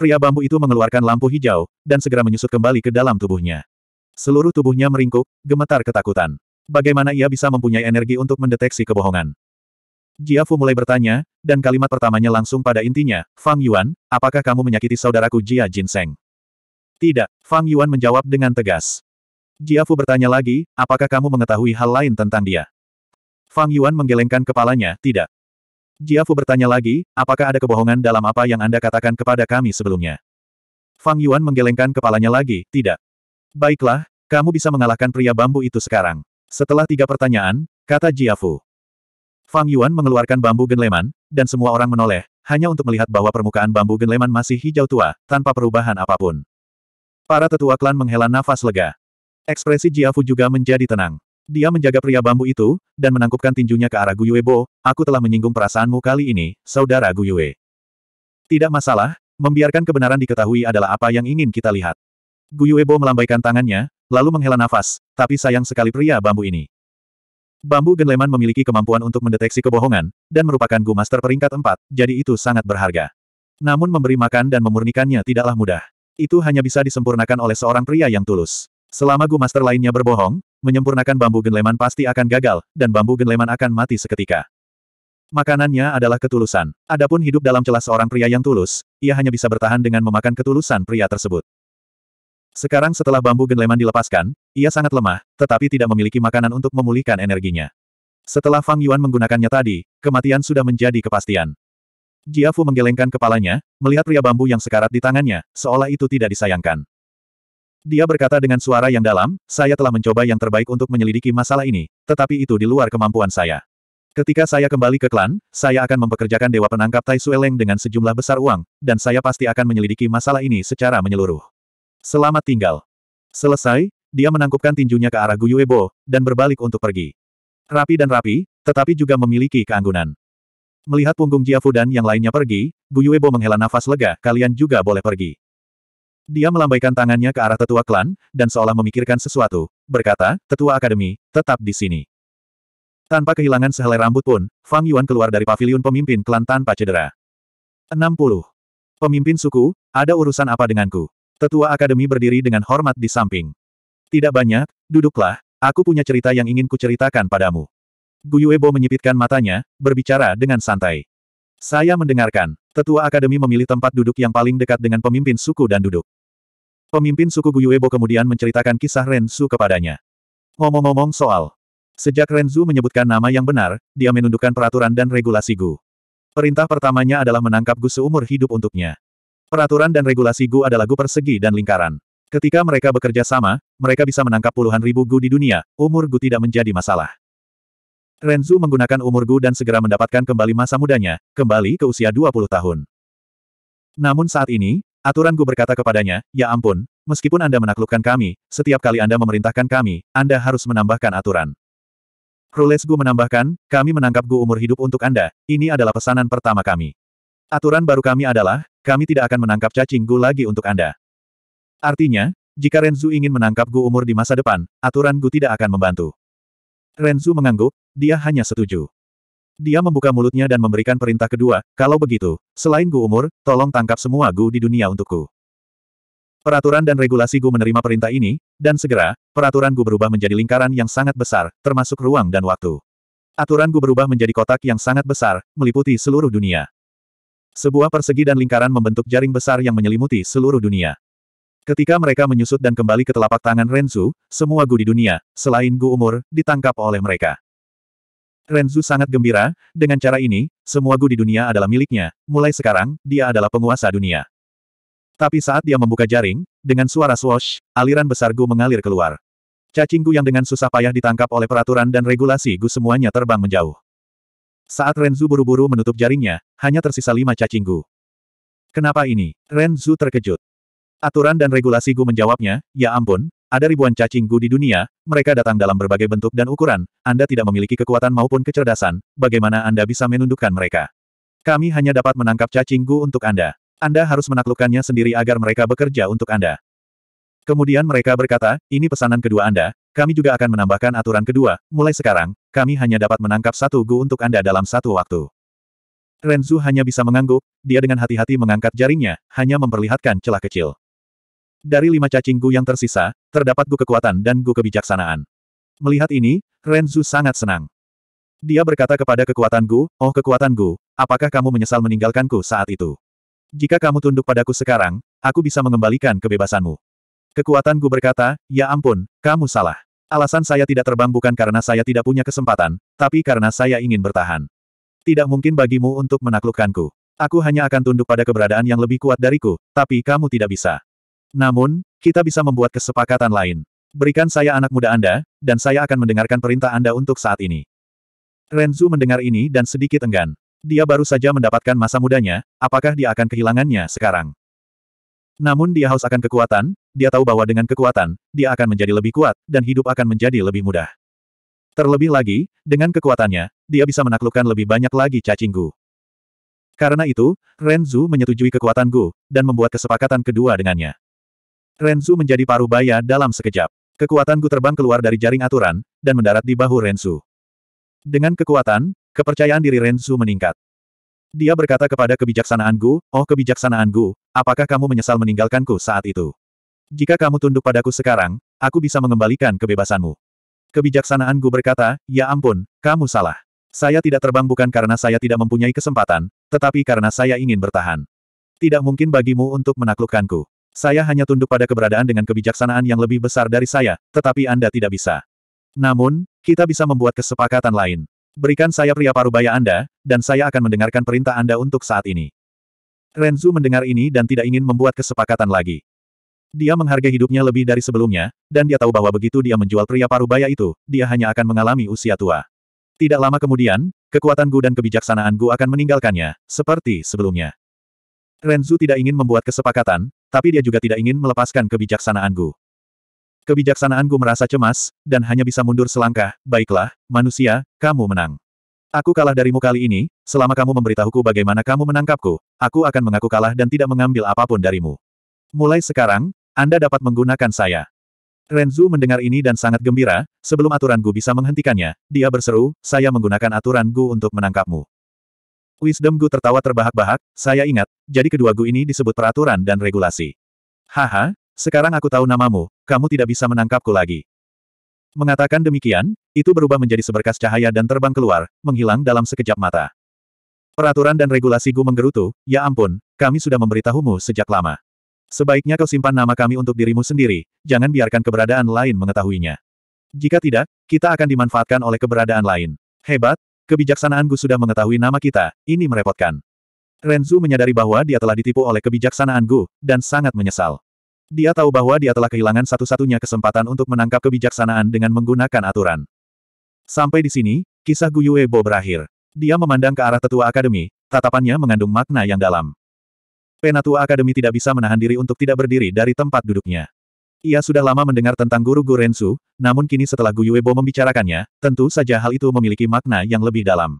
Pria bambu itu mengeluarkan lampu hijau, dan segera menyusut kembali ke dalam tubuhnya. Seluruh tubuhnya meringkuk, gemetar ketakutan. Bagaimana ia bisa mempunyai energi untuk mendeteksi kebohongan? Jia Fu mulai bertanya, dan kalimat pertamanya langsung pada intinya, Fang Yuan, apakah kamu menyakiti saudaraku Jia Jinseng? Tidak, Fang Yuan menjawab dengan tegas. Jia Fu bertanya lagi, apakah kamu mengetahui hal lain tentang dia? Fang Yuan menggelengkan kepalanya, tidak. Jiafu bertanya lagi, apakah ada kebohongan dalam apa yang Anda katakan kepada kami sebelumnya? Fang Yuan menggelengkan kepalanya lagi, tidak. Baiklah, kamu bisa mengalahkan pria bambu itu sekarang. Setelah tiga pertanyaan, kata Jiafu. Fang Yuan mengeluarkan bambu genleman, dan semua orang menoleh, hanya untuk melihat bahwa permukaan bambu genleman masih hijau tua, tanpa perubahan apapun. Para tetua klan menghela nafas lega. Ekspresi Jiafu juga menjadi tenang. Dia menjaga pria bambu itu, dan menangkupkan tinjunya ke arah Guyuebo, aku telah menyinggung perasaanmu kali ini, saudara Guyue. Tidak masalah, membiarkan kebenaran diketahui adalah apa yang ingin kita lihat. Guyuebo melambaikan tangannya, lalu menghela nafas, tapi sayang sekali pria bambu ini. Bambu Genleman memiliki kemampuan untuk mendeteksi kebohongan, dan merupakan Gu Master peringkat 4, jadi itu sangat berharga. Namun memberi makan dan memurnikannya tidaklah mudah. Itu hanya bisa disempurnakan oleh seorang pria yang tulus. Selama Gu Master lainnya berbohong, menyempurnakan bambu genleman pasti akan gagal, dan bambu genleman akan mati seketika. Makanannya adalah ketulusan. Adapun hidup dalam celah seorang pria yang tulus, ia hanya bisa bertahan dengan memakan ketulusan pria tersebut. Sekarang setelah bambu genleman dilepaskan, ia sangat lemah, tetapi tidak memiliki makanan untuk memulihkan energinya. Setelah Fang Yuan menggunakannya tadi, kematian sudah menjadi kepastian. Jia Fu menggelengkan kepalanya, melihat pria bambu yang sekarat di tangannya, seolah itu tidak disayangkan. Dia berkata dengan suara yang dalam, saya telah mencoba yang terbaik untuk menyelidiki masalah ini, tetapi itu di luar kemampuan saya. Ketika saya kembali ke klan, saya akan mempekerjakan Dewa Penangkap Tai Sueleng dengan sejumlah besar uang, dan saya pasti akan menyelidiki masalah ini secara menyeluruh. Selamat tinggal. Selesai, dia menangkupkan tinjunya ke arah Guyuebo, dan berbalik untuk pergi. Rapi dan rapi, tetapi juga memiliki keanggunan. Melihat punggung Jiafu dan yang lainnya pergi, Guyuebo menghela nafas lega, kalian juga boleh pergi. Dia melambaikan tangannya ke arah tetua klan, dan seolah memikirkan sesuatu, berkata, Tetua Akademi, tetap di sini. Tanpa kehilangan sehelai rambut pun, Fang Yuan keluar dari paviliun pemimpin klan tanpa cedera. 60. Pemimpin suku, ada urusan apa denganku? Tetua Akademi berdiri dengan hormat di samping. Tidak banyak, duduklah, aku punya cerita yang ingin kuceritakan padamu. Guyuebo menyipitkan matanya, berbicara dengan santai. Saya mendengarkan, Tetua Akademi memilih tempat duduk yang paling dekat dengan pemimpin suku dan duduk. Pemimpin suku Guyuebo kemudian menceritakan kisah Renzu kepadanya. Ngomong-ngomong soal, sejak Renzu menyebutkan nama yang benar, dia menundukkan peraturan dan regulasi Gu. Perintah pertamanya adalah menangkap Gu seumur hidup untuknya. Peraturan dan regulasi Gu adalah Gu persegi dan lingkaran. Ketika mereka bekerja sama, mereka bisa menangkap puluhan ribu Gu di dunia, umur Gu tidak menjadi masalah. Renzu menggunakan umur Gu dan segera mendapatkan kembali masa mudanya, kembali ke usia 20 tahun. Namun saat ini, Aturanku berkata kepadanya, ya ampun, meskipun Anda menaklukkan kami, setiap kali Anda memerintahkan kami, Anda harus menambahkan aturan. Gu menambahkan, kami menangkap Gu umur hidup untuk Anda, ini adalah pesanan pertama kami. Aturan baru kami adalah, kami tidak akan menangkap cacing Gu lagi untuk Anda. Artinya, jika Renzu ingin menangkap Gu umur di masa depan, aturan Gu tidak akan membantu. Renzu mengangguk, dia hanya setuju. Dia membuka mulutnya dan memberikan perintah kedua, kalau begitu, selain Gu umur, tolong tangkap semua Gu di dunia untukku. Peraturan dan regulasi Gu menerima perintah ini, dan segera, peraturan Gu berubah menjadi lingkaran yang sangat besar, termasuk ruang dan waktu. Aturan Gu berubah menjadi kotak yang sangat besar, meliputi seluruh dunia. Sebuah persegi dan lingkaran membentuk jaring besar yang menyelimuti seluruh dunia. Ketika mereka menyusut dan kembali ke telapak tangan Renzu, semua Gu di dunia, selain Gu umur, ditangkap oleh mereka. Renzu sangat gembira, dengan cara ini, semua gu di dunia adalah miliknya, mulai sekarang, dia adalah penguasa dunia. Tapi saat dia membuka jaring, dengan suara swash, aliran besar gu mengalir keluar. Cacing gu yang dengan susah payah ditangkap oleh peraturan dan regulasi gu semuanya terbang menjauh. Saat Renzu buru-buru menutup jaringnya, hanya tersisa lima cacing gu. Kenapa ini? Renzu terkejut. Aturan dan regulasi Gu menjawabnya, ya ampun, ada ribuan cacing gu di dunia, mereka datang dalam berbagai bentuk dan ukuran, Anda tidak memiliki kekuatan maupun kecerdasan, bagaimana Anda bisa menundukkan mereka? Kami hanya dapat menangkap cacing gu untuk Anda. Anda harus menaklukkannya sendiri agar mereka bekerja untuk Anda. Kemudian mereka berkata, ini pesanan kedua Anda, kami juga akan menambahkan aturan kedua, mulai sekarang, kami hanya dapat menangkap satu gu untuk Anda dalam satu waktu. Renzu hanya bisa mengangguk, dia dengan hati-hati mengangkat jaringnya, hanya memperlihatkan celah kecil. Dari lima cacing gu yang tersisa, Terdapat gu kekuatan dan gu kebijaksanaan. Melihat ini, Renzu sangat senang. Dia berkata kepada kekuatan Gu, Oh kekuatan Gu, apakah kamu menyesal meninggalkanku saat itu? Jika kamu tunduk padaku sekarang, aku bisa mengembalikan kebebasanmu. Kekuatan Gu berkata, Ya ampun, kamu salah. Alasan saya tidak terbang bukan karena saya tidak punya kesempatan, tapi karena saya ingin bertahan. Tidak mungkin bagimu untuk menaklukkanku. Aku hanya akan tunduk pada keberadaan yang lebih kuat dariku, tapi kamu tidak bisa. Namun, kita bisa membuat kesepakatan lain. Berikan saya anak muda Anda, dan saya akan mendengarkan perintah Anda untuk saat ini. Renzu mendengar ini dan sedikit enggan. Dia baru saja mendapatkan masa mudanya, apakah dia akan kehilangannya sekarang? Namun dia haus akan kekuatan, dia tahu bahwa dengan kekuatan, dia akan menjadi lebih kuat, dan hidup akan menjadi lebih mudah. Terlebih lagi, dengan kekuatannya, dia bisa menaklukkan lebih banyak lagi cacing Gu. Karena itu, Renzu menyetujui kekuatan Gu, dan membuat kesepakatan kedua dengannya. Renzu menjadi paruh parubaya dalam sekejap. Kekuatanku terbang keluar dari jaring aturan, dan mendarat di bahu Renzu. Dengan kekuatan, kepercayaan diri Renzu meningkat. Dia berkata kepada kebijaksanaanku, Oh kebijaksanaanku, apakah kamu menyesal meninggalkanku saat itu? Jika kamu tunduk padaku sekarang, aku bisa mengembalikan kebebasanmu. Kebijaksanaanku berkata, Ya ampun, kamu salah. Saya tidak terbang bukan karena saya tidak mempunyai kesempatan, tetapi karena saya ingin bertahan. Tidak mungkin bagimu untuk menaklukkanku. Saya hanya tunduk pada keberadaan dengan kebijaksanaan yang lebih besar dari saya, tetapi Anda tidak bisa. Namun, kita bisa membuat kesepakatan lain. Berikan saya pria parubaya Anda, dan saya akan mendengarkan perintah Anda untuk saat ini. Renzu mendengar ini dan tidak ingin membuat kesepakatan lagi. Dia menghargai hidupnya lebih dari sebelumnya, dan dia tahu bahwa begitu dia menjual pria parubaya itu, dia hanya akan mengalami usia tua. Tidak lama kemudian, kekuatan Gu dan kebijaksanaan Gu akan meninggalkannya, seperti sebelumnya. Renzu tidak ingin membuat kesepakatan, tapi dia juga tidak ingin melepaskan kebijaksanaan Gu. Kebijaksanaan Gu merasa cemas, dan hanya bisa mundur selangkah, baiklah, manusia, kamu menang. Aku kalah darimu kali ini, selama kamu memberitahuku bagaimana kamu menangkapku, aku akan mengaku kalah dan tidak mengambil apapun darimu. Mulai sekarang, Anda dapat menggunakan saya. Renzu mendengar ini dan sangat gembira, sebelum aturan Gu bisa menghentikannya, dia berseru, saya menggunakan aturan Gu untuk menangkapmu. Wisdom Gu tertawa terbahak-bahak, saya ingat, jadi kedua Gu ini disebut peraturan dan regulasi. Haha, sekarang aku tahu namamu, kamu tidak bisa menangkapku lagi. Mengatakan demikian, itu berubah menjadi seberkas cahaya dan terbang keluar, menghilang dalam sekejap mata. Peraturan dan regulasi Gu menggerutu, ya ampun, kami sudah memberitahumu sejak lama. Sebaiknya kau simpan nama kami untuk dirimu sendiri, jangan biarkan keberadaan lain mengetahuinya. Jika tidak, kita akan dimanfaatkan oleh keberadaan lain. Hebat, Kebijaksanaan Gu sudah mengetahui nama kita, ini merepotkan. Renzu menyadari bahwa dia telah ditipu oleh kebijaksanaan Gu, dan sangat menyesal. Dia tahu bahwa dia telah kehilangan satu-satunya kesempatan untuk menangkap kebijaksanaan dengan menggunakan aturan. Sampai di sini, kisah Gu Yuebo berakhir. Dia memandang ke arah tetua akademi, tatapannya mengandung makna yang dalam. Penatua akademi tidak bisa menahan diri untuk tidak berdiri dari tempat duduknya. Ia sudah lama mendengar tentang guru Gurensu, namun kini setelah Gu Yuebo membicarakannya, tentu saja hal itu memiliki makna yang lebih dalam.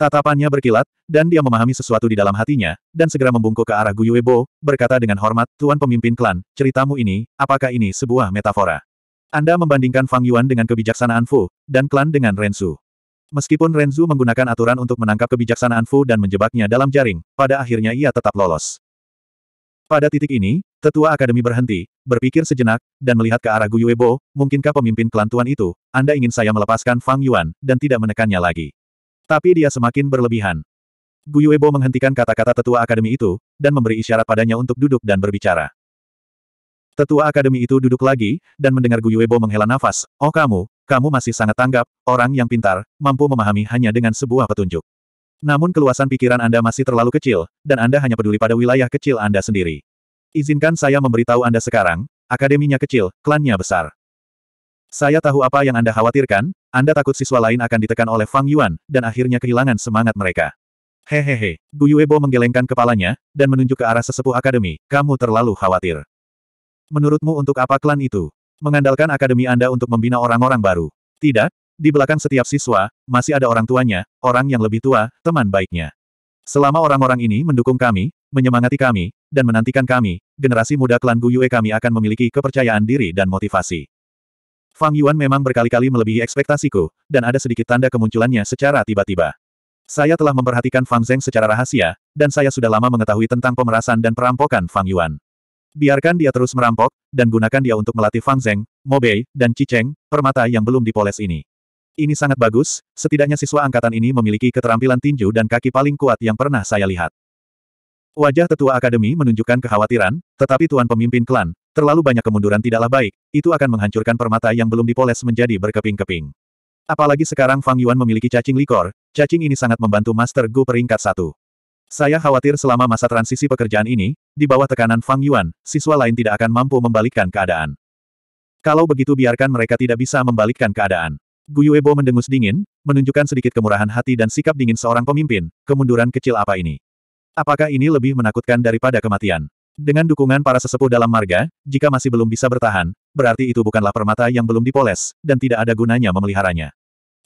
Tatapannya berkilat, dan dia memahami sesuatu di dalam hatinya, dan segera membungkuk ke arah Gu Yuebo, berkata dengan hormat, Tuan Pemimpin Klan, ceritamu ini, apakah ini sebuah metafora? Anda membandingkan Fang Yuan dengan kebijaksanaan Fu, dan Klan dengan Renzu. Meskipun Renzu menggunakan aturan untuk menangkap kebijaksanaan Fu dan menjebaknya dalam jaring, pada akhirnya ia tetap lolos. Pada titik ini, tetua akademi berhenti, berpikir sejenak, dan melihat ke arah Guyuebo, mungkinkah pemimpin kelantuan itu, Anda ingin saya melepaskan Fang Yuan, dan tidak menekannya lagi. Tapi dia semakin berlebihan. Guyuebo menghentikan kata-kata tetua akademi itu, dan memberi isyarat padanya untuk duduk dan berbicara. Tetua akademi itu duduk lagi, dan mendengar Guyuebo menghela nafas, Oh kamu, kamu masih sangat tanggap, orang yang pintar, mampu memahami hanya dengan sebuah petunjuk. Namun keluasan pikiran Anda masih terlalu kecil, dan Anda hanya peduli pada wilayah kecil Anda sendiri. Izinkan saya memberitahu Anda sekarang, akademinya kecil, klannya besar. Saya tahu apa yang Anda khawatirkan, Anda takut siswa lain akan ditekan oleh Fang Yuan, dan akhirnya kehilangan semangat mereka. Hehehe, Yuebo menggelengkan kepalanya, dan menunjuk ke arah sesepuh akademi, kamu terlalu khawatir. Menurutmu untuk apa klan itu? Mengandalkan akademi Anda untuk membina orang-orang baru. Tidak, di belakang setiap siswa, masih ada orang tuanya, orang yang lebih tua, teman baiknya. Selama orang-orang ini mendukung kami, menyemangati kami, dan menantikan kami, generasi muda klan Guyue kami akan memiliki kepercayaan diri dan motivasi. Fang Yuan memang berkali-kali melebihi ekspektasiku, dan ada sedikit tanda kemunculannya secara tiba-tiba. Saya telah memperhatikan Fang Zeng secara rahasia, dan saya sudah lama mengetahui tentang pemerasan dan perampokan Fang Yuan. Biarkan dia terus merampok, dan gunakan dia untuk melatih Fang Zeng, Mo Bei, dan Chi Cheng, permata yang belum dipoles ini. Ini sangat bagus, setidaknya siswa angkatan ini memiliki keterampilan tinju dan kaki paling kuat yang pernah saya lihat. Wajah tetua akademi menunjukkan kekhawatiran, tetapi tuan pemimpin klan, terlalu banyak kemunduran tidaklah baik, itu akan menghancurkan permata yang belum dipoles menjadi berkeping-keping. Apalagi sekarang Fang Yuan memiliki cacing likor, cacing ini sangat membantu Master Gu peringkat satu. Saya khawatir selama masa transisi pekerjaan ini, di bawah tekanan Fang Yuan, siswa lain tidak akan mampu membalikkan keadaan. Kalau begitu biarkan mereka tidak bisa membalikkan keadaan. Guyuebo mendengus dingin, menunjukkan sedikit kemurahan hati dan sikap dingin seorang pemimpin, kemunduran kecil apa ini? Apakah ini lebih menakutkan daripada kematian? Dengan dukungan para sesepuh dalam marga, jika masih belum bisa bertahan, berarti itu bukanlah permata yang belum dipoles, dan tidak ada gunanya memeliharanya.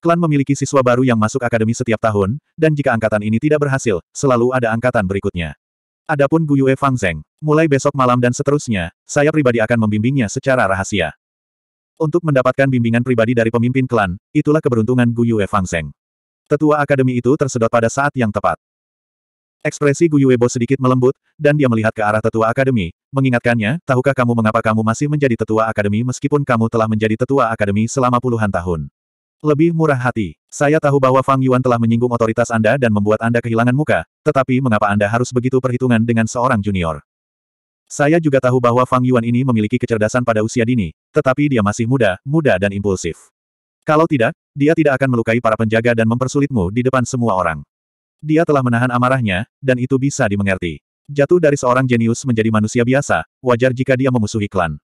Klan memiliki siswa baru yang masuk akademi setiap tahun, dan jika angkatan ini tidak berhasil, selalu ada angkatan berikutnya. Adapun Guyue Fang Zeng, mulai besok malam dan seterusnya, saya pribadi akan membimbingnya secara rahasia. Untuk mendapatkan bimbingan pribadi dari pemimpin klan, itulah keberuntungan Gu Yue Fang Zeng. Tetua akademi itu tersedot pada saat yang tepat. Ekspresi Gu Yue Bo sedikit melembut, dan dia melihat ke arah tetua akademi, mengingatkannya, tahukah kamu mengapa kamu masih menjadi tetua akademi meskipun kamu telah menjadi tetua akademi selama puluhan tahun. Lebih murah hati. Saya tahu bahwa Fang Yuan telah menyinggung otoritas Anda dan membuat Anda kehilangan muka, tetapi mengapa Anda harus begitu perhitungan dengan seorang junior? Saya juga tahu bahwa Fang Yuan ini memiliki kecerdasan pada usia dini, tetapi dia masih muda, muda dan impulsif. Kalau tidak, dia tidak akan melukai para penjaga dan mempersulitmu di depan semua orang. Dia telah menahan amarahnya, dan itu bisa dimengerti. Jatuh dari seorang jenius menjadi manusia biasa, wajar jika dia memusuhi klan.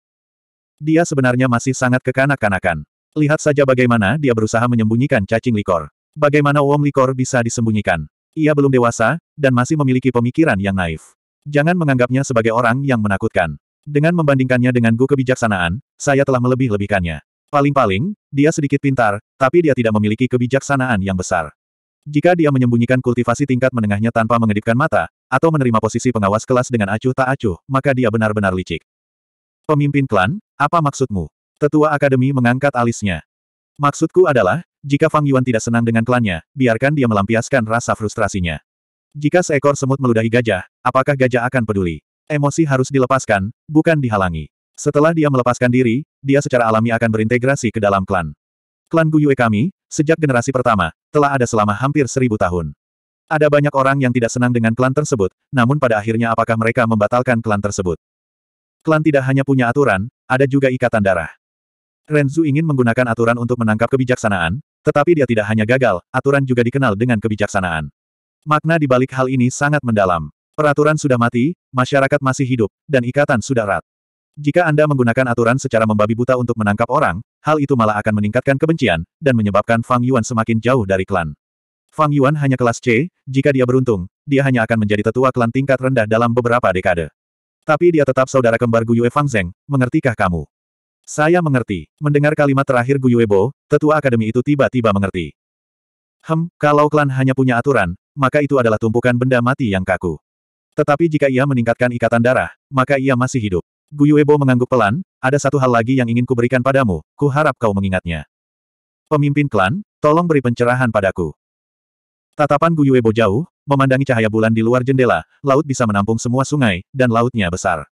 Dia sebenarnya masih sangat kekanak-kanakan. Lihat saja bagaimana dia berusaha menyembunyikan cacing likor. Bagaimana uang likor bisa disembunyikan. Ia belum dewasa, dan masih memiliki pemikiran yang naif. Jangan menganggapnya sebagai orang yang menakutkan. Dengan membandingkannya dengan Gu kebijaksanaan, saya telah melebih-lebihkannya. Paling-paling, dia sedikit pintar, tapi dia tidak memiliki kebijaksanaan yang besar. Jika dia menyembunyikan kultivasi tingkat menengahnya tanpa mengedipkan mata, atau menerima posisi pengawas kelas dengan acuh tak acuh, maka dia benar-benar licik. Pemimpin klan, apa maksudmu? Tetua Akademi mengangkat alisnya. Maksudku adalah, jika Fang Yuan tidak senang dengan klannya, biarkan dia melampiaskan rasa frustrasinya. Jika seekor semut meludahi gajah, apakah gajah akan peduli? Emosi harus dilepaskan, bukan dihalangi. Setelah dia melepaskan diri, dia secara alami akan berintegrasi ke dalam klan. Klan Guyue kami, sejak generasi pertama, telah ada selama hampir seribu tahun. Ada banyak orang yang tidak senang dengan klan tersebut, namun pada akhirnya apakah mereka membatalkan klan tersebut? Klan tidak hanya punya aturan, ada juga ikatan darah. Renzu ingin menggunakan aturan untuk menangkap kebijaksanaan, tetapi dia tidak hanya gagal, aturan juga dikenal dengan kebijaksanaan. Makna di balik hal ini sangat mendalam. Peraturan sudah mati, masyarakat masih hidup, dan ikatan sudah erat. Jika Anda menggunakan aturan secara membabi buta untuk menangkap orang, hal itu malah akan meningkatkan kebencian, dan menyebabkan Fang Yuan semakin jauh dari klan. Fang Yuan hanya kelas C, jika dia beruntung, dia hanya akan menjadi tetua klan tingkat rendah dalam beberapa dekade. Tapi dia tetap saudara kembar Guyue Fang Zeng, mengertikah kamu? Saya mengerti. Mendengar kalimat terakhir Guyue Bo, tetua akademi itu tiba-tiba mengerti. Hem, kalau klan hanya punya aturan, maka itu adalah tumpukan benda mati yang kaku. Tetapi jika ia meningkatkan ikatan darah, maka ia masih hidup. Guyuebo mengangguk pelan, ada satu hal lagi yang ingin kuberikan padamu, ku harap kau mengingatnya. Pemimpin klan, tolong beri pencerahan padaku. Tatapan Guyuebo jauh, memandangi cahaya bulan di luar jendela, laut bisa menampung semua sungai, dan lautnya besar.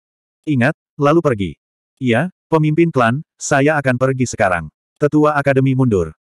Ingat, lalu pergi. Iya, pemimpin klan, saya akan pergi sekarang. Tetua Akademi mundur.